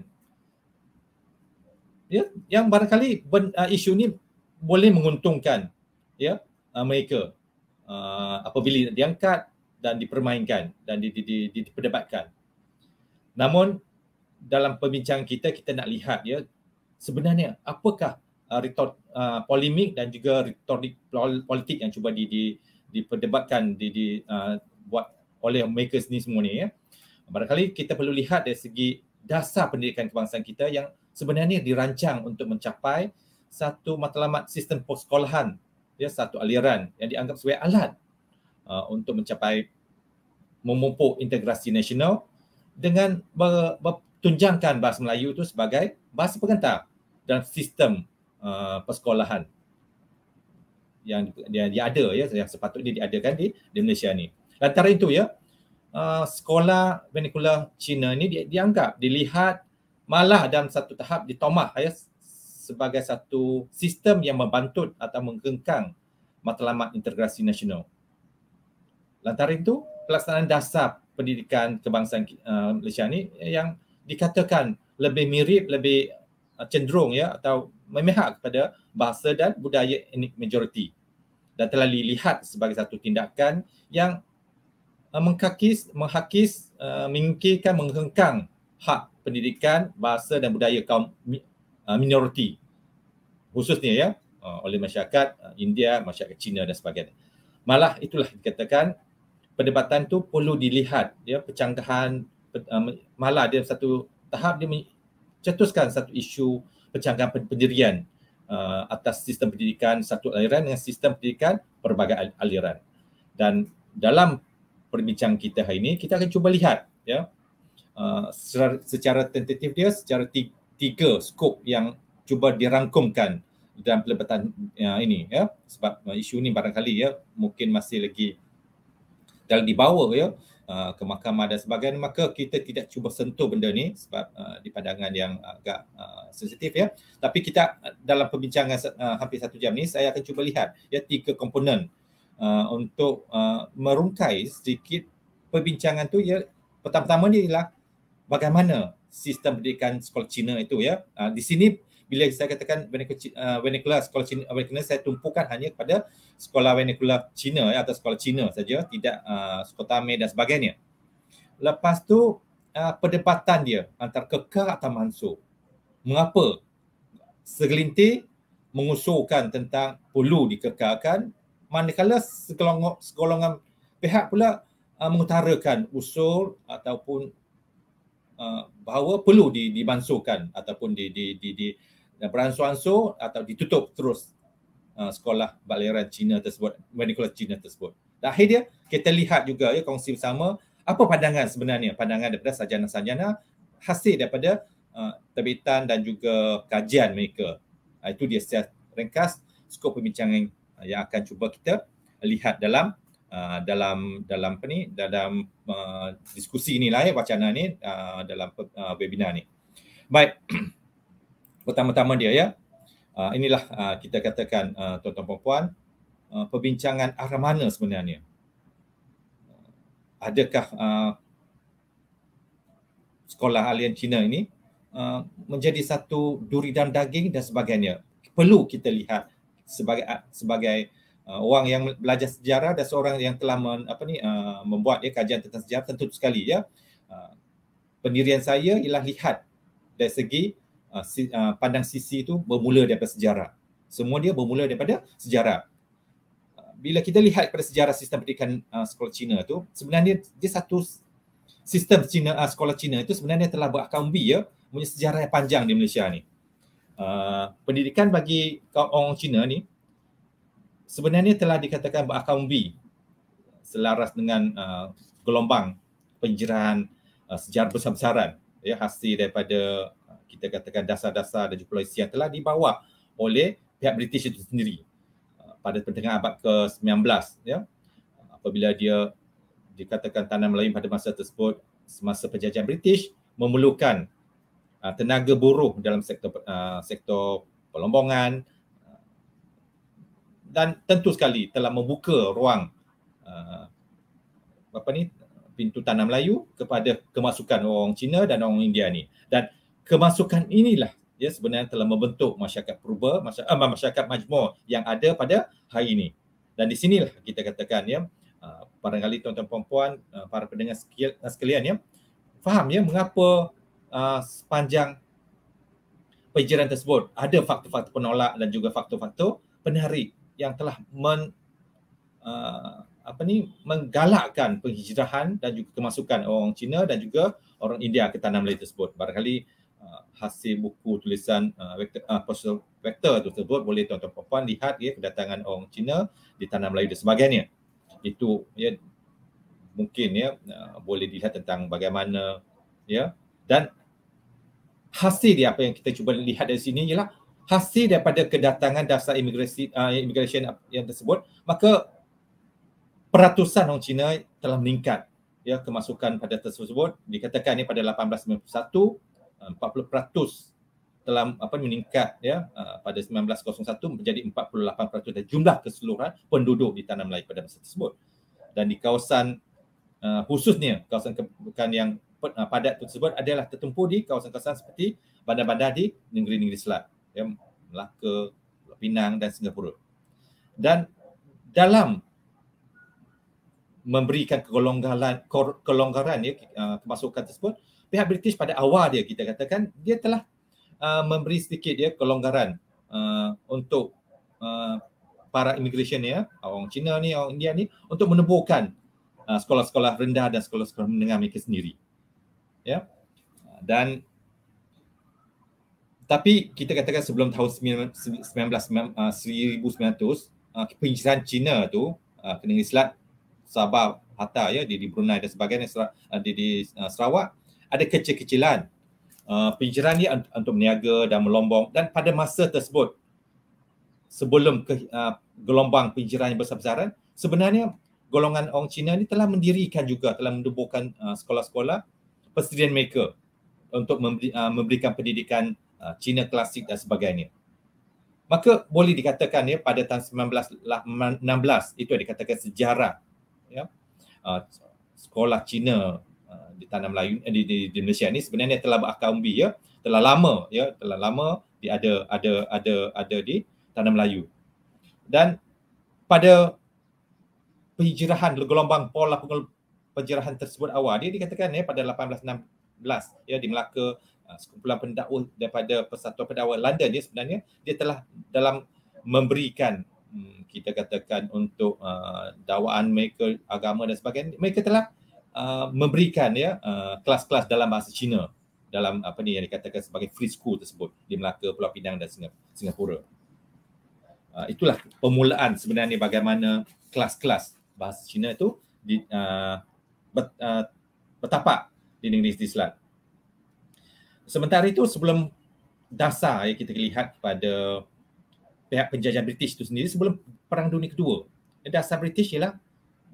Ya, yang barangkali ben, uh, isu ni boleh menguntungkan ya uh, mereka uh, apabila diangkat dan dipermainkan dan di, di, di, di, diperdebatkan. Namun dalam perbincangan kita kita nak lihat ya sebenarnya apakah uh, retor uh, polemik dan juga retorik politik yang cuba di, di diperdebatkan di, di uh, buat oleh mereka sendiri semua ni ya. Barangkali kita perlu lihat dari segi dasar pendidikan kebangsaan kita yang sebenarnya dirancang untuk mencapai satu matlamat sistem persekolahan, ya, satu aliran yang dianggap sebagai alat uh, untuk mencapai memupuk integrasi nasional dengan ber, bertunjangkan bahasa Melayu itu sebagai bahasa pengantar dalam sistem uh, persekolahan yang dia, ada ya yang sepatutnya diadakan di, di Malaysia ni. Lantaran itu ya, Uh, sekolah venikula Cina ini di, dianggap dilihat malah dalam satu tahap ditomah ya sebagai satu sistem yang membantut atau menggengkang matlamat integrasi nasional. Lantaran itu, pelaksanaan dasar pendidikan kebangsaan uh, Malaysia ini yang dikatakan lebih mirip, lebih uh, cenderung ya atau memihak kepada bahasa dan budaya etnik majoriti dan telah dilihat sebagai satu tindakan yang mengkakis, ah, menghakis, uh, mengingkirkan, menghengkang hak pendidikan, bahasa dan budaya kaum uh, minoriti khususnya ya uh, oleh masyarakat uh, India, masyarakat Cina dan sebagainya. Malah itulah dikatakan perdebatan tu perlu dilihat ya pencanggahan uh, malah dia satu tahap dia mencetuskan satu isu pencanggahan pendirian uh, atas sistem pendidikan satu aliran dengan sistem pendidikan berbagai aliran. Dan dalam perbincang kita hari ini kita akan cuba lihat ya uh, secara, secara tentatif dia secara tiga, tiga skop yang cuba dirangkumkan dalam pelibatan uh, ini ya sebab uh, isu ini barangkali ya mungkin masih lagi dalam dibawa ya uh, ke mahkamah dan sebagainya maka kita tidak cuba sentuh benda ni sebab uh, di pandangan yang agak uh, sensitif ya tapi kita dalam perbincangan uh, hampir satu jam ni saya akan cuba lihat ya tiga komponen uh, untuk uh, merungkai sedikit perbincangan tu ya pertama-tama ni ialah bagaimana sistem pendidikan sekolah Cina itu ya uh, di sini bila saya katakan uh, vernacular uh, sekolah Cina vernacular saya tumpukan hanya kepada sekolah vernacular Cina ya, atau sekolah Cina saja tidak uh, sekolah Tamil dan sebagainya lepas tu uh, perdebatan dia antara kekal atau mansuh mengapa segelintir mengusulkan tentang perlu dikekalkan manakala segolongan, segolongan pihak pula uh, mengutarakan usul ataupun uh, bahawa perlu di, dibansuhkan ataupun di, di, di, di beransur-ansur atau ditutup terus uh, sekolah baliran Cina tersebut, manakala Cina tersebut. Dan akhirnya kita lihat juga ya kongsi bersama apa pandangan sebenarnya, pandangan daripada sarjana-sarjana hasil daripada uh, terbitan dan juga kajian mereka. Uh, itu dia secara ringkas skop pembincangan yang akan cuba kita lihat dalam uh, dalam dalam apa ni dalam uh, diskusi inilah ya eh, wacana ni uh, dalam uh, webinar ni. Baik. Pertama-tama dia ya. Uh, inilah uh, kita katakan uh, tuan-tuan puan-puan uh, perbincangan arah mana sebenarnya? Uh, adakah uh, sekolah alien Cina ini uh, menjadi satu duri dan daging dan sebagainya? Perlu kita lihat sebagai ah, sebagai uh, orang yang belajar sejarah dan seorang yang telah men, apa ni uh, membuat ya kajian tentang sejarah tentu sekali ya. Uh, pendirian saya ialah lihat dari segi uh, si, uh, pandang sisi itu bermula daripada sejarah. Semua dia bermula daripada sejarah. bila kita lihat pada sejarah sistem pendidikan uh, sekolah Cina tu sebenarnya dia satu sistem Cina uh, sekolah Cina itu sebenarnya telah berakaun bi ya punya sejarah yang panjang di Malaysia ni. Ah, pendidikan bagi orang Cina ni sebenarnya telah dikatakan berakaun B selaras dengan uh, gelombang penjiran uh, ah, sejarah besar-besaran ya hasil daripada uh, kita katakan dasar-dasar dan juga polisi yang telah dibawa oleh pihak British itu sendiri uh, pada pertengahan abad ke-19 ya apabila dia dikatakan tanah Melayu pada masa tersebut semasa penjajahan British memerlukan Ah, tenaga buruh dalam sektor uh, sektor pelombongan ah, dan tentu sekali telah membuka ruang uh, apa ni pintu tanah Melayu kepada kemasukan orang Cina dan orang India ni dan kemasukan inilah ya sebenarnya telah membentuk masyarakat purba masyarakat, uh, masyarakat majmur yang ada pada hari ini dan di sinilah kita katakan ya uh, barangkali tuan-tuan puan-puan uh, para pendengar sekalian ya faham ya mengapa uh, sepanjang perjalanan tersebut ada faktor-faktor penolak dan juga faktor-faktor penarik yang telah men uh, apa ni menggalakkan penghijrahan dan juga kemasukan orang Cina dan juga orang India ke tanah Melayu tersebut. Barangkali uh, hasil buku tulisan uh, vector, uh, vector tersebut boleh tuan-tuan puan lihat ya kedatangan orang Cina di tanah Melayu dan sebagainya. Itu ya mungkin ya uh, boleh dilihat tentang bagaimana ya dan hasil dia apa yang kita cuba lihat dari sini ialah hasil daripada kedatangan dasar imigrasi uh, immigration yang tersebut maka peratusan orang Cina telah meningkat ya kemasukan pada tersebut dikatakan ini pada 1891 40% uh, telah apa meningkat ya uh, pada 1901 menjadi 48% dari jumlah keseluruhan penduduk di tanah Melayu pada masa tersebut dan di kawasan uh, khususnya kawasan bukan yang Ah, padat tersebut adalah tertumpu di kawasan-kawasan seperti bandar-bandar di negeri-negeri Selat ya, Melaka, Pulau Pinang dan Singapura. Dan dalam memberikan kelonggaran kelonggaran ya ah, kemasukan tersebut pihak British pada awal dia kita katakan dia telah uh, memberi sedikit dia ya, kelonggaran uh, untuk uh, para immigration ya orang Cina ni orang India ni untuk menubuhkan uh, sekolah-sekolah rendah dan sekolah-sekolah menengah mereka sendiri ya dan tapi kita katakan sebelum tahun 1900 uh, penyisiran Cina tu uh, ah, ke negeri Selat Sabah Hatta ya di, Brunei dan sebagainya ah, di, di ah, Sarawak ada kecil-kecilan uh, penyisiran ni untuk meniaga dan melombong dan pada masa tersebut sebelum ke, uh, gelombang penyisiran yang besar-besaran sebenarnya golongan orang Cina ni telah mendirikan juga telah mendubuhkan uh, sekolah-sekolah persediaan mereka untuk memberi, uh, memberikan pendidikan uh, Cina klasik dan sebagainya. Maka boleh dikatakan ya pada tahun 1916 lah, itu dikatakan sejarah ya. Uh, sekolah Cina uh, di tanah Melayu eh, di, di, di Malaysia ni sebenarnya telah berakar ya, telah lama ya, telah lama di ada ada ada ada di tanah Melayu. Dan pada perhijrahan gelombang pola penjerahan tersebut awal dia dikatakan eh pada 1816 ya di Melaka uh, sekumpulan pendakwa daripada Persatuan Pendakwa London dia ya, sebenarnya dia telah dalam memberikan hmm, kita katakan untuk uh, dakwaan mereka agama dan sebagainya mereka telah uh, memberikan ya uh, kelas-kelas dalam bahasa Cina dalam apa ni yang dikatakan sebagai free school tersebut di Melaka, Pulau Pinang dan Singapura. Uh, itulah permulaan sebenarnya bagaimana kelas-kelas bahasa Cina itu di, uh, Uh, bertapak di negeri di Selat. Sementara itu sebelum dasar yang kita lihat pada pihak penjajah British itu sendiri sebelum Perang Dunia Kedua. Dasar British ialah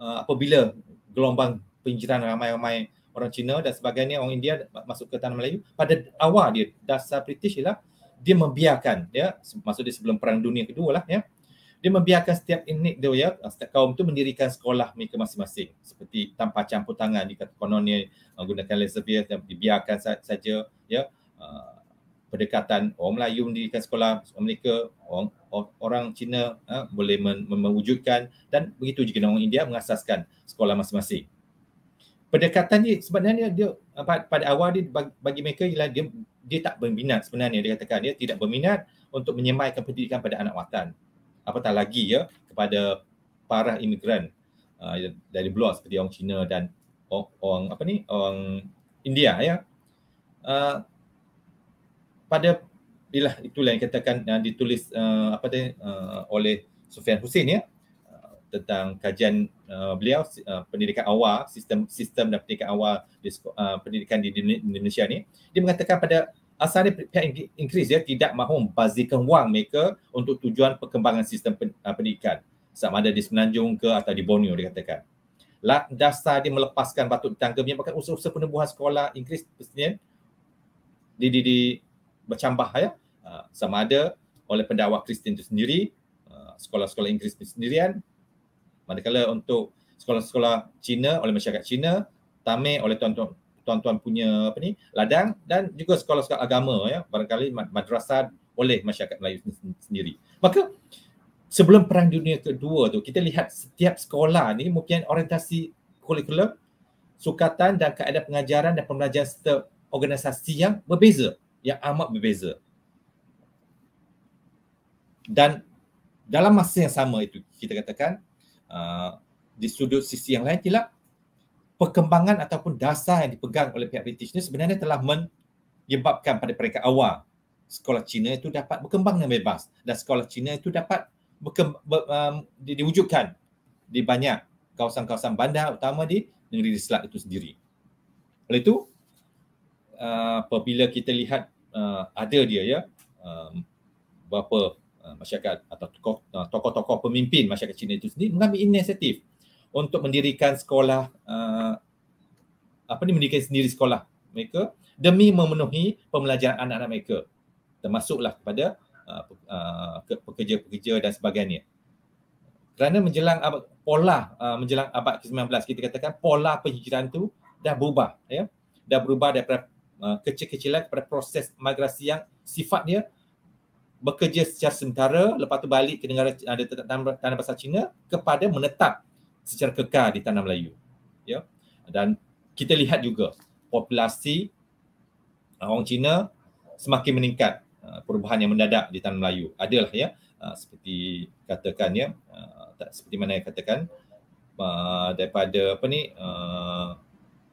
uh, apabila gelombang penjiran ramai-ramai orang Cina dan sebagainya orang India masuk ke tanah Melayu pada awal dia dasar British ialah dia membiarkan ya maksudnya sebelum Perang Dunia Kedua lah ya dia membiarkan setiap unit dia ya uh, setiap kaum tu mendirikan sekolah mereka masing-masing seperti tanpa campur tangan dia kata kononnya menggunakan uh, laser dan dibiarkan saja ya uh, pendekatan orang Melayu mendirikan sekolah orang mereka orang orang Cina uh, boleh mewujudkan dan begitu juga orang India mengasaskan sekolah masing-masing pendekatan ni sebenarnya dia uh, pada awal dia bagi mereka ialah dia dia tak berminat sebenarnya dia katakan dia tidak berminat untuk menyemaikan pendidikan pada anak watan apatah lagi ya kepada para imigran uh, dari luar seperti orang Cina dan orang, orang apa ni orang India ya uh, pada bila itulah yang dikatakan uh, ditulis uh, apa tadi uh, oleh Sufian Hussein ya tentang kajian uh, beliau uh, pendidikan awal sistem sistem dan pendidikan awal uh, pendidikan di Indonesia ni dia mengatakan pada asal dia pihak Inggeris ya tidak mahu membazirkan wang mereka untuk tujuan perkembangan sistem ah, pendidikan sama ada di Semenanjung ke atau di Borneo dikatakan. Lak dasar dia melepaskan batu di tangga menyebabkan usaha-usaha penubuhan sekolah Inggeris pastinya di di di bercambah ya ah, sama ada oleh pendakwa Kristen itu sendiri ah, sekolah-sekolah Inggeris sendirian manakala untuk sekolah-sekolah Cina oleh masyarakat Cina tamai oleh tuan-tuan tuan-tuan punya apa ni ladang dan juga sekolah-sekolah agama ya barangkali madrasah oleh masyarakat Melayu sendiri. Maka sebelum perang dunia kedua tu kita lihat setiap sekolah ni mungkin orientasi kurikulum sukatan dan keadaan pengajaran dan pembelajaran serta organisasi yang berbeza yang amat berbeza. Dan dalam masa yang sama itu kita katakan uh, di sudut sisi yang lain tidak perkembangan ataupun dasar yang dipegang oleh pihak British ni sebenarnya telah menyebabkan pada peringkat awal sekolah Cina itu dapat berkembang dengan bebas dan sekolah Cina itu dapat ber, um, di, diwujudkan di banyak kawasan-kawasan bandar utama di negeri di Selat itu sendiri. Oleh itu, uh, apabila kita lihat uh, ada dia ya, um, beberapa uh, masyarakat atau uh, tokoh-tokoh pemimpin masyarakat Cina itu sendiri mengambil inisiatif untuk mendirikan sekolah uh, apa ni mendirikan sendiri sekolah mereka demi memenuhi pembelajaran anak-anak mereka termasuklah kepada uh, uh, pekerja-pekerja dan sebagainya kerana menjelang abad, pola uh, menjelang abad ke-19 kita katakan pola penghijran tu dah berubah ya dah berubah daripada uh, kecil-kecilan kepada proses migrasi yang sifatnya bekerja secara sementara lepas tu balik ke negara ada tanah, tanah besar Cina kepada menetap secara kekal di tanah Melayu. Ya. Dan kita lihat juga populasi ah, orang Cina semakin meningkat ah, perubahan yang mendadak di tanah Melayu. Adalah ya ah, seperti katakan ya seperti mana yang katakan daripada apa ni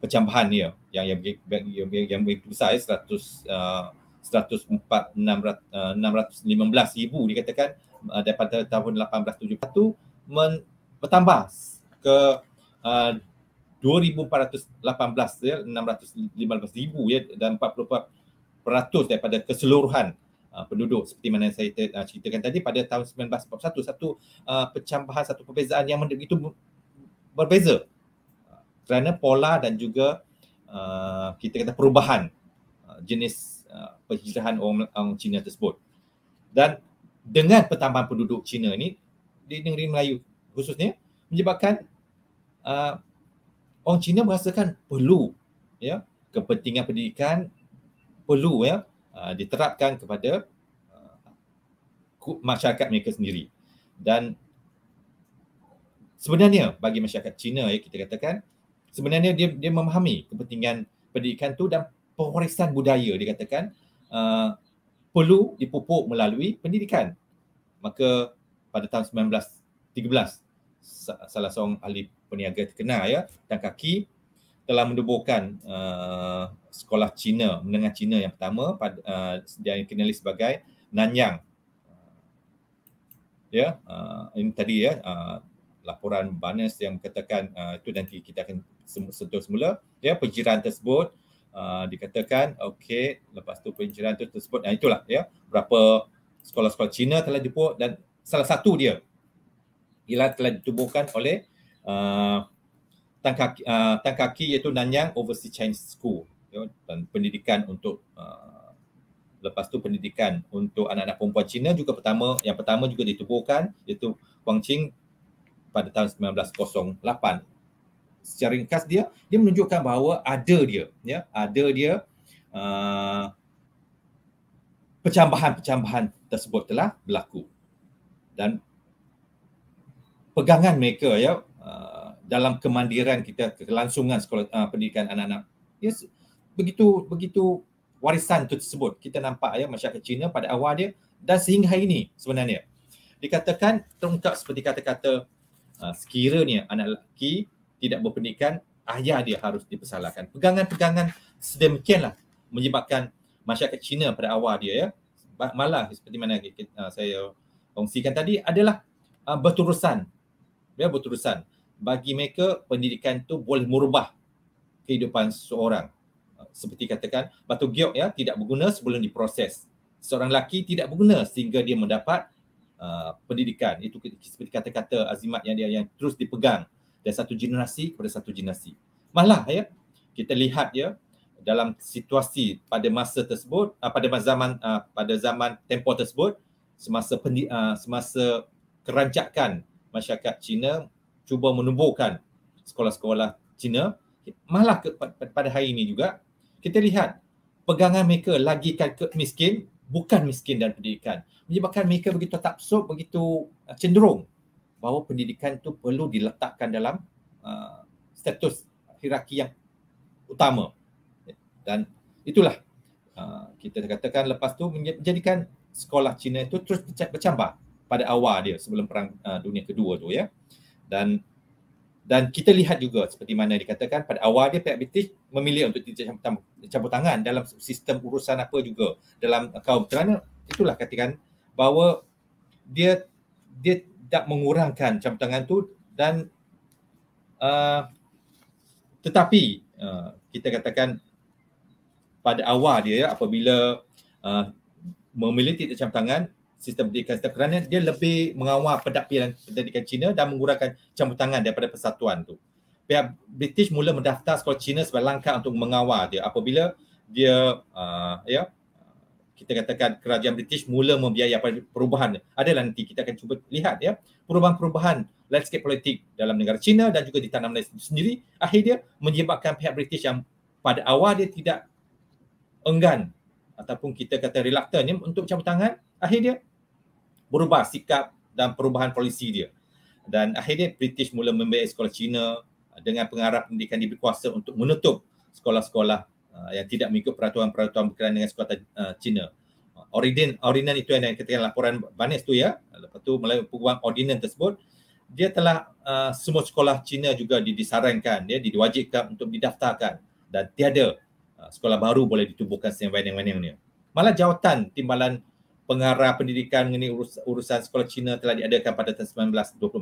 pecambahan ya yang yang yang yang begitu besar 100 104 615 ribu dikatakan daripada tahun 1871 bertambah ke uh, 2418 ya 615 ya dan 44 daripada keseluruhan uh, penduduk seperti mana saya te, uh, ceritakan tadi pada tahun 1941 satu uh, pecambahan satu perbezaan yang begitu berbeza kerana pola dan juga uh, kita kata perubahan uh, jenis uh, perhijrahan orang, orang Cina tersebut dan dengan pertambahan penduduk Cina ini di negeri Melayu khususnya menyebabkan uh, orang Cina merasakan perlu ya kepentingan pendidikan perlu ya uh, diterapkan kepada uh, masyarakat mereka sendiri dan sebenarnya bagi masyarakat Cina ya kita katakan sebenarnya dia dia memahami kepentingan pendidikan tu dan pewarisan budaya dia katakan uh, perlu dipupuk melalui pendidikan maka pada tahun 1913 salah seorang ahli peniaga terkenal ya dan kaki telah mendubuhkan uh, sekolah Cina menengah Cina yang pertama pada uh, dia dikenali sebagai Nanyang uh, ya yeah, uh, ini tadi ya uh, laporan Barnes yang katakan uh, itu nanti kita akan sentuh semula ya yeah, penjiran tersebut uh, dikatakan okey lepas tu penjiran tu tersebut nah itulah ya yeah, berapa sekolah-sekolah Cina telah dibuat dan salah satu dia ialah telah ditubuhkan oleh Uh, uh, tang kaki iaitu Nanyang Overseas Chinese School you ya, know, dan pendidikan untuk uh, lepas tu pendidikan untuk anak-anak perempuan Cina juga pertama yang pertama juga ditubuhkan iaitu Wang Ching pada tahun 1908 secara ringkas dia dia menunjukkan bahawa ada dia ya ada dia uh, percambahan-percambahan tersebut telah berlaku dan pegangan mereka ya Uh, dalam kemandiran kita kelangsungan sekolah uh, pendidikan anak-anak. Ya yes, begitu begitu warisan itu tersebut kita nampak ya masyarakat Cina pada awal dia dan sehingga hari ini sebenarnya dikatakan terungkap seperti kata-kata uh, sekiranya anak lelaki tidak berpendidikan ayah dia harus dipersalahkan. Pegangan-pegangan sedemikianlah menyebabkan masyarakat Cina pada awal dia ya malah seperti mana kita, uh, saya kongsikan tadi adalah uh, berterusan ya berterusan bagi mereka pendidikan tu boleh merubah kehidupan seorang seperti katakan batu giok ya tidak berguna sebelum diproses seorang lelaki tidak berguna sehingga dia mendapat uh, pendidikan itu seperti kata-kata azimat yang dia yang terus dipegang dari satu generasi kepada satu generasi malah ya kita lihat ya dalam situasi pada masa tersebut uh, pada zaman uh, pada zaman tempoh tersebut semasa pendi, uh, semasa kerancakan masyarakat Cina cuba menubuhkan sekolah-sekolah Cina malah ke, pada hari ini juga kita lihat pegangan mereka lagi ke miskin bukan miskin dan pendidikan menyebabkan mereka begitu taksub begitu uh, cenderung bahawa pendidikan itu perlu diletakkan dalam uh, status hierarki yang utama dan itulah uh, kita katakan lepas tu menjadikan sekolah Cina itu terus bercambah pada awal dia sebelum perang uh, dunia kedua tu ya yeah dan dan kita lihat juga seperti mana dikatakan pada awal dia pihak British memilih untuk tidak campur tangan dalam sistem urusan apa juga dalam kaum kerana itulah katakan bahawa dia dia tak mengurangkan campur tangan tu dan uh, tetapi uh, kita katakan pada awal dia apabila uh, memilih tidak campur tangan sistem pendidikan kita kerana dia lebih mengawal pendapian pendidikan China dan mengurangkan campur tangan daripada persatuan tu. Pihak British mula mendaftar sekolah China sebagai langkah untuk mengawal dia apabila dia uh, ya kita katakan kerajaan British mula membiayai perubahan adalah nanti kita akan cuba lihat ya perubahan-perubahan landscape politik dalam negara China dan juga di tanah Malaysia sendiri akhirnya menyebabkan pihak British yang pada awal dia tidak enggan ataupun kita kata reluctant ya, untuk campur tangan akhirnya berubah sikap dan perubahan polisi dia. Dan akhirnya British mula membiayai sekolah Cina uh, dengan pengharap pendidikan diberi kuasa untuk menutup sekolah-sekolah uh, yang tidak mengikut peraturan-peraturan berkenaan dengan sekolah uh, Cina. Ordin, ordinan itu yang ketika laporan Banes tu ya. Lepas tu melalui peguam ordinan tersebut, dia telah uh, semua sekolah Cina juga disarankan, ya, diwajibkan untuk didaftarkan dan tiada uh, sekolah baru boleh ditubuhkan sebagainya-sebagainya. Malah jawatan timbalan pengarah pendidikan mengenai urus, urusan sekolah Cina telah diadakan pada tahun 1924 uh,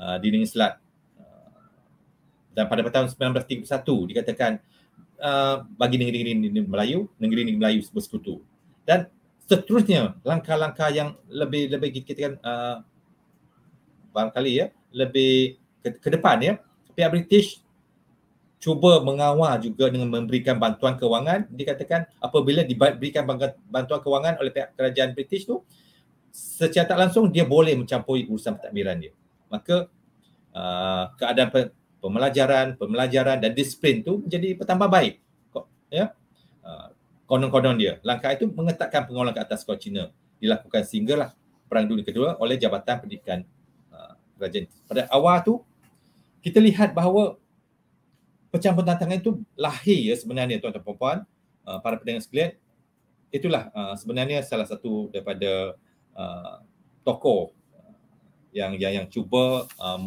ah, di Negeri Selat. Uh, ah, dan pada tahun 1931 dikatakan uh, bagi negeri-negeri Melayu, negeri-negeri Melayu bersekutu. Dan seterusnya langkah-langkah yang lebih lebih kita katakan uh, barangkali ya lebih ke, ke depan ya pihak British cuba mengawal juga dengan memberikan bantuan kewangan dikatakan apabila diberikan bantuan kewangan oleh pihak kerajaan British tu secara tak langsung dia boleh mencampuri urusan pentadbiran dia maka uh, keadaan pe- pemelajaran pemelajaran dan disiplin tu menjadi bertambah baik kok ya uh, konon-konon dia langkah itu mengetatkan pengawalan ke atas skor China dilakukan lah perang dunia kedua oleh jabatan pendidikan uh, kerajaan pada awal tu kita lihat bahawa pecahan pentatangan itu lahir ya sebenarnya tuan-tuan puan-puan uh, para pendengar sekalian itulah uh, sebenarnya salah satu daripada uh, tokoh yang yang yang cuba uh,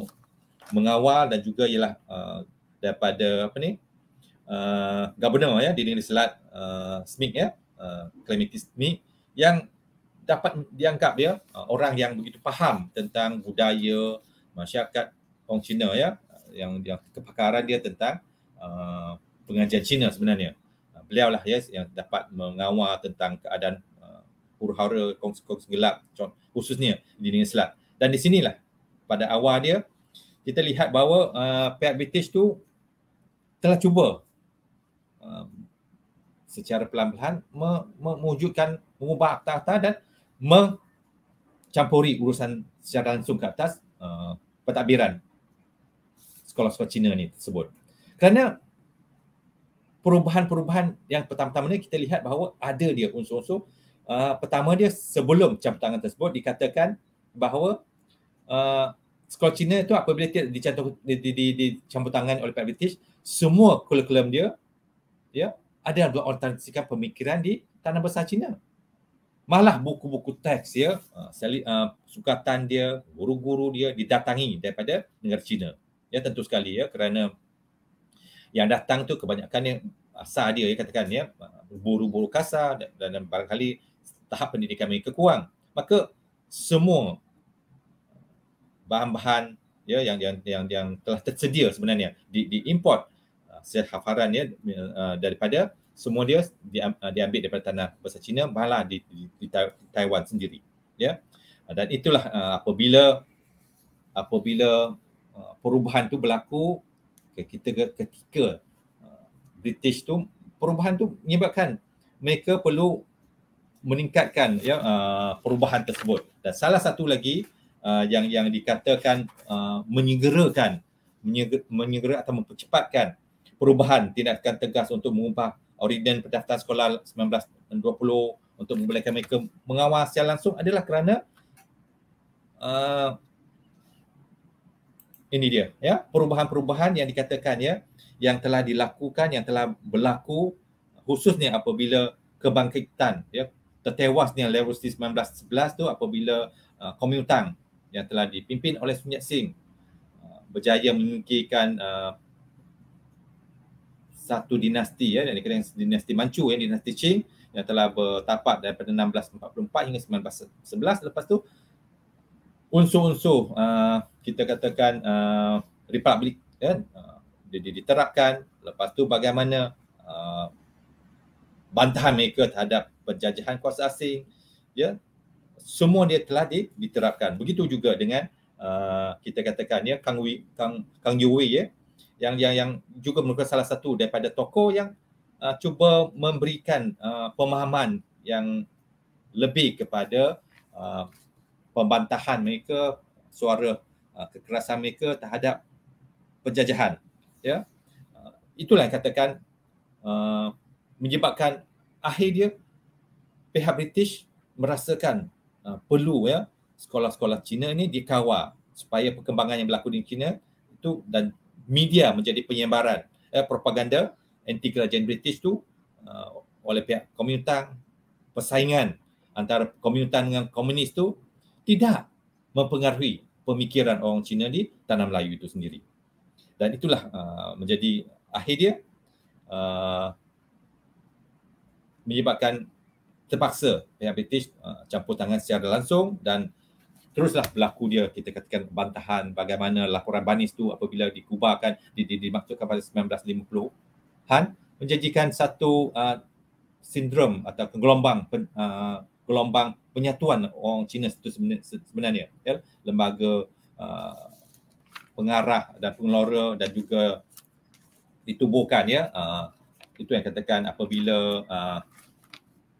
mengawal dan juga ialah uh, daripada apa ni uh, gubernur ya di negeri Selat uh, Smith ya uh, Clementi Smith yang dapat dianggap ya uh, orang yang begitu faham tentang budaya masyarakat orang Cina ya yang yang kepakaran dia tentang Uh, pengajian Cina sebenarnya. Uh, beliau lah yes, yang dapat mengawal tentang keadaan uh, huru-hara kongsi-kongsi gelap khususnya di negeri Selat. Dan di sinilah pada awal dia kita lihat bahawa uh, pihak British tu telah cuba um, secara pelan-pelan me- me- mengubah akta-akta dan mencampuri urusan secara langsung ke atas uh, pentadbiran sekolah-sekolah Cina ni tersebut kerana perubahan-perubahan yang pertama-tama ni kita lihat bahawa ada dia unsur-unsur uh, ah, pertama dia sebelum campur tangan tersebut dikatakan bahawa uh, ah, skor Cina tu apabila dia dicampur, di, di, di, dicampur tangan oleh Pak British semua kurikulum dia ya ada dua alternatifkan pemikiran di tanah besar Cina malah buku-buku teks ya uh, ah, sali, uh, sukatan dia guru-guru dia didatangi daripada negara Cina ya tentu sekali ya kerana yang datang tu kebanyakannya asal ah, dia ya katakan ya buru-buru kasar dan, dan barangkali tahap pendidikan mereka kurang maka semua bahan-bahan ya yang yang yang yang telah tersedia sebenarnya di di import ah, sel hafaran ya ah, daripada semua dia diambil daripada tanah besar China malah di, di, di Taiwan sendiri ya dan itulah apabila apabila perubahan itu berlaku kita ketika uh, British tu perubahan tu menyebabkan mereka perlu meningkatkan ya uh, perubahan tersebut dan salah satu lagi uh, yang yang dikatakan menyegerakan menyegerakan atau mempercepatkan perubahan tindakan tegas untuk mengubah orden pendaftaran sekolah 1920 untuk membolehkan mereka mengawal secara langsung adalah kerana uh, ini dia ya perubahan-perubahan yang dikatakan ya yang telah dilakukan yang telah berlaku khususnya apabila kebangkitan ya tertewasnya di 1911 tu apabila uh, Komutang yang telah dipimpin oleh Sun Yat-sen uh, berjaya menyingkirkan uh, satu dinasti ya yang dikenal dinasti Manchu ya dinasti Qing yang telah bertapak daripada 1644 hingga 1911 lepas tu unsur-unsur uh, kita katakan uh, republik kan uh, dia diterapkan lepas tu bagaimana uh, bantahan mereka terhadap penjajahan kuasa asing ya semua dia telah di, diterapkan begitu juga dengan uh, kita katakan ya Kang Wei Kang Kang Yui ya yang yang yang juga merupakan salah satu daripada tokoh yang uh, cuba memberikan uh, pemahaman yang lebih kepada uh, pembantahan mereka suara uh, kekerasan mereka terhadap penjajahan ya yeah? uh, itulah yang katakan uh, menyebabkan akhir dia pihak british merasakan uh, perlu ya sekolah-sekolah Cina ni dikawal supaya perkembangan yang berlaku di Cina itu dan media menjadi penyebaran eh, ya, propaganda anti kerajaan British tu uh, oleh pihak komunitang persaingan antara komunitang dengan komunis tu tidak mempengaruhi pemikiran orang Cina di tanah Melayu itu sendiri. Dan itulah uh, menjadi akhir dia uh, menyebabkan terpaksa pihak British uh, campur tangan secara langsung dan teruslah berlaku dia kita katakan bantahan bagaimana laporan Banis itu apabila dikubarkan di, di, dimaksudkan pada 1950 an menjanjikan satu uh, sindrom atau gelombang pen, uh, gelombang penyatuan orang Cina itu sebenarnya ya lembaga uh, pengarah dan pengelola dan juga ditubuhkan ya uh, itu yang katakan apabila uh,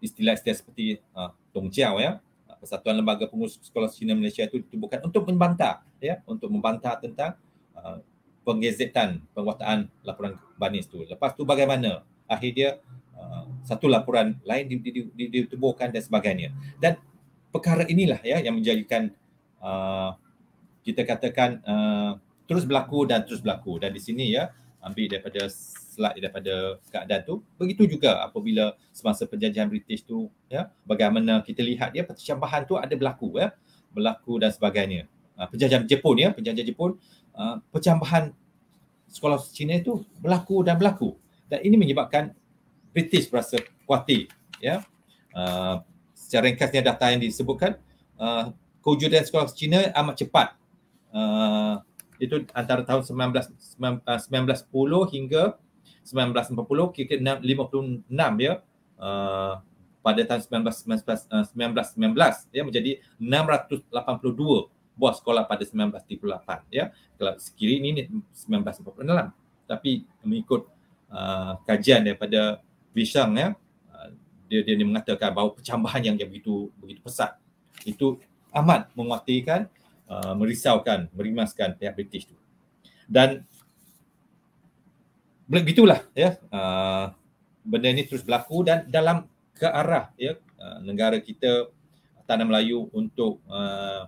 istilah-istilah seperti uh, Tong Jiao ya uh, persatuan lembaga pengurus sekolah Cina Malaysia itu ditubuhkan untuk membantah ya untuk membantah tentang uh, penggezetan penguasaan laporan Banis itu lepas tu bagaimana akhirnya dia satu laporan lain ditubuhkan dan sebagainya. Dan perkara inilah ya yang menjadikan uh, kita katakan uh, terus berlaku dan terus berlaku. Dan di sini ya ambil daripada slide daripada keadaan tu. Begitu juga apabila semasa penjajahan British tu ya bagaimana kita lihat dia ya, tu ada berlaku ya berlaku dan sebagainya. Uh, penjajahan Jepun ya, penjajahan Jepun uh, percabahan sekolah Cina itu berlaku dan berlaku. Dan ini menyebabkan British berasa kuatir ya. Uh, secara ringkasnya data yang disebutkan uh, kewujudan sekolah Cina amat cepat uh, itu antara tahun 19, 1910 uh, hingga 1940 kira 56 ya uh, pada tahun 1919 1919 uh, ya menjadi 682 buah sekolah pada 1938 ya kalau sekiri ini 1946 tapi mengikut uh, kajian daripada Vishang ya ah, dia dia ni mengatakan bahawa percambahan yang yang begitu begitu pesat itu amat mengkhawatirkan uh, ah, merisaukan merimaskan pihak British tu dan begitulah ya uh, benda ini terus berlaku dan dalam ke arah ya uh, negara kita tanah Melayu untuk uh,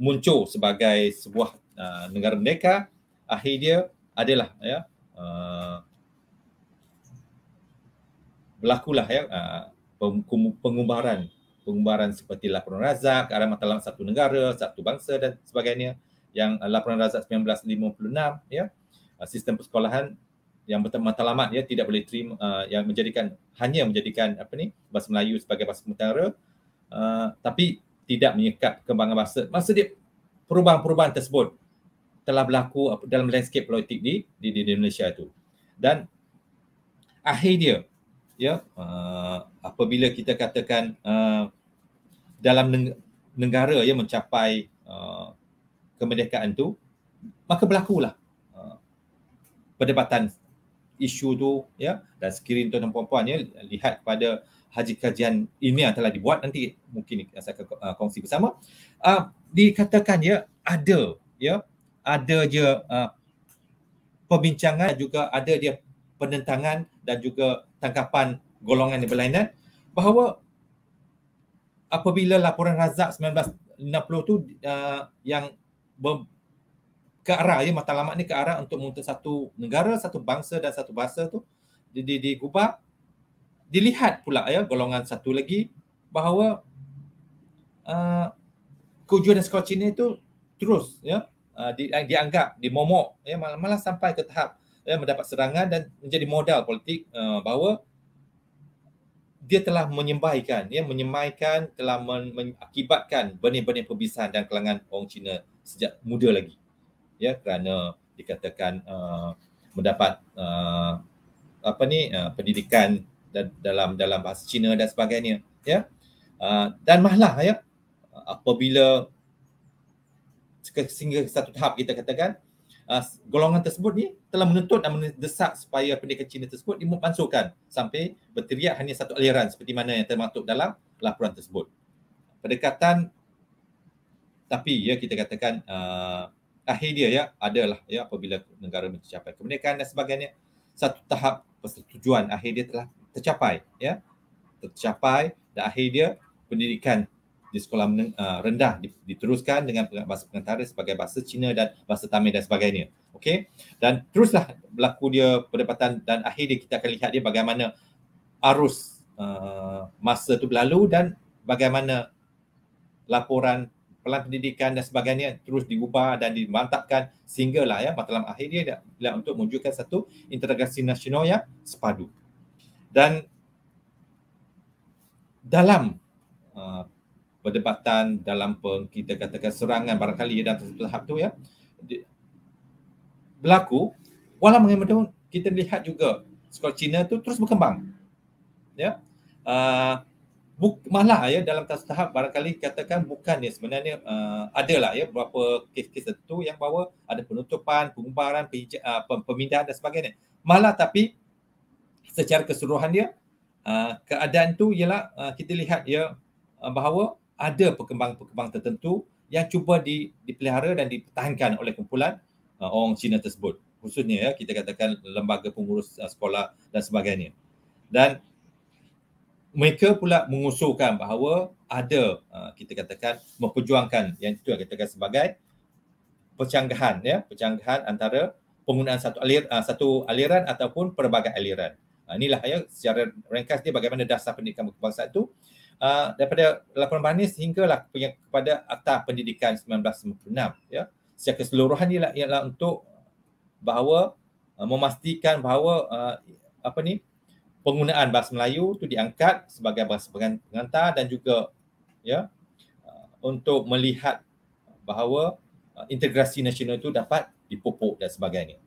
muncul sebagai sebuah uh, negara merdeka akhir dia adalah ya uh, berlakulah ya ah, pengumbaran pengumbaran seperti laporan razak ke arah matlam satu negara, satu bangsa dan sebagainya yang ah, laporan razak 1956 ya ah, sistem persekolahan yang matlamat ya tidak boleh terima yang menjadikan hanya menjadikan apa ni bahasa Melayu sebagai bahasa mentara uh, tapi tidak menyekat kembangan bahasa masa dia perubahan-perubahan tersebut telah berlaku dalam landscape politik di di, di Malaysia itu dan akhir dia ya uh, apabila kita katakan uh, dalam negara ya mencapai uh, kemerdekaan tu maka berlakulah uh, perdebatan isu tu ya dan sekiranya tuan-tuan puan-puan ya lihat pada haji kajian ini yang telah dibuat nanti mungkin saya akan uh, kongsi bersama uh, dikatakan ya ada ya ada je uh, pembincangan juga ada dia penentangan dan juga tangkapan golongan yang berlainan bahawa apabila laporan Razak 1960 tu uh, yang ke arah ya matlamat ni ke arah untuk menuntut satu negara, satu bangsa dan satu bahasa tu di di di Kuba dilihat pula ya golongan satu lagi bahawa uh, Kujur dan Skor itu terus ya uh, di, dianggap dimomok ya malah, malah sampai ke tahap ya, mendapat serangan dan menjadi modal politik uh, bahawa dia telah menyembahkan ya menyemaikan telah men- mengakibatkan benih-benih perbisahan dan kelangan orang Cina sejak muda lagi ya kerana dikatakan uh, mendapat uh, apa ni uh, pendidikan dalam dalam bahasa Cina dan sebagainya ya uh, dan mahlah ya apabila sehingga satu tahap kita katakan uh, golongan tersebut ni telah menuntut dan mendesak supaya pendidikan Cina tersebut dimasukkan sampai berteriak hanya satu aliran seperti mana yang termasuk dalam laporan tersebut. Pendekatan tapi ya kita katakan uh, akhir dia ya adalah ya apabila negara mencapai kemerdekaan dan sebagainya satu tahap persetujuan akhir dia telah tercapai ya tercapai dan akhir dia pendidikan di sekolah meneng, uh, rendah diteruskan dengan bahasa pengantara sebagai bahasa Cina dan bahasa Tamil dan sebagainya. Okey. Dan teruslah berlaku dia perdebatan dan akhirnya kita akan lihat dia bagaimana arus uh, masa itu berlalu dan bagaimana laporan pelan pendidikan dan sebagainya terus diubah dan dimantapkan lah ya matlam akhir dia untuk menunjukkan satu integrasi nasional yang sepadu. Dan dalam uh, perdebatan dalam peng, kita katakan serangan barangkali ya dalam tahap tu ya berlaku walau bagaimanapun kita lihat juga skor China tu terus berkembang ya uh, malah ya dalam tahap barangkali katakan bukan ya sebenarnya uh, ah, ada lah ya beberapa kes-kes tertentu yang bawa ada penutupan, pengumbaran, uh, ah, pemindahan dan sebagainya. Malah tapi secara keseluruhan dia uh, keadaan tu ialah uh, kita lihat ya bahawa ada perkembangan-perkembangan tertentu yang cuba di, dipelihara dan dipertahankan oleh kumpulan uh, orang Cina tersebut. Khususnya ya, kita katakan lembaga pengurus uh, sekolah dan sebagainya. Dan mereka pula mengusulkan bahawa ada uh, kita katakan memperjuangkan yang itu yang kita katakan sebagai percanggahan ya percanggahan antara penggunaan satu alir uh, satu aliran ataupun pelbagai aliran. Uh, inilah ya secara ringkas dia bagaimana dasar pendidikan kebangsaan itu Ah, daripada laporan bahan hingga sehinggalah kepada Akta Pendidikan 1996 ya. Secara keseluruhan ialah, ialah untuk bahawa uh, memastikan bahawa uh, apa ni penggunaan bahasa Melayu itu diangkat sebagai bahasa pengantar dan juga ya untuk melihat bahawa integrasi nasional itu dapat dipupuk dan sebagainya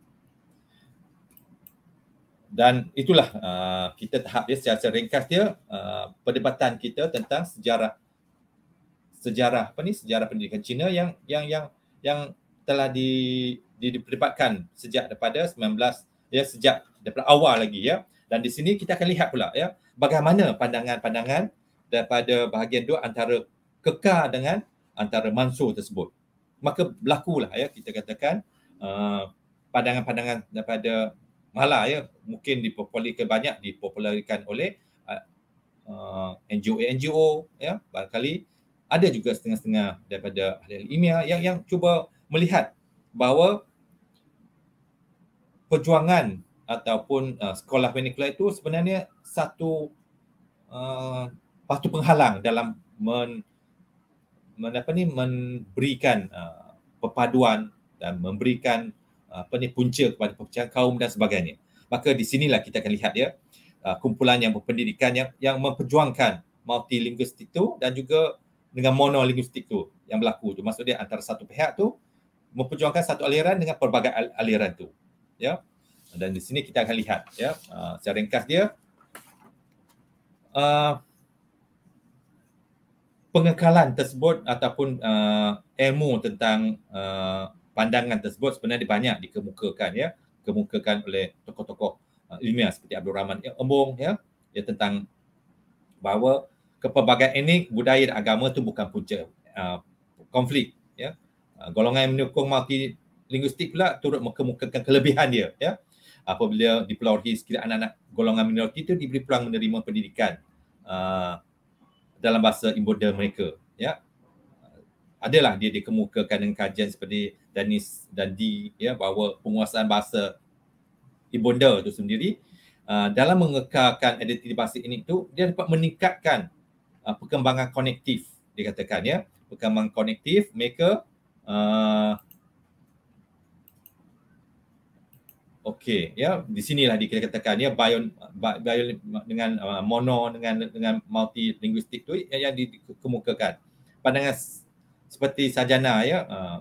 dan itulah uh, kita tahap dia secara ringkas dia uh, perdebatan kita tentang sejarah sejarah apa ni sejarah pendidikan Cina yang yang yang yang telah di diperdebatkan sejak daripada 19 ya sejak daripada awal lagi ya dan di sini kita akan lihat pula ya bagaimana pandangan-pandangan daripada bahagian dua antara kekar dengan antara mansur tersebut maka berlakulah ya kita katakan uh, pandangan-pandangan daripada malah ya mungkin dipopularkan banyak dipopularikan oleh uh, uh NGO eh, NGO ya barangkali ada juga setengah-setengah daripada ahli ilmiah yang yang cuba melihat bahawa perjuangan ataupun uh, sekolah penikular itu sebenarnya satu uh, penghalang dalam men, men apa ni memberikan uh, perpaduan dan memberikan apa ni punca kepada perpecahan kaum dan sebagainya. Maka di sinilah kita akan lihat ya kumpulan yang berpendidikan yang yang memperjuangkan multilinguistik itu dan juga dengan monolingustik itu yang berlaku tu. Maksudnya antara satu pihak tu memperjuangkan satu aliran dengan pelbagai aliran tu. Ya. Dan di sini kita akan lihat ya uh, secara ringkas dia uh, pengekalan tersebut ataupun uh, ilmu tentang uh, pandangan tersebut sebenarnya banyak dikemukakan ya kemukakan oleh tokoh-tokoh uh, ilmiah seperti Abdul Rahman ya, Embung ya ya tentang bahawa kepelbagaian ini budaya dan agama itu bukan punca uh, konflik ya uh, golongan yang menyokong multi linguistik pula turut mengemukakan kelebihan dia ya apabila dipelauhi sekiranya anak-anak golongan minoriti itu diberi peluang menerima pendidikan uh, dalam bahasa imbodel mereka ya uh, adalah dia dikemukakan dengan kajian seperti Danis dan di ya bahawa penguasaan bahasa Ibunda itu sendiri uh, dalam mengekalkan identiti bahasa ini itu dia dapat meningkatkan uh, perkembangan konektif dikatakan ya perkembangan konektif mereka uh, Okey, ya di sinilah dikatakan ya bio, bio dengan uh, mono dengan dengan multi linguistik tu ya, yang, yang dikemukakan. Pandangan seperti sajana ya uh,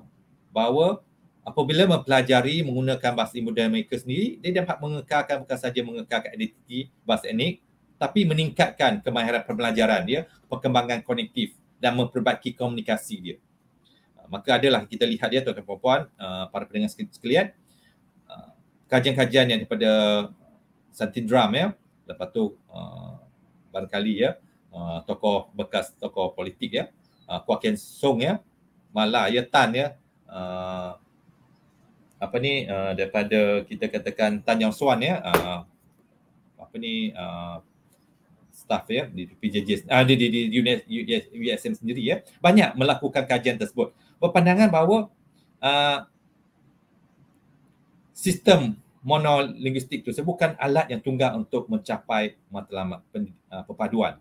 bahawa apabila mempelajari menggunakan bahasa imigran mereka sendiri, dia dapat mengekalkan bukan saja mengekalkan identiti bahasa etnik tapi meningkatkan kemahiran pembelajaran dia, perkembangan kognitif dan memperbaiki komunikasi dia. Ah, maka adalah kita lihat dia tuan-tuan puan-puan, ah, para pendengar sekalian, ah, kajian-kajian yang daripada drum ya, lepas tu barangkali ya, tokoh bekas tokoh politik ya, Kuakian Song ya, malah ya, Tan ya, uh, apa ni uh, daripada kita katakan Tan Yang Suan ya uh, apa ni uh, staff ya di PJJ uh, di, di, di USM sendiri ya banyak melakukan kajian tersebut berpandangan bahawa uh, sistem monolinguistik itu bukan alat yang tunggal untuk mencapai matlamat perpaduan.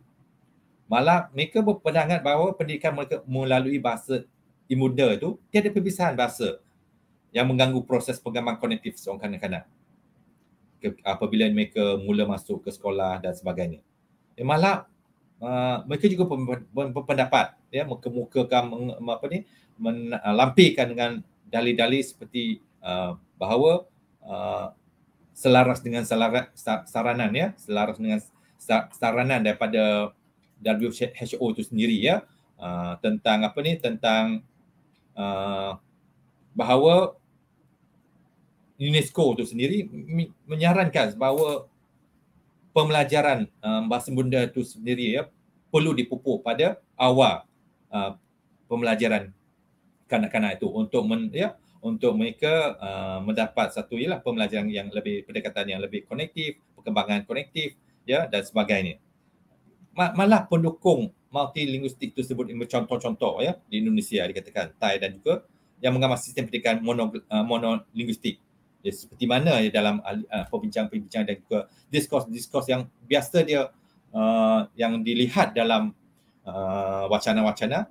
Malah mereka berpandangan bahawa pendidikan mereka melalui bahasa imuda tu dia ada perbezaan bahasa yang mengganggu proses pengembangan kognitif seorang kanak-kanak apabila mereka mula masuk ke sekolah dan sebagainya. Ya, malah uh, mereka juga berpendapat ya kan mengemukakan meng, apa ni melampirkan uh, dengan dalil-dalil seperti uh, bahawa uh, selaras dengan selara, saranan ya selaras dengan saranan daripada WHO itu sendiri ya uh, tentang apa ni tentang Uh, bahawa UNESCO itu sendiri menyarankan bahawa pembelajaran uh, bahasa bunda itu sendiri ya perlu dipupuk pada awal uh, pembelajaran kanak-kanak itu untuk men, ya untuk mereka uh, mendapat satu ialah pembelajaran yang lebih pendekatan yang lebih konektif, perkembangan konektif ya dan sebagainya. Malah pendukung multilinguistik sebut contoh-contoh ya di Indonesia dikatakan Thai dan juga yang mengamalkan sistem pendidikan mono, uh, monolinguistik ya, seperti mana ya, dalam uh, perbincangan-perbincangan dan juga diskurs-diskurs yang biasa dia uh, yang dilihat dalam uh, wacana-wacana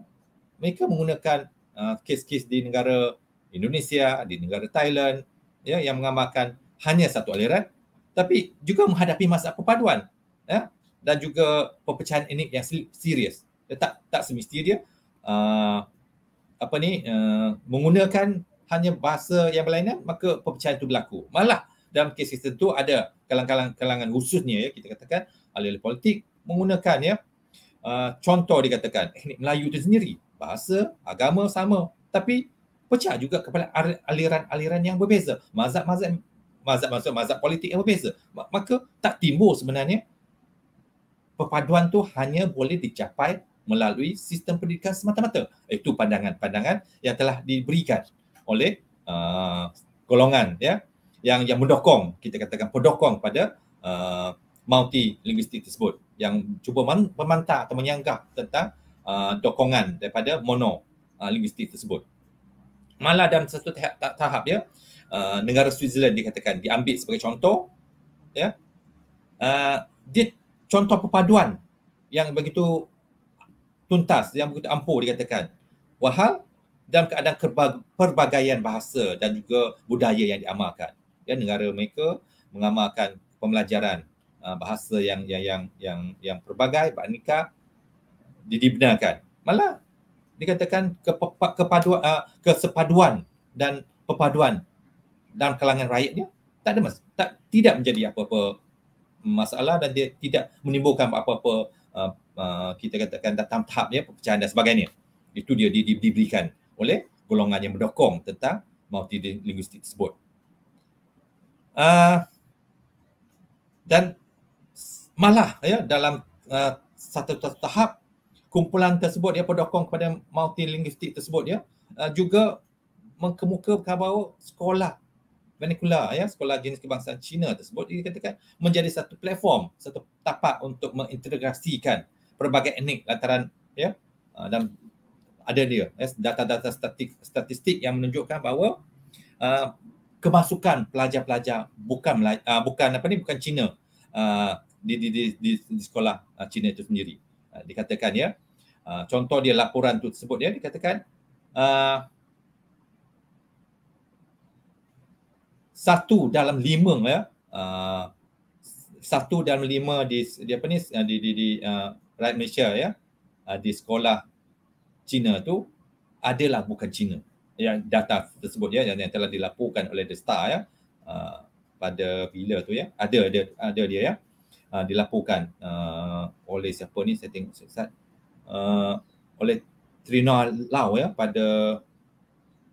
mereka menggunakan uh, kes-kes di negara Indonesia, di negara Thailand ya, yang mengamalkan hanya satu aliran tapi juga menghadapi masalah perpaduan ya, dan juga perpecahan ini yang serius. Tak tak semestinya dia uh, apa ni uh, menggunakan hanya bahasa yang berlainan maka perpecahan itu berlaku. Malah dalam kes kes tertentu ada kalangan-kalangan kalangan khususnya ya kita katakan ahli-ahli politik menggunakan ya uh, contoh dikatakan etnik Melayu itu sendiri bahasa agama sama tapi pecah juga kepada aliran-aliran yang berbeza mazhab-mazhab mazhab-mazhab mazhab politik yang berbeza maka tak timbul sebenarnya perpaduan tu hanya boleh dicapai melalui sistem pendidikan semata-mata. Itu pandangan-pandangan yang telah diberikan oleh uh, golongan ya yang yang mendokong kita katakan pendokong pada uh, multi linguistik tersebut yang cuba memantah atau menyanggah tentang uh, dokongan daripada mono uh, linguistik tersebut. Malah dalam satu tahap, tahap ya, uh, negara Switzerland dikatakan diambil sebagai contoh ya. Uh, dia contoh perpaduan yang begitu tuntas, yang begitu ampuh dikatakan. Wahal dalam keadaan perbagaian bahasa dan juga budaya yang diamalkan. Ya, negara mereka mengamalkan pembelajaran uh, bahasa yang yang yang yang yang pelbagai nikah dibenarkan malah dikatakan kepa, kepaduan uh, kesepaduan dan perpaduan dalam kalangan rakyatnya tak ada mas tak tidak menjadi apa-apa masalah dan dia tidak menimbulkan apa-apa uh, uh, kita katakan datang tahap ya pecahan dan sebagainya. Itu dia di, di, diberikan oleh golongan yang mendokong tentang multi linguistik tersebut. Uh, dan malah ya dalam uh, satu, satu tahap kumpulan tersebut dia berdokong kepada multi linguistik tersebut ya uh, juga mengkemukakan bahawa sekolah vernacular ya sekolah jenis kebangsaan Cina tersebut dikatakan menjadi satu platform satu tapak untuk mengintegrasikan pelbagai etnik lataran ya ah, dan ada dia ya, data-data statistik statistik yang menunjukkan bahawa uh, kemasukan pelajar-pelajar bukan uh, bukan apa ni bukan Cina uh, di, di di di sekolah uh, Cina itu sendiri uh, dikatakan ya uh, contoh dia laporan tersebut ya dikatakan uh, satu dalam lima ya uh, satu dalam lima di, di apa ni di di di uh, ah, right Malaysia ya uh, di sekolah Cina tu adalah bukan Cina yang data tersebut ya yang, yang telah dilakukan oleh The Star ya uh, pada bila tu ya ada ada ada dia ya uh, dilaporkan uh, oleh siapa ni saya tengok uh, oleh Trina Lau ya pada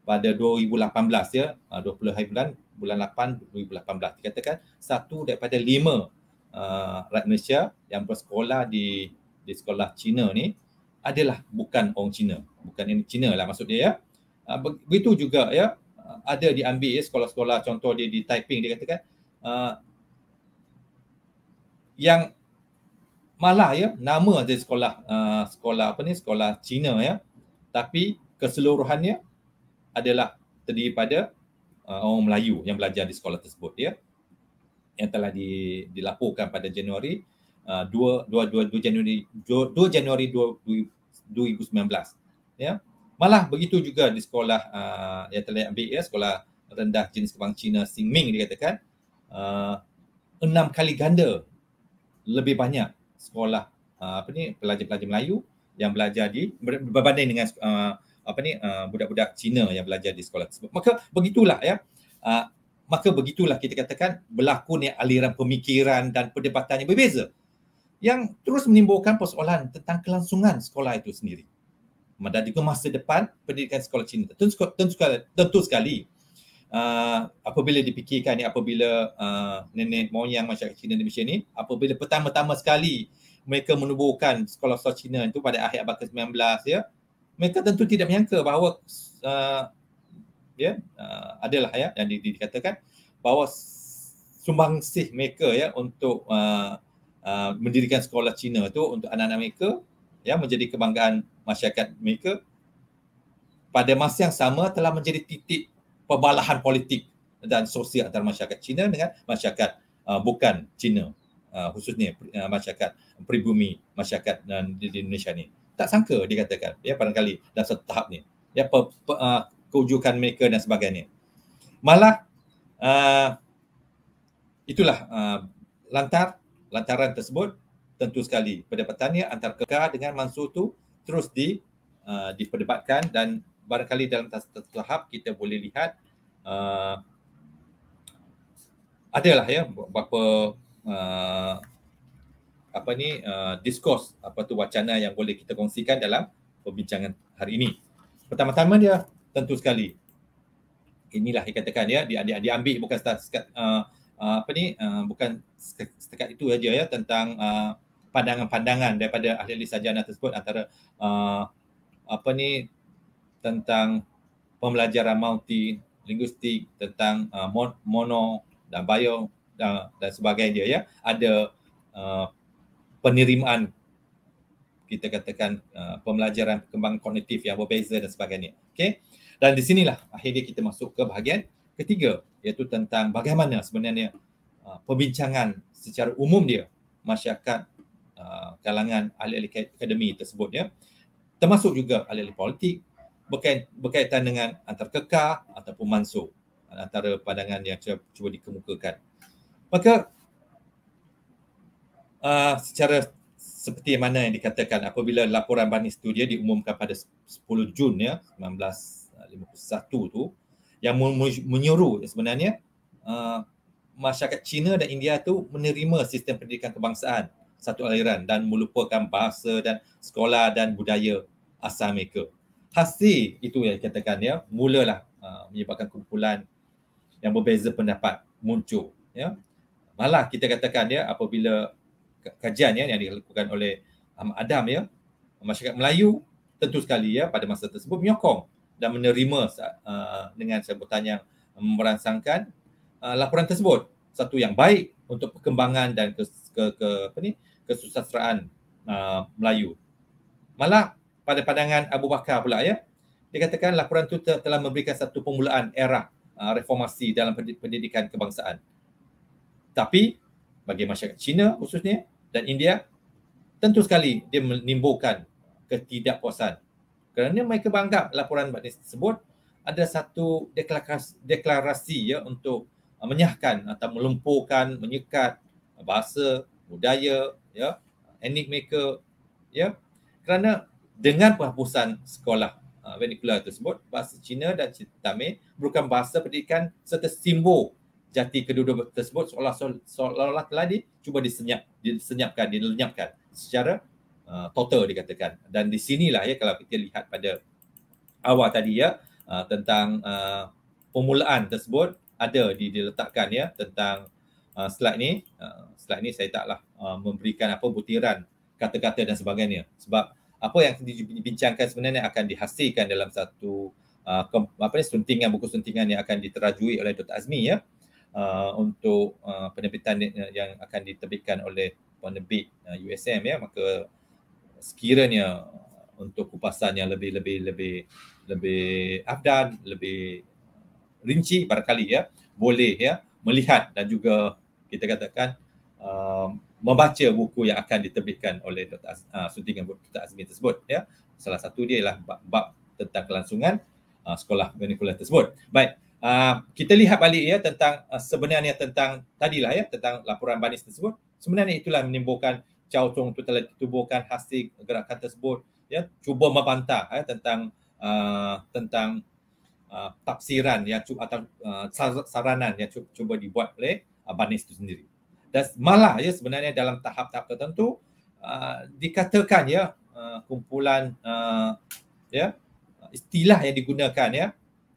pada 2018 ya 20 hari bulan bulan 8 2018 dikatakan satu daripada lima uh, rakyat Malaysia yang bersekolah di di sekolah Cina ni adalah bukan orang Cina bukan ini Cina lah maksudnya ya uh, begitu juga ya uh, ada diambil ya sekolah-sekolah contoh dia di Taiping dia katakan uh, yang malah ya nama dia sekolah uh, sekolah apa ni sekolah Cina ya tapi keseluruhannya adalah terdiri pada uh, orang Melayu yang belajar di sekolah tersebut ya yang telah di, dilaporkan pada Januari uh, 2, 2, 2, Januari 2, 2 Januari 2, 2019 ya malah begitu juga di sekolah uh, yang telah ambil ya sekolah rendah jenis kebang Cina Sing Ming dikatakan uh, enam kali ganda lebih banyak sekolah uh, apa ni pelajar-pelajar Melayu yang belajar di berbanding dengan uh, apa ni uh, budak-budak Cina yang belajar di sekolah tersebut. Maka begitulah ya. Uh, maka begitulah kita katakan berlaku ni aliran pemikiran dan perdebatan yang berbeza yang terus menimbulkan persoalan tentang kelangsungan sekolah itu sendiri. Dan juga masa depan pendidikan sekolah Cina. Tentu, tentu, tentu sekali uh, apabila dipikirkan ni apabila uh, nenek moyang masyarakat Cina di Malaysia ni apabila pertama-tama sekali mereka menubuhkan sekolah-sekolah Cina itu pada akhir abad ke-19 ya mereka tentu tidak menyangka bahawa uh, ya yeah, uh, adalah ya yang di, di, dikatakan bahawa sumbangsih mereka ya untuk uh, uh, mendirikan sekolah Cina tu untuk anak-anak mereka ya menjadi kebanggaan masyarakat mereka pada masa yang sama telah menjadi titik perbalahan politik dan sosial antara masyarakat Cina dengan masyarakat uh, bukan Cina uh, khususnya uh, masyarakat pribumi masyarakat uh, di, Indonesia ni tak sangka dikatakan ya pada kali dalam satu tahap ni ya pe, pe, uh, ah, keujukan mereka dan sebagainya malah uh, itulah uh, lantar lantaran tersebut tentu sekali perdebatannya antara kekar dengan Mansur tu terus di uh, diperdebatkan dan barangkali dalam tahap kita boleh lihat uh, adalah ya beberapa uh, apa ni uh, diskurs apa tu wacana yang boleh kita kongsikan dalam perbincangan hari ini. Pertama-tama dia tentu sekali inilah dia katakan ya dia, dia, diambil bukan setakat, uh, uh, apa ni uh, bukan setakat itu saja ya tentang uh, pandangan-pandangan daripada ahli-ahli sarjana tersebut antara uh, apa ni tentang pembelajaran multi linguistik tentang uh, mono dan bio dan, uh, dan sebagainya ya ada uh, penerimaan kita katakan uh, pembelajaran kembang kognitif yang berbeza dan sebagainya. Okay? Dan di sinilah akhirnya kita masuk ke bahagian ketiga iaitu tentang bagaimana sebenarnya uh, perbincangan secara umum dia masyarakat uh, kalangan ahli-ahli akademi tersebut ya termasuk juga ahli-ahli politik berkait, berkaitan dengan antar kekah ataupun mansuh antara pandangan yang cuba dikemukakan. Maka uh, secara seperti mana yang dikatakan apabila laporan Barnes itu diumumkan pada 10 Jun ya 1951 tu yang menyuruh sebenarnya uh, masyarakat Cina dan India tu menerima sistem pendidikan kebangsaan satu aliran dan melupakan bahasa dan sekolah dan budaya asal mereka. Hasil itu yang dikatakan ya, mulalah uh, menyebabkan kumpulan yang berbeza pendapat muncul ya. Malah kita katakan ya apabila kajian ya yang dilakukan oleh Ahmad Adam ya masyarakat Melayu tentu sekali ya pada masa tersebut menyokong dan menerima uh, dengan sebutan yang merangsangkan uh, laporan tersebut satu yang baik untuk perkembangan dan ke, ke, ke apa ni kesusasteraan uh, Melayu malah pada pandangan Abu Bakar pula ya dikatakan laporan itu telah memberikan satu permulaan era uh, reformasi dalam pendidikan kebangsaan tapi bagi masyarakat Cina khususnya dan India tentu sekali dia menimbulkan ketidakpuasan kerana mereka menganggap laporan Mbak tersebut ada satu deklarasi, deklarasi ya untuk uh, menyahkan atau melumpuhkan menyekat bahasa budaya ya etnik mereka ya kerana dengan penghapusan sekolah uh, vernacular tersebut bahasa Cina dan Tamil merupakan bahasa pendidikan serta simbol jati kedua-dua tersebut seolah-olah telah di cuba disenyap disenyapkan dilenyapkan secara uh, total dikatakan dan di sinilah ya kalau kita lihat pada awal tadi ya uh, tentang uh, permulaan tersebut ada di diletakkan ya tentang uh, slide ni uh, slide ni saya taklah uh, memberikan apa butiran kata-kata dan sebagainya sebab apa yang dibincangkan sebenarnya akan dihasilkan dalam satu uh, apa ni suntingan buku suntingan yang akan diterajui oleh Dr Azmi ya Uh, untuk uh, penerbitan uh, yang akan diterbitkan oleh penerbit uh, USM ya maka sekiranya untuk kupasan yang lebih lebih lebih lebih abdan lebih rinci barangkali ya boleh ya melihat dan juga kita katakan uh, membaca buku yang akan diterbitkan oleh Dr. Az- uh, Sudingan Dr. Azmi tersebut ya salah satu dia ialah bab, bab tentang kelangsungan uh, sekolah manipulator tersebut baik uh, kita lihat balik ya tentang uh, sebenarnya tentang tadilah ya tentang laporan Banis tersebut sebenarnya itulah menimbulkan Chow Chong itu telah ditubuhkan hasil gerakan tersebut ya cuba membantah ya tentang uh, tentang uh, tafsiran ya cu- atau uh, saranan yang cuba dibuat oleh uh, Banis itu sendiri dan malah ya sebenarnya dalam tahap-tahap tertentu uh, dikatakan ya uh, kumpulan uh, ya istilah yang digunakan ya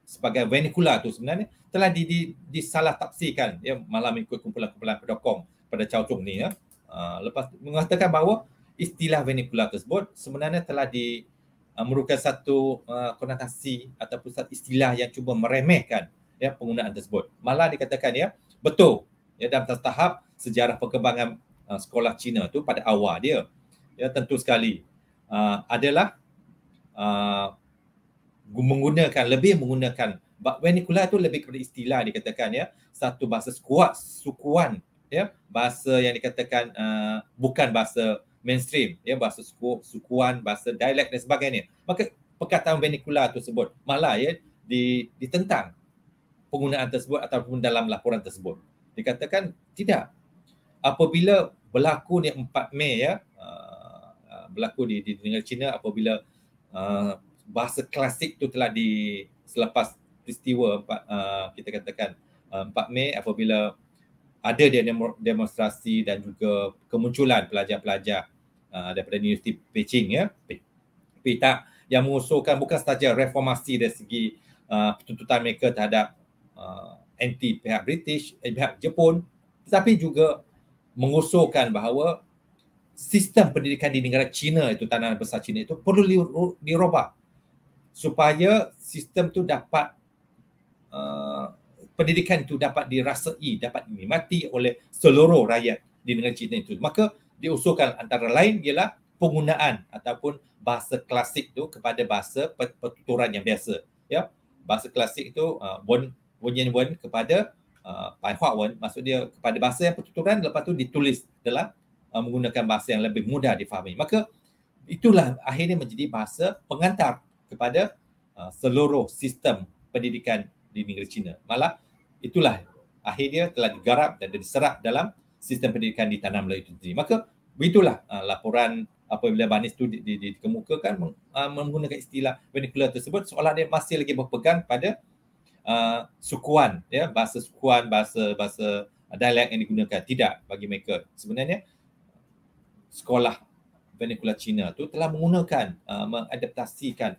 sebagai venikula tu sebenarnya telah di, di, disalah tafsirkan ya malam ikut kumpulan-kumpulan pendokong pada Chow Chung ni ya. Uh, lepas mengatakan bahawa istilah venikula tersebut sebenarnya telah di uh, merupakan satu uh, konotasi ataupun satu istilah yang cuba meremehkan ya penggunaan tersebut. Malah dikatakan ya betul ya dalam tahap sejarah perkembangan uh, sekolah Cina tu pada awal dia ya tentu sekali uh, adalah uh, menggunakan lebih menggunakan vernacular tu lebih kepada istilah dikatakan ya satu bahasa kuat sukuan ya bahasa yang dikatakan uh, bukan bahasa mainstream ya bahasa suku, sukuan bahasa dialek dan sebagainya maka perkataan vernacular tersebut malah ya di, ditentang penggunaan tersebut ataupun dalam laporan tersebut dikatakan tidak apabila berlaku ni 4 Mei ya uh, uh, berlaku di, di negara China apabila uh, bahasa klasik tu telah di selepas peristiwa uh, kita katakan uh, 4 Mei apabila ada dia demonstrasi dan juga kemunculan pelajar-pelajar uh, daripada Universiti Beijing ya PITA yang mengusulkan bukan sahaja reformasi dari segi uh, tuntutan mereka terhadap uh, anti pihak British, eh, pihak Jepun tetapi juga mengusulkan bahawa sistem pendidikan di negara China itu tanah besar China itu perlu dirobah. Di supaya sistem tu dapat uh, pendidikan tu dapat dirasai, dapat dinikmati oleh seluruh rakyat di negara China itu. Maka diusulkan antara lain ialah penggunaan ataupun bahasa klasik tu kepada bahasa pertuturan yang biasa. Ya, bahasa klasik itu uh, wen wen wen kepada uh, pai wen, maksud dia kepada bahasa yang pertuturan lepas tu ditulis dalam uh, menggunakan bahasa yang lebih mudah difahami. Maka itulah akhirnya menjadi bahasa pengantar kepada uh, seluruh sistem pendidikan di negeri China. Malah itulah akhirnya telah digarap dan diserap dalam sistem pendidikan di tanah Melayu itu sendiri. Maka itulah uh, laporan apabila Banis itu di, di, di, dikemukakan meng, uh, menggunakan istilah vernacular tersebut seolah dia masih lagi berpegang pada uh, sukuan, ya, bahasa sukuan, bahasa bahasa uh, dialek yang digunakan. Tidak bagi mereka. Sebenarnya sekolah vernacular China itu telah menggunakan, uh, mengadaptasikan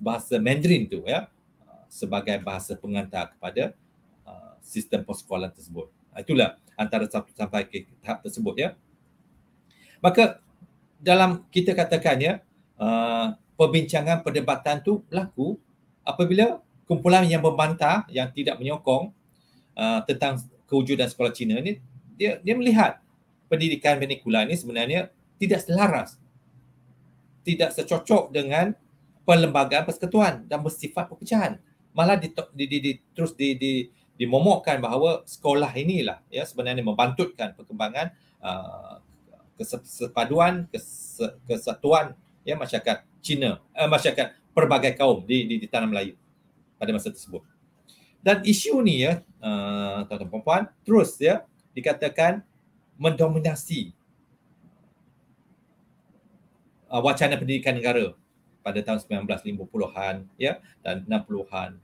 bahasa Mandarin tu ya uh, sebagai bahasa pengantar kepada uh, sistem persekolahan tersebut. Uh, itulah antara satu-satu sampai ke tahap tersebut ya. Maka dalam kita katakannya uh, perbincangan perdebatan tu berlaku apabila kumpulan yang membantah yang tidak menyokong uh, tentang kewujudan sekolah Cina ni dia dia melihat pendidikan manikula ni sebenarnya tidak selaras tidak secocok dengan perlembagaan persekutuan dan bersifat perpecahan malah di, di, di, di terus di, di dimomokkan bahawa sekolah inilah ya sebenarnya membantutkan perkembangan uh, kesepaduan kes, kesatuan ya masyarakat Cina uh, masyarakat pelbagai kaum di, di di tanah Melayu pada masa tersebut. Dan isu ni ya uh, tuan-tuan puan-puan terus ya dikatakan mendominasi uh, wacana pendidikan negara pada tahun 1950-an ya dan 60-an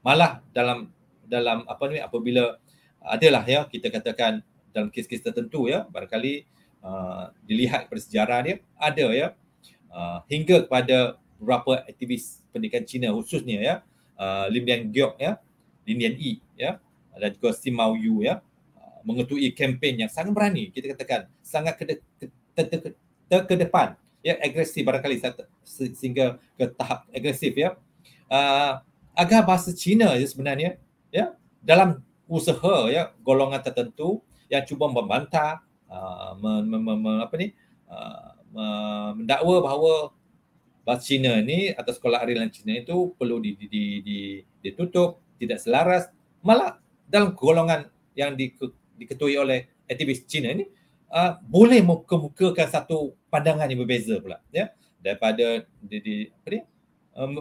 malah dalam dalam apa ni apabila adalah ya kita katakan dalam kes-kes tertentu ya barangkali uh, dilihat pada sejarah dia ada ya uh, hingga kepada beberapa aktivis pendidikan Cina khususnya ya uh, Lim Dian Giok ya Lim Dian Yi ya dan juga Sim Mao Yu ya uh, mengetuai kempen yang sangat berani kita katakan sangat ke terkedepan ter- ter- ter- ter- ter- ya agresif barangkali sehingga ke tahap agresif ya uh, agar bahasa Cina ya sebenarnya ya dalam usaha ya golongan tertentu yang cuba membantah uh, apa ni uh, mendakwa bahawa bahasa Cina ni atau sekolah arilan Cina itu perlu di, di, di, di, ditutup tidak selaras malah dalam golongan yang di, diketuai oleh aktivis Cina ini uh, boleh mengemukakan satu pandangan yang berbeza pula ya daripada di, di apa dia um,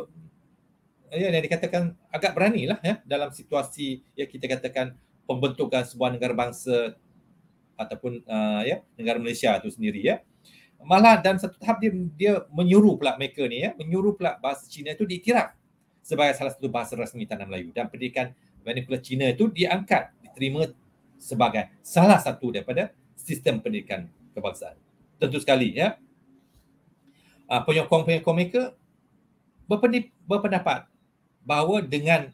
ya yang dikatakan agak beranilah ya dalam situasi ya kita katakan pembentukan sebuah negara bangsa ataupun uh, ya negara Malaysia itu sendiri ya malah dan satu tahap dia dia menyuruh pula mereka ni ya menyuruh pula bahasa Cina itu diiktiraf sebagai salah satu bahasa rasmi tanah Melayu dan pendidikan manipulasi Cina itu diangkat diterima sebagai salah satu daripada sistem pendidikan kebangsaan. Tentu sekali ya. Uh, penyokong-penyokong mereka berpendip, berpendapat bahawa dengan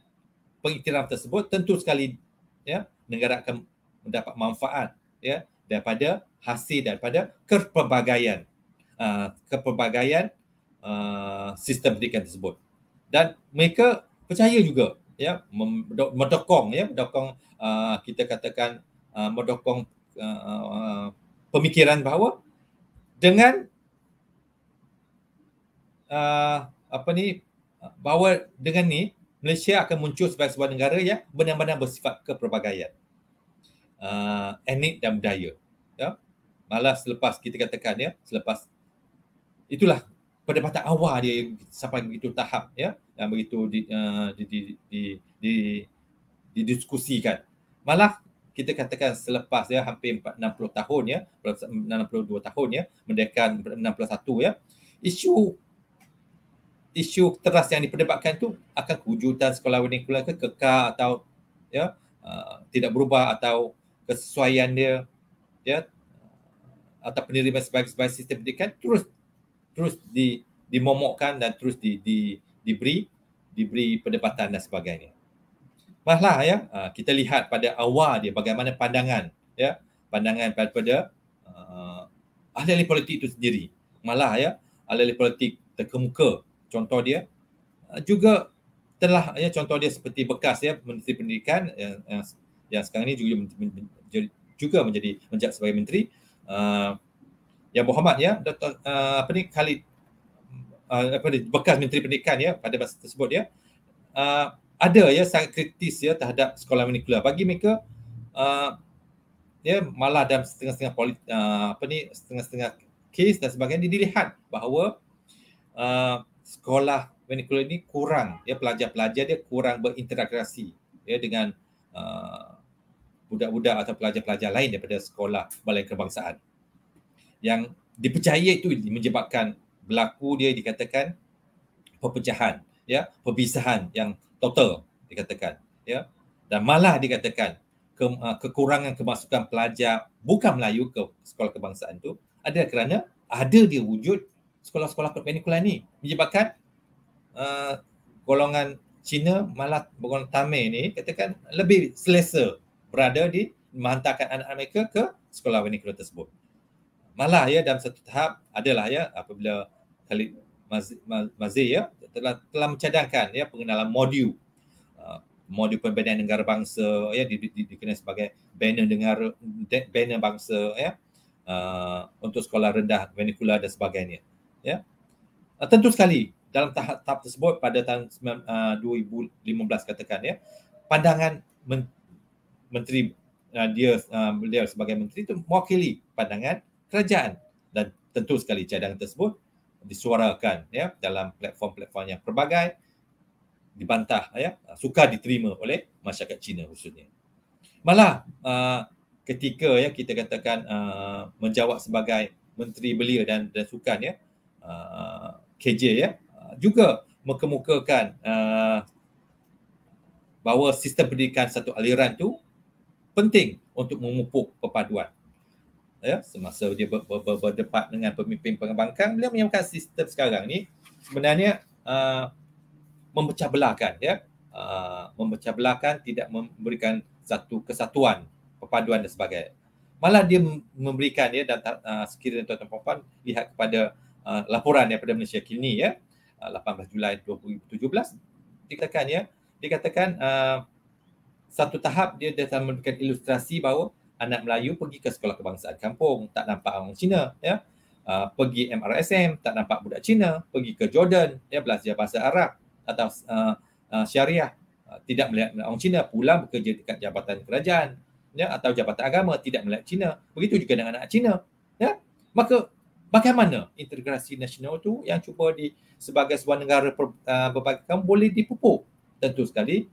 pengiktiraf tersebut tentu sekali ya negara akan mendapat manfaat ya daripada hasil daripada kepelbagaian uh, kepelbagaian uh, sistem pendidikan tersebut dan mereka percaya juga ya mendokong ya mendokong uh, kita katakan uh, mendokong Uh, uh, pemikiran bahawa dengan uh, apa ni bahawa dengan ni Malaysia akan muncul sebagai sebuah negara yang benar-benar bersifat kepelbagaian uh, etnik dan budaya ya malah selepas kita katakan ya selepas itulah pada perdebatan awal dia sampai begitu tahap ya dan begitu di, uh, di, di, di, di, didiskusikan malah kita katakan selepas ya hampir 60 tahun ya 62 tahun ya merdeka 61 ya isu isu teras yang diperdebatkan tu akan kewujudan sekolah wedding kuliah ke kekal atau ya uh, tidak berubah atau kesesuaian dia ya uh, atau penerima sebagai sebagai sistem pendidikan terus terus di dimomokkan dan terus di, di diberi diberi perdebatan dan sebagainya. Mahlah ya, ah, kita lihat pada awal dia bagaimana pandangan ya, pandangan daripada uh, ahli-ahli politik itu sendiri. Malah ya, ahli-ahli politik terkemuka contoh dia ah, juga telah ya contoh dia seperti bekas ya menteri pendidikan yang, yang, yang sekarang ini juga menjadi juga menjadi menjabat sebagai menteri uh, yang Muhammad ya Dr uh, apa ni Khalid uh, apa ni, bekas menteri pendidikan ya pada masa tersebut ya uh, ada ya sangat kritis ya terhadap sekolah manipular bagi mereka uh, ya malah dalam setengah-setengah uh, apa ni setengah-setengah kes dan sebagainya dilihat bahawa uh, sekolah manipular ini kurang ya pelajar-pelajar dia kurang berinteraksi ya dengan uh, budak-budak atau pelajar-pelajar lain daripada sekolah balai kebangsaan yang dipercayai itu menyebabkan berlaku dia dikatakan perpecahan ya perpisahan yang total dikatakan ya dan malah dikatakan ke, uh, kekurangan kemasukan pelajar bukan Melayu ke sekolah kebangsaan tu ada kerana ada dia wujud sekolah-sekolah kurikulum ni menyebabkan uh, golongan Cina malah golongan Tamil ni katakan lebih selesa berada di menghantarkan anak-anak mereka ke sekolah kurikulum tersebut malah ya dalam satu tahap adalah ya apabila Khalid Mazir ya telah telah mencadangkan ya pengenalan modul uh, ah, modul pembinaan negara bangsa ya di, di, di, dikenal sebagai banner negara banner bangsa ya uh, untuk sekolah rendah venikula dan sebagainya ya uh, tentu sekali dalam tahap, tahap tersebut pada tahun uh, 2015 katakan ya pandangan men, menteri uh, dia uh, beliau sebagai menteri itu mewakili pandangan kerajaan dan tentu sekali cadangan tersebut disuarakan ya dalam platform-platform yang pelbagai dibantah ya suka diterima oleh masyarakat Cina khususnya malah uh, ketika ya kita katakan uh, menjawab sebagai menteri belia dan dan sukan ya uh, KJ ya uh, juga mengemukakan uh, bahawa sistem pendidikan satu aliran tu penting untuk memupuk perpaduan ya semasa dia ber, ber, ber, berdepat dengan pemimpin pengembangkan beliau menyamakan sistem sekarang ni sebenarnya uh, memecah belahkan ya uh, memecah belahkan tidak memberikan satu kesatuan perpaduan dan sebagainya malah dia memberikan ya dan uh, sekiranya tuan-tuan puan lihat kepada uh, laporan daripada Malaysia kini ya uh, 18 Julai 2017 dikatakan ya dikatakan uh, satu tahap dia dah memberikan ilustrasi bahawa anak Melayu pergi ke sekolah kebangsaan kampung tak nampak orang Cina ya uh, pergi MRSM tak nampak budak Cina pergi ke Jordan ya belajar bahasa Arab atau uh, uh, syariah uh, tidak melihat orang Cina pulang bekerja dekat jabatan kerajaan ya atau jabatan agama tidak melihat Cina begitu juga dengan anak Cina ya maka bagaimana integrasi nasional tu yang cuba di sebagai sebuah negara per, uh, berbagai kaum boleh dipupuk tentu sekali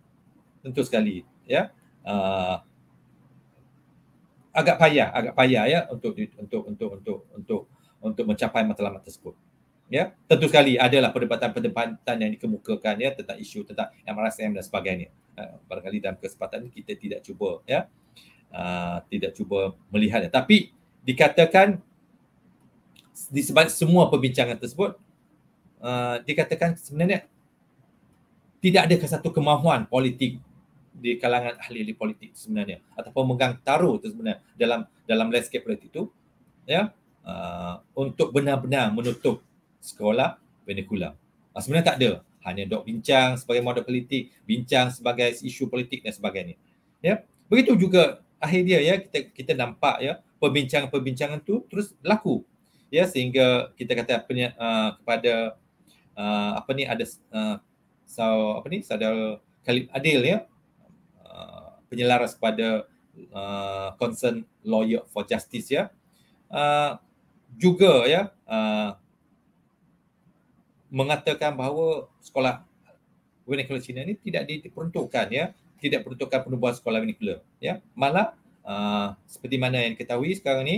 tentu sekali ya uh, agak payah agak payah ya untuk untuk untuk untuk untuk untuk mencapai matlamat tersebut ya tentu sekali adalah perdebatan-perdebatan yang dikemukakan ya tentang isu tentang MRSM dan sebagainya uh, barangkali dalam kesempatan ini kita tidak cuba ya uh, tidak cuba melihatnya tapi dikatakan di sebalik semua perbincangan tersebut uh, dikatakan sebenarnya tidak ada satu kemahuan politik di kalangan ahli ahli politik itu sebenarnya ataupun pemegang taruh itu sebenarnya dalam dalam landscape politik itu ya uh, untuk benar-benar menutup sekolah penikulam. Uh, ah, sebenarnya tak ada. Hanya dok bincang sebagai model politik, bincang sebagai isu politik dan sebagainya. Ya. Begitu juga akhir dia ya kita kita nampak ya perbincangan-perbincangan tu terus berlaku. Ya sehingga kita kata apa ni uh, kepada uh, apa ni ada uh, so, apa ni saudara Khalid Adil ya penyelaras pada uh, concern lawyer for justice ya. Uh, juga ya uh, mengatakan bahawa sekolah vernacular Cina ini tidak diperuntukkan ya, tidak peruntukkan penubuhan sekolah vernacular ya. Malah uh, seperti mana yang diketahui sekarang ini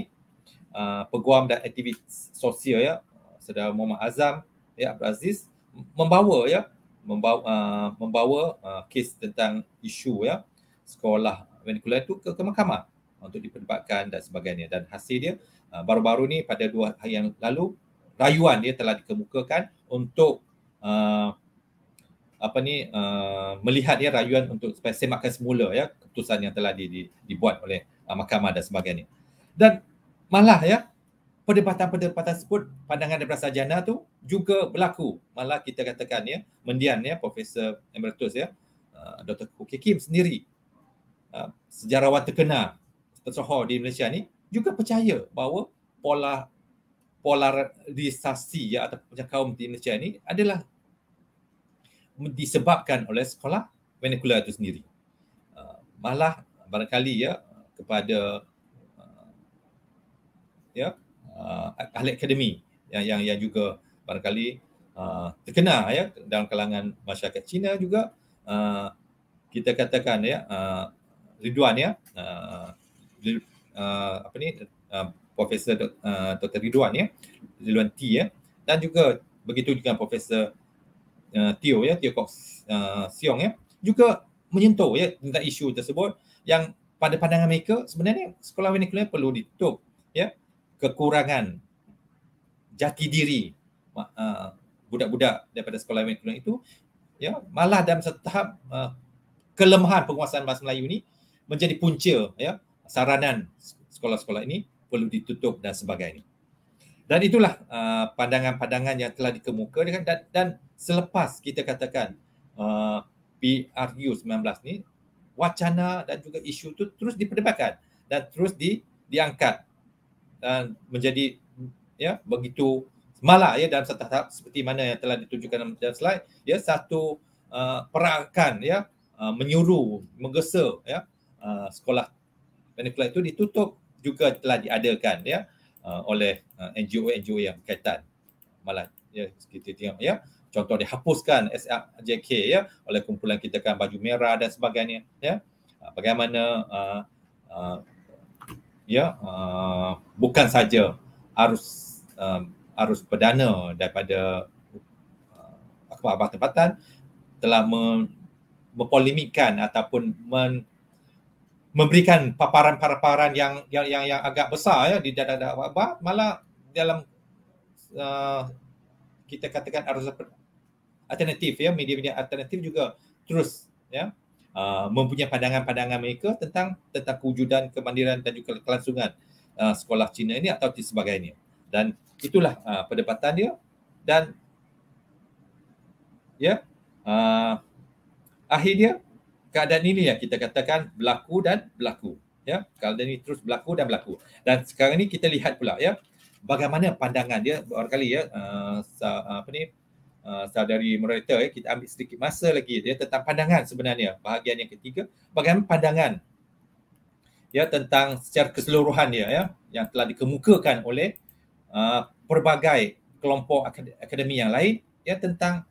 uh, peguam dan aktivis sosial ya Saudara Muhammad Azam ya Abdul Aziz membawa ya membawa uh, membawa uh, kes tentang isu ya sekolah ventricular itu ke, ke mahkamah untuk diperdebatkan dan sebagainya dan hasil dia uh, baru-baru ni pada dua hari yang lalu rayuan dia telah dikemukakan untuk uh, apa ni uh, melihat dia ya, rayuan untuk semakkan semula ya keputusan yang telah di, di, dibuat oleh uh, mahkamah dan sebagainya dan malah ya perdebatan-perdebatan tersebut pandangan daripada sarjana tu juga berlaku malah kita katakan ya mendian ya Profesor Emeritus ya uh, Dr. Kim sendiri Ah, sejarawan terkenal tersohor di Malaysia ni juga percaya bahawa pola polarisasi ya atau kaum di Malaysia ini adalah disebabkan oleh sekolah vernacular itu sendiri. Ah, malah barangkali ya kepada ya ah, ahli akademi yang yang yang juga barangkali terkenal ya dalam kalangan masyarakat Cina juga kita katakan ya Ridwan ya. Uh, uh, apa ni uh, Profesor uh, Dr. Ridwan ya. Ridwan T ya. Dan juga begitu dengan Profesor uh, Tio ya, Tio Kok uh, Siong ya. Juga menyentuh ya tentang isu tersebut yang pada pandangan mereka sebenarnya sekolah unikulnya perlu ditutup ya. Kekurangan jati diri uh, budak-budak daripada sekolah unikulnya itu ya malah dalam satu tahap uh, kelemahan penguasaan bahasa Melayu ni menjadi punca ya saranan sekolah-sekolah ini perlu ditutup dan sebagainya. Dan itulah uh, pandangan-pandangan yang telah dikemukakan dan, dan selepas kita katakan uh, PRU 19 ni wacana dan juga isu tu terus diperdebatkan dan terus di diangkat dan menjadi ya begitu malah ya dalam satu seperti mana yang telah ditunjukkan dalam slide ya satu uh, perakan ya uh, menyuruh menggesa ya uh, sekolah manipulatif itu ditutup juga telah diadakan ya uh, oleh uh, NGO-NGO yang berkaitan malah ya kita tengok ya contoh dihapuskan SJK ya oleh kumpulan kita kan baju merah dan sebagainya ya uh, bagaimana uh, uh, ya uh, bukan saja arus uh, arus perdana daripada uh, akhbar tempatan telah mem- mempolemikkan ataupun men- memberikan paparan-paparan yang, yang yang yang agak besar ya di dada dada malah dalam uh, kita katakan alternatif ya media-media alternatif juga terus ya uh, mempunyai pandangan-pandangan mereka tentang tentang kewujudan kemandirian dan juga kelangsungan uh, sekolah Cina ini atau sebagainya dan itulah uh, perdebatan dia dan ya yeah, uh, akhirnya keadaan ini yang kita katakan berlaku dan berlaku ya keadaan ini terus berlaku dan berlaku dan sekarang ini kita lihat pula ya bagaimana pandangan dia beberapa kali ya uh, apa ni uh, saudari moderator ya kita ambil sedikit masa lagi ya tentang pandangan sebenarnya bahagian yang ketiga bagaimana pandangan ya tentang secara keseluruhan dia ya yang telah dikemukakan oleh uh, eh, berbagai kelompok akademi yang lain ya tentang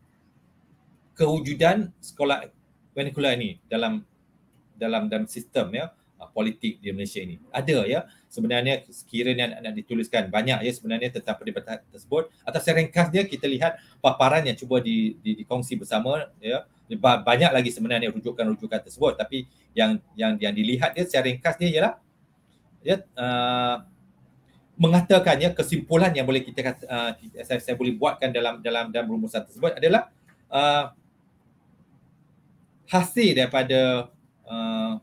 kewujudan sekolah vernacular ini dalam dalam dalam sistem ya ah, politik di Malaysia ini. Ada ya sebenarnya sekiranya nak dituliskan banyak ya sebenarnya tentang perdebatan tersebut atau secara ringkas dia kita lihat paparan yang cuba di, di, dikongsi bersama ya banyak lagi sebenarnya rujukan-rujukan tersebut tapi yang yang yang dilihat dia secara ringkasnya ialah ya uh, ah, mengatakan ya kesimpulan yang boleh kita uh, saya, saya boleh buatkan dalam dalam dalam rumusan tersebut adalah uh, hasil daripada uh,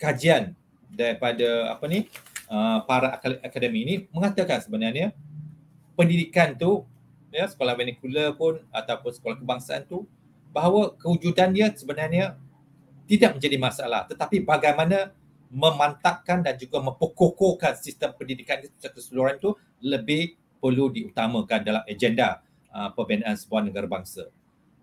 kajian daripada apa ni uh, para ak- akademi ini mengatakan sebenarnya pendidikan tu ya sekolah vernacular pun ataupun sekolah kebangsaan tu bahawa kewujudan dia sebenarnya tidak menjadi masalah tetapi bagaimana memantapkan dan juga mempokokkan sistem pendidikan itu secara keseluruhan itu lebih perlu diutamakan dalam agenda uh, pembinaan sebuah negara bangsa.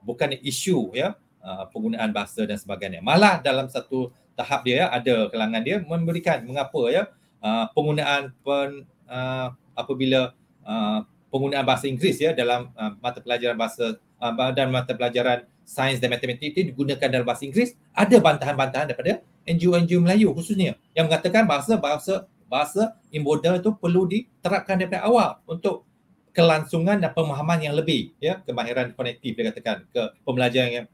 Bukan isu ya Uh, penggunaan bahasa dan sebagainya. Malah dalam satu tahap dia ya, ada kelangan dia memberikan mengapa ya uh, penggunaan pen, uh, apabila uh, penggunaan bahasa Inggeris ya dalam uh, mata pelajaran bahasa uh, dan mata pelajaran sains dan matematik itu digunakan dalam bahasa Inggeris ada bantahan-bantahan daripada NGO-NGO Melayu khususnya yang mengatakan bahasa bahasa bahasa imboden itu perlu diterapkan daripada awal untuk kelangsungan dan pemahaman yang lebih ya kemahiran konektif dia katakan ke pembelajaran yang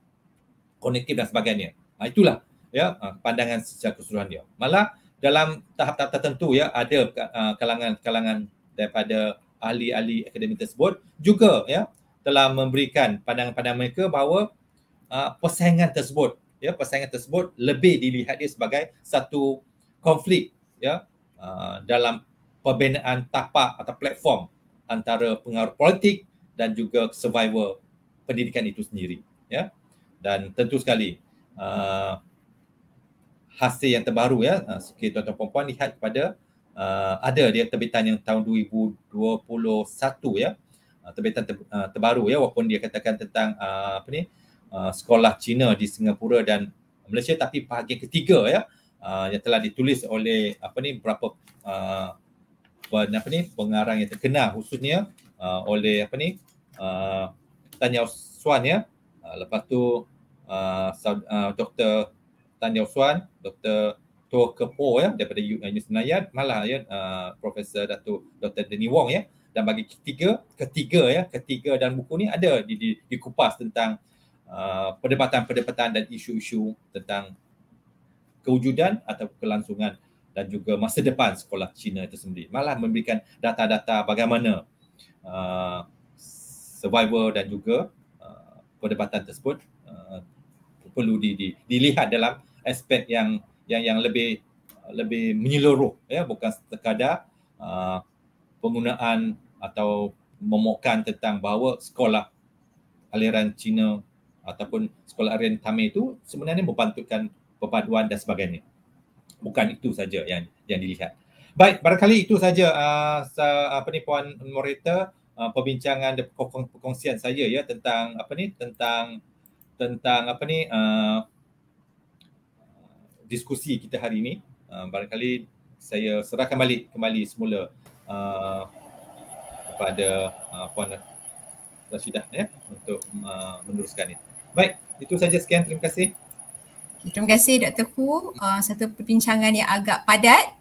konektif dan sebagainya. Ha, itulah ya ha, pandangan secara keseluruhan dia. Malah dalam tahap-tahap tertentu ya ada kalangan-kalangan ha, daripada ahli-ahli akademik tersebut juga ya telah memberikan pandangan-pandangan mereka bahawa uh, persaingan tersebut ya persaingan tersebut lebih dilihat dia sebagai satu konflik ya uh, dalam perbezaan tapak atau platform antara pengaruh politik dan juga survival pendidikan itu sendiri ya dan tentu sekali hmm. uh, hasil yang terbaru ya uh, tuan-tuan puan-puan lihat kepada uh, ada dia terbitan yang tahun 2021 ya uh, terbitan ter, uh, terbaru ya walaupun dia katakan tentang uh, apa ni uh, sekolah Cina di Singapura dan Malaysia tapi pagi ketiga ya uh, yang telah ditulis oleh apa ni berapa uh, apa ni pengarang yang terkenal khususnya uh, oleh apa ni uh, Tanya Swan ya Ah, lepas tu uh, uh, Dr. Tan Yauswan, Dr. Tua Kepo ya daripada Universiti Senayan, malah ya uh, Profesor Datuk Dr. Denny Wong ya dan bagi ketiga, ketiga ya, ketiga dan buku ni ada di, di, dikupas tentang uh, perdebatan-perdebatan dan isu-isu tentang kewujudan atau kelangsungan dan juga masa depan sekolah Cina itu sendiri. Malah memberikan data-data bagaimana uh, survival dan juga perdebatan tersebut uh, perlu di, di, dilihat dalam aspek yang yang yang lebih uh, lebih menyeluruh ya bukan sekadar uh, penggunaan atau memokan tentang bahawa sekolah aliran Cina ataupun sekolah aliran Tamil itu sebenarnya membantukan perpaduan dan sebagainya. Bukan itu saja yang yang dilihat. Baik, barangkali itu saja uh, apa ni puan moderator Ah, perbincangan dan perkong- perkongsian saya ya tentang apa ni tentang tentang apa ni uh, diskusi kita hari ini uh, barangkali saya serahkan balik kembali semula uh, kepada uh, puan Rashidah ya untuk uh, meneruskan ini. Baik, itu saja sekian terima kasih. Terima kasih Dr. Hu, uh, satu perbincangan yang agak padat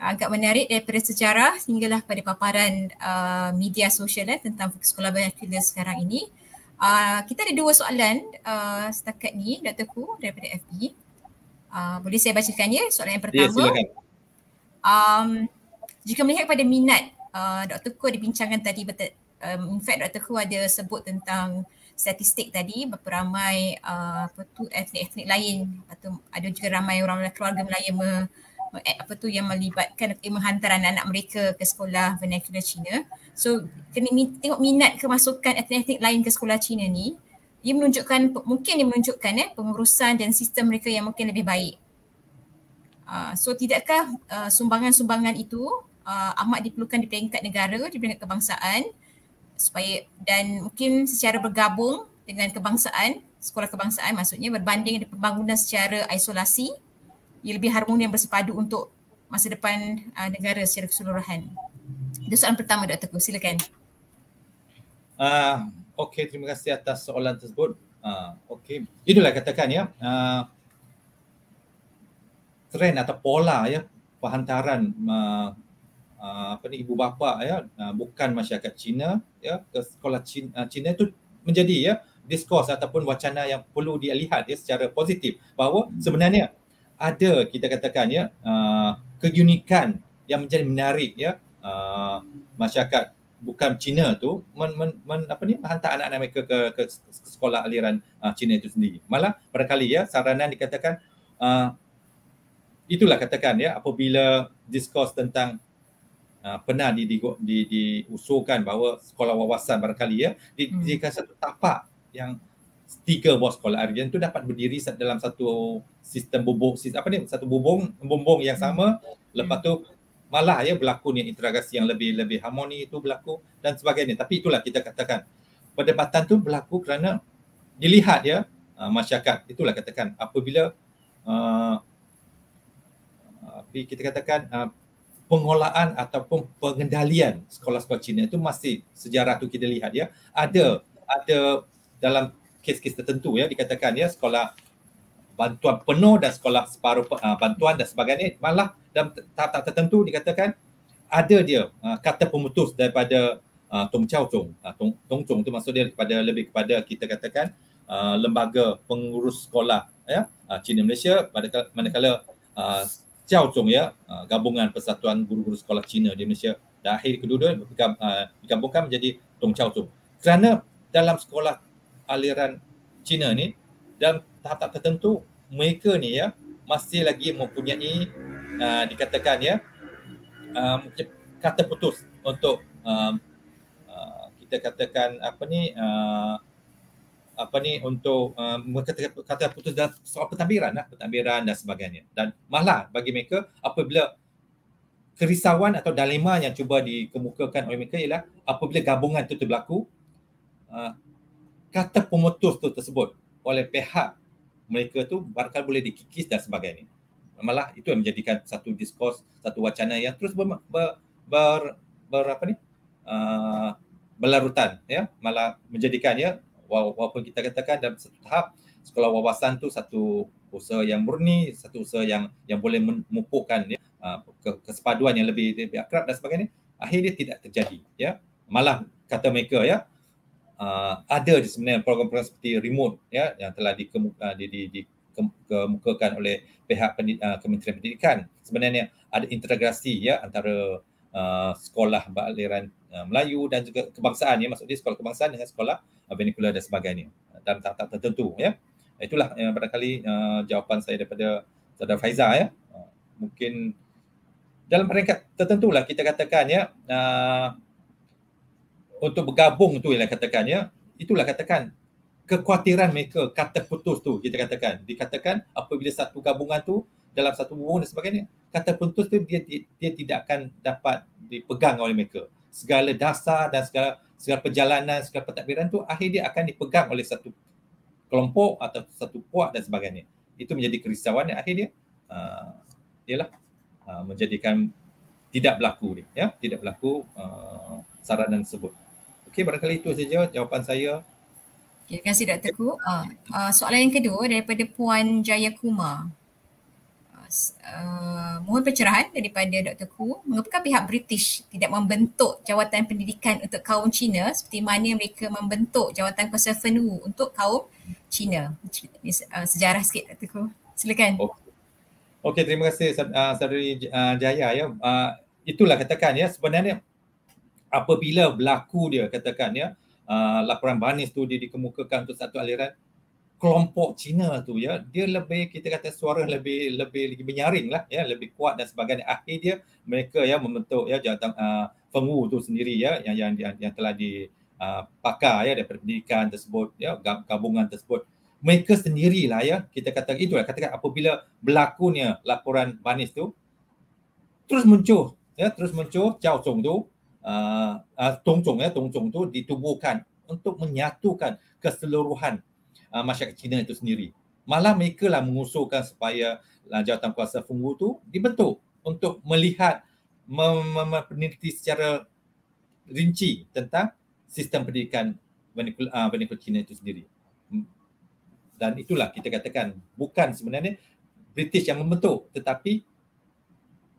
agak menarik daripada sejarah sehinggalah pada paparan uh, media sosial eh, tentang fokus kolaborasi sekarang ini. Uh, kita ada dua soalan uh, setakat ni, Dr. Ku daripada FB. Uh, boleh saya bacakan ya soalan yang ya, pertama? Ya, silakan. Um, jika melihat pada minat uh, Dr. Ku ada bincangan tadi, but, um, in fact Dr. Ku ada sebut tentang statistik tadi berapa ramai uh, etnik-etnik lain atau ada juga ramai orang keluarga Melayu apa tu yang melibatkan eh, menghantaran anak mereka ke sekolah vernacular Cina. So kena min- tengok minat kemasukan etnik lain ke sekolah Cina ni. Dia menunjukkan mungkin dia menunjukkan eh pengurusan dan sistem mereka yang mungkin lebih baik. Uh, so tidakkah uh, sumbangan-sumbangan itu uh, amat diperlukan di peringkat negara, di peringkat kebangsaan supaya dan mungkin secara bergabung dengan kebangsaan, sekolah kebangsaan maksudnya berbanding dengan pembangunan secara isolasi ia lebih harmoni yang bersepadu untuk masa depan uh, negara secara keseluruhan. Itu soalan pertama Dr. Kuh, silakan. Uh, okay, terima kasih atas soalan tersebut. Uh, okay, itulah katakan ya. Uh, trend atau pola ya, perhantaran uh, Uh, apa ni ibu bapa ya uh, bukan masyarakat Cina ya ke sekolah Cina, uh, Cina itu menjadi ya diskurs ataupun wacana yang perlu dilihat ya secara positif bahawa sebenarnya ada kita katakan ya uh, keunikan yang menjadi menarik ya uh, masyarakat bukan Cina tu men, men, men apa ni hantar anak-anak mereka ke, ke, ke sekolah aliran uh, Cina itu sendiri malah pada kali ya saranan dikatakan uh, itulah katakan ya apabila diskus tentang uh, pernah di, di, di, di bahawa sekolah wawasan barangkali ya di, hmm. di, di, satu tapak yang tiga buah sekolah harian tu dapat berdiri dalam satu sistem bubung sistem, apa ni satu bubung bubung yang sama lepas tu malah ya berlaku ni interaksi yang lebih lebih harmoni itu berlaku dan sebagainya tapi itulah kita katakan perdebatan tu berlaku kerana dilihat ya ah, masyarakat itulah katakan apabila uh, kita katakan uh, ah, pengolahan ataupun pengendalian sekolah-sekolah Cina itu masih sejarah tu kita lihat ya ada ada dalam kes-kes tertentu ya dikatakan ya sekolah bantuan penuh dan sekolah separuh uh, bantuan dan sebagainya malah dalam tahap-tahap tertentu dikatakan ada dia uh, kata pemutus daripada uh, Tong Chow Chong uh, Tong, Tong Chong itu maksudnya kepada lebih kepada kita katakan uh, lembaga pengurus sekolah ya uh, China Malaysia pada manakala uh, Chow Chong ya gabungan persatuan guru-guru sekolah Cina di Malaysia dan akhir kedua-dua digabungkan menjadi Tong Chow Chong kerana dalam sekolah aliran Cina ni dan tahap-tahap tertentu mereka ni ya masih lagi mempunyai uh, dikatakan ya uh, kata putus untuk uh, uh, kita katakan apa ni uh, apa ni untuk uh, um, kata, kata putus dan soal pentadbiran lah, pentadbiran dan sebagainya dan malah bagi mereka apabila kerisauan atau dilema yang cuba dikemukakan oleh mereka ialah apabila gabungan itu terlaku uh, kata pemutus tu tersebut oleh pihak mereka tu barangkali boleh dikikis dan sebagainya. Malah itu yang menjadikan satu diskurs, satu wacana yang terus ber, ber, ber, ber apa ni? Uh, berlarutan ya malah menjadikan ya walaupun kita katakan dalam satu tahap sekolah wawasan tu satu usaha yang murni satu usaha yang yang boleh memupukkan ya ah, kesepaduan yang lebih lebih akrab dan sebagainya akhirnya tidak terjadi ya malah kata mereka ya uh, ada sebenarnya program-program seperti remote ya yang telah dikemuka, uh, di, di, di kemukakan oleh pihak pendid, uh, Kementerian Pendidikan. Sebenarnya ada integrasi ya antara uh, sekolah baliran uh, Melayu dan juga kebangsaan ya maksudnya sekolah kebangsaan dengan sekolah uh, vernacular uh, dan sebagainya uh, dalam tahap-tahap tertentu ya. Itulah yang pada kali uh, jawapan saya daripada Saudara Faizal ya. Uh, mungkin dalam peringkat tertentulah kita katakan ya uh, untuk bergabung tu yang katakan ya itulah katakan kekhawatiran mereka kata putus tu kita katakan dikatakan apabila satu gabungan tu dalam satu hubungan dan sebagainya kata putus tu dia, dia, dia tidak akan dapat dipegang oleh mereka segala dasar dan segala segala perjalanan segala pentadbiran tu akhirnya dia akan dipegang oleh satu kelompok atau satu puak dan sebagainya itu menjadi kerisauan yang akhirnya uh, ialah uh, menjadikan tidak berlaku ni ya tidak berlaku uh, saran dan sebut Okey, barangkali itu saja jawapan saya. Okay, terima kasih Dr. Ku. Uh, uh, soalan yang kedua daripada Puan Jaya Kuma. Uh, ah, mohon pencerahan daripada Dr. Ku, mengapakah pihak British tidak membentuk jawatan pendidikan untuk kaum Cina seperti mana mereka membentuk jawatan kuasa Fenwu untuk kaum Cina? uh, sejarah sikit Dr. Ku. Silakan. Okey, terima kasih uh, Saudari uh, Jaya. Ya. Uh, itulah katakan ya sebenarnya apabila berlaku dia katakan ya uh, laporan Banis tu dia dikemukakan untuk satu aliran kelompok Cina tu ya dia lebih kita kata suara lebih lebih lagi menyaring lah ya lebih kuat dan sebagainya akhir dia mereka ya membentuk ya jawatan uh, Feng tu sendiri ya yang yang yang, yang telah dipakai uh, ya dari pendidikan tersebut ya gabungan tersebut mereka sendirilah ya kita kata lah katakan apabila berlakunya laporan Banis tu terus muncul ya terus muncul Chao Chong tu uh, uh, tongcong ya tongcong tu ditubuhkan untuk menyatukan keseluruhan uh, masyarakat Cina itu sendiri. Malah mereka lah mengusulkan supaya uh, jawatan kuasa Fungu tu dibentuk untuk melihat meneliti secara rinci tentang sistem pendidikan Venikul uh, Venikul Cina itu sendiri. Dan itulah kita katakan bukan sebenarnya British yang membentuk tetapi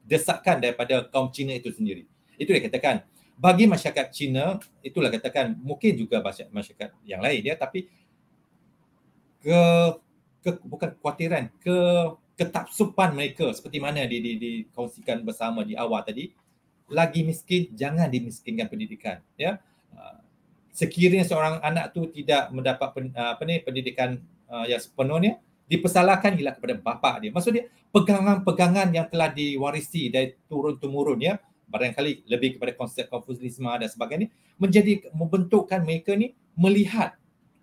desakan daripada kaum Cina itu sendiri. Itu yang katakan bagi masyarakat Cina itulah katakan mungkin juga masyarakat yang lain dia ya, tapi ke ke bukan kuatiran ke ketaksupan mereka seperti mana di di dikongsikan bersama di awal tadi lagi miskin jangan dimiskinkan pendidikan ya sekiranya seorang anak tu tidak mendapat pen, apa ni pendidikan uh, yang sepenuhnya dipersalahkan ialah kepada bapa dia maksud pegangan-pegangan yang telah diwarisi dari turun temurun ya barangkali lebih kepada konsep konfusionisme dan sebagainya menjadi membentukkan mereka ni melihat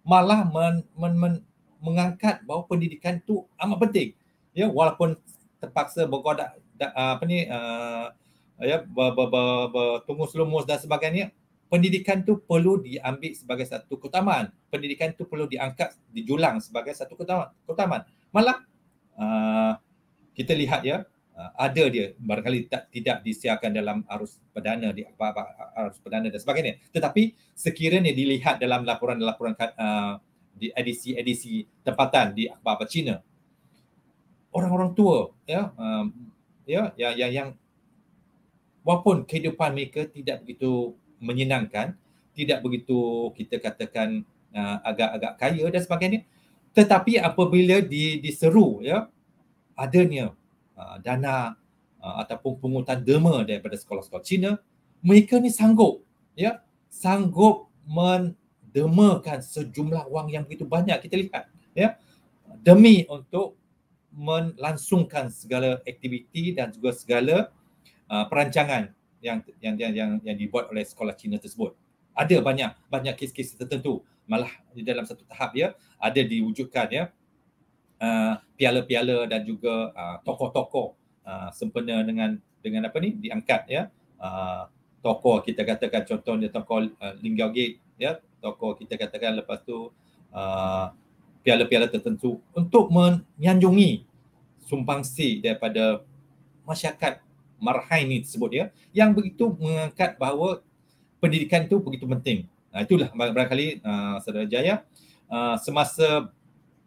malah men, men, men, mengangkat bahawa pendidikan tu amat penting ya walaupun terpaksa bergodak ah, apa ni uh, ya ber, ber, ber, ber, tunggu selumus dan sebagainya pendidikan tu perlu diambil sebagai satu keutamaan pendidikan tu perlu diangkat dijulang sebagai satu keutamaan keutamaan malah uh, kita lihat ya uh, ada dia barangkali tak tidak disiarkan dalam arus perdana di apa-apa arus perdana dan sebagainya tetapi sekiranya dilihat dalam laporan-laporan uh, di edisi-edisi tempatan di apa-apa China orang-orang tua ya um, ya ya yang yang walaupun kehidupan mereka tidak begitu menyenangkan tidak begitu kita katakan uh, agak-agak kaya dan sebagainya tetapi apabila di diseru ya adanya Uh, dana uh, ataupun pungutan derma daripada sekolah-sekolah Cina, mereka ni sanggup ya, sanggup mendermakan sejumlah wang yang begitu banyak kita lihat ya demi untuk melangsungkan segala aktiviti dan juga segala uh, perancangan yang, yang yang yang yang dibuat oleh sekolah Cina tersebut. Ada banyak banyak kes-kes tertentu malah di dalam satu tahap ya ada diwujudkan ya Uh, piala-piala dan juga uh, tokoh-tokoh uh, sempena dengan dengan apa ni diangkat ya uh, tokoh kita katakan contohnya tokoh uh, Linggau Gate ya tokoh kita katakan lepas tu uh, piala-piala tertentu untuk menyanjungi sumbangsi daripada masyarakat marhai ni tersebut ya yang begitu mengangkat bahawa pendidikan itu begitu penting. Nah, itulah barangkali uh, Saudara Jaya uh, semasa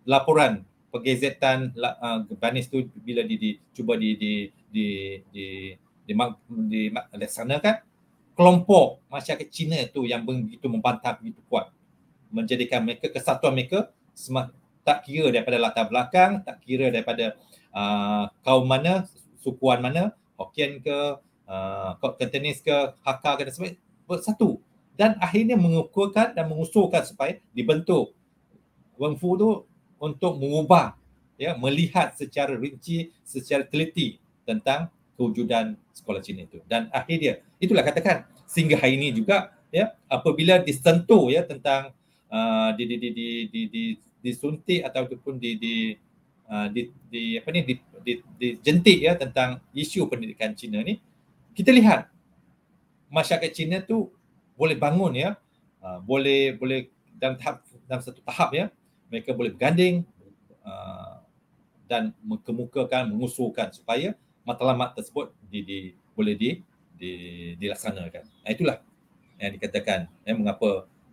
laporan pergezatan uh, ah, Gabanis tu bila di, di cuba di di di di di, di, di, di, di kan kelompok masyarakat Cina tu yang begitu membantah begitu kuat menjadikan mereka kesatuan mereka semak, tak kira daripada latar belakang tak kira daripada uh, kaum mana sukuan mana Hokkien ke uh, Cantonese ke Hakka ke dan sebagainya bersatu dan akhirnya mengukurkan dan mengusulkan supaya dibentuk Wang Fu tu untuk mengubah ya melihat secara rinci secara teliti tentang kewujudan sekolah Cina itu dan akhirnya, itulah katakan sehingga hari ini juga ya apabila disentuh ya tentang uh, di, di, di, di di di disuntik ataupun di di uh, di, di apa ni di, di, di jentik ya tentang isu pendidikan Cina ni kita lihat masyarakat Cina tu boleh bangun ya uh, boleh boleh dalam tahap dalam satu tahap ya mereka boleh berganding uh, dan mengemukakan mengusulkan supaya matlamat tersebut di, di boleh di, di dilaksanakan. Nah, itulah yang dikatakan ya eh, mengapa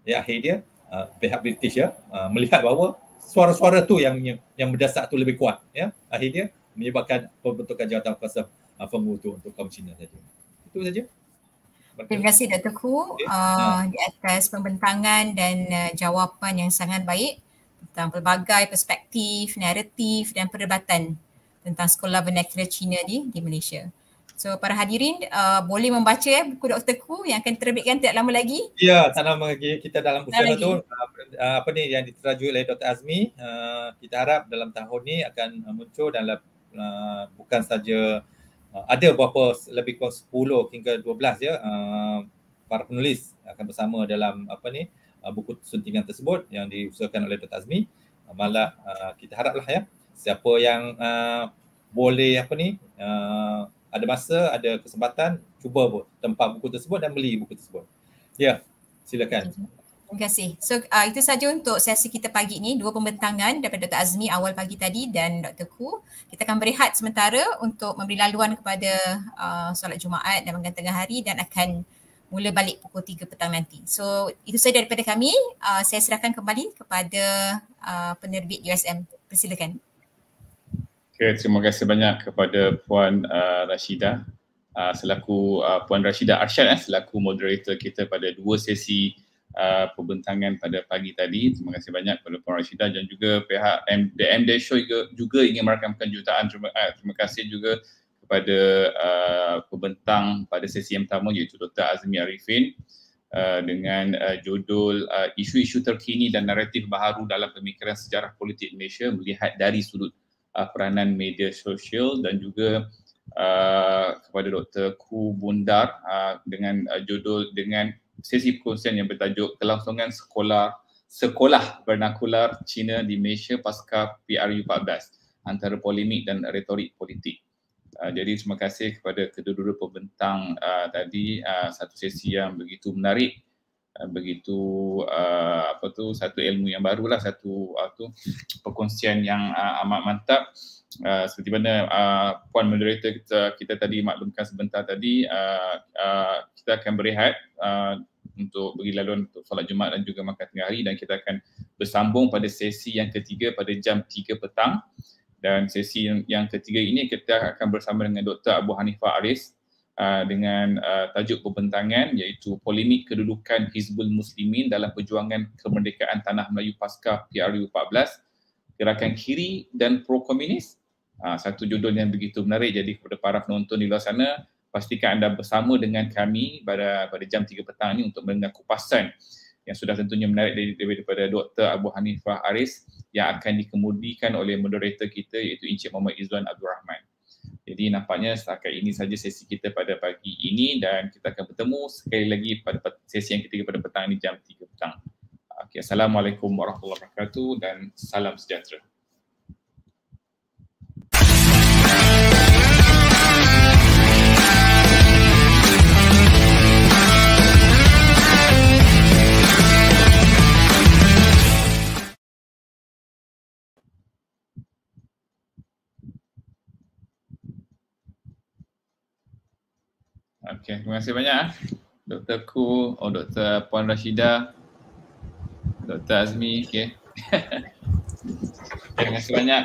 ya akhir dia uh, pihak British ya uh, melihat bahawa suara-suara tu yang yang berdasar tu lebih kuat ya akhir dia menyebabkan pembentukan jawatan kuasa uh, tu untuk kaum China saja. Itu saja. Terima kasih Dr. Ku okay. uh, ah. di atas pembentangan dan uh, jawapan yang sangat baik tentang pelbagai perspektif, naratif dan perdebatan tentang sekolah vernacular Cina di di Malaysia. So para hadirin uh, boleh membaca eh, buku Dr. Ku yang akan terbitkan tidak lama lagi. Ya, tak lama lagi. Kita dalam buku tu uh, uh, apa ni yang diterajui oleh Dr. Azmi, uh, kita harap dalam tahun ni akan uh, muncul dalam uh, bukan saja uh, ada beberapa lebih kurang 10 hingga 12 ya uh, para penulis akan bersama dalam apa ni uh, uh, buku suntingan tersebut yang diusulkan oleh Dr. Azmi. Uh, malah uh, kita haraplah ya siapa yang uh, boleh apa ni uh, ada masa, ada kesempatan cuba buat tempat buku tersebut dan beli buku tersebut. Ya, yeah, silakan. Terima kasih. So uh, itu sahaja untuk sesi kita pagi ini. Dua pembentangan daripada Dr. Azmi awal pagi tadi dan Dr. Ku. Kita akan berehat sementara untuk memberi laluan kepada uh, solat Jumaat dan menggantikan hari dan akan mula balik pukul 3 petang nanti. So itu saja daripada kami. Uh, saya serahkan kembali kepada uh, penerbit USM. Persilakan. Okay, terima kasih banyak kepada Puan uh, Rashida uh, selaku uh, Puan Rashida Arshad eh, selaku moderator kita pada dua sesi uh, perbentangan pada pagi tadi. Terima kasih banyak kepada Puan Rashida dan juga pihak M- Show juga, juga ingin merakamkan jutaan terima, uh, terima kasih juga kepada uh, pembentang pada sesi yang pertama iaitu Dr. Azmi Arifin uh, dengan uh, judul uh, isu-isu terkini dan naratif baru dalam pemikiran sejarah politik Malaysia melihat dari sudut uh, peranan media sosial dan juga uh, kepada Dr. Ku Bundar uh, dengan uh, judul dengan sesi perkongsian yang bertajuk kelangsungan sekolah sekolah bernakular Cina di Malaysia pasca PRU 14 antara polemik dan retorik politik. Ah, jadi hmm. terima kasih kepada kedua-dua pembentang uh, tadi uh, satu sesi yang begitu menarik begitu uh, apa tu satu ilmu yang barulah satu uh, tu perkongsian yang uh, amat mantap uh, seperti mana uh, puan moderator kita, kita tadi maklumkan sebentar tadi uh, uh, kita akan berehat uh, untuk bagi laluan untuk solat Jumaat dan juga makan tengah hari dan kita akan bersambung pada sesi yang ketiga pada jam 3 petang dan sesi yang ketiga ini kita akan bersama dengan Dr. Abu Hanifah Aris uh, dengan uh, tajuk pembentangan iaitu polemik kedudukan Hizbul Muslimin dalam perjuangan kemerdekaan tanah Melayu pasca PRU 14 gerakan kiri dan pro komunis uh, satu judul yang begitu menarik jadi kepada para penonton di luar sana pastikan anda bersama dengan kami pada pada jam 3 petang ini untuk mendengar kupasan yang sudah tentunya menarik dari daripada Dr. Abu Hanifah Aris yang akan dikemudikan oleh moderator kita iaitu Encik Muhammad Izzuan Abdul Rahman. Jadi nampaknya setakat ini saja sesi kita pada pagi ini dan kita akan bertemu sekali lagi pada sesi yang ketiga pada petang ini jam 3 petang. Okay, Assalamualaikum warahmatullahi wabarakatuh dan salam sejahtera. Okay, terima kasih banyak ah. Dr. Ku, oh Dr. Puan Rashida, Dr. Azmi, okay, terima kasih banyak.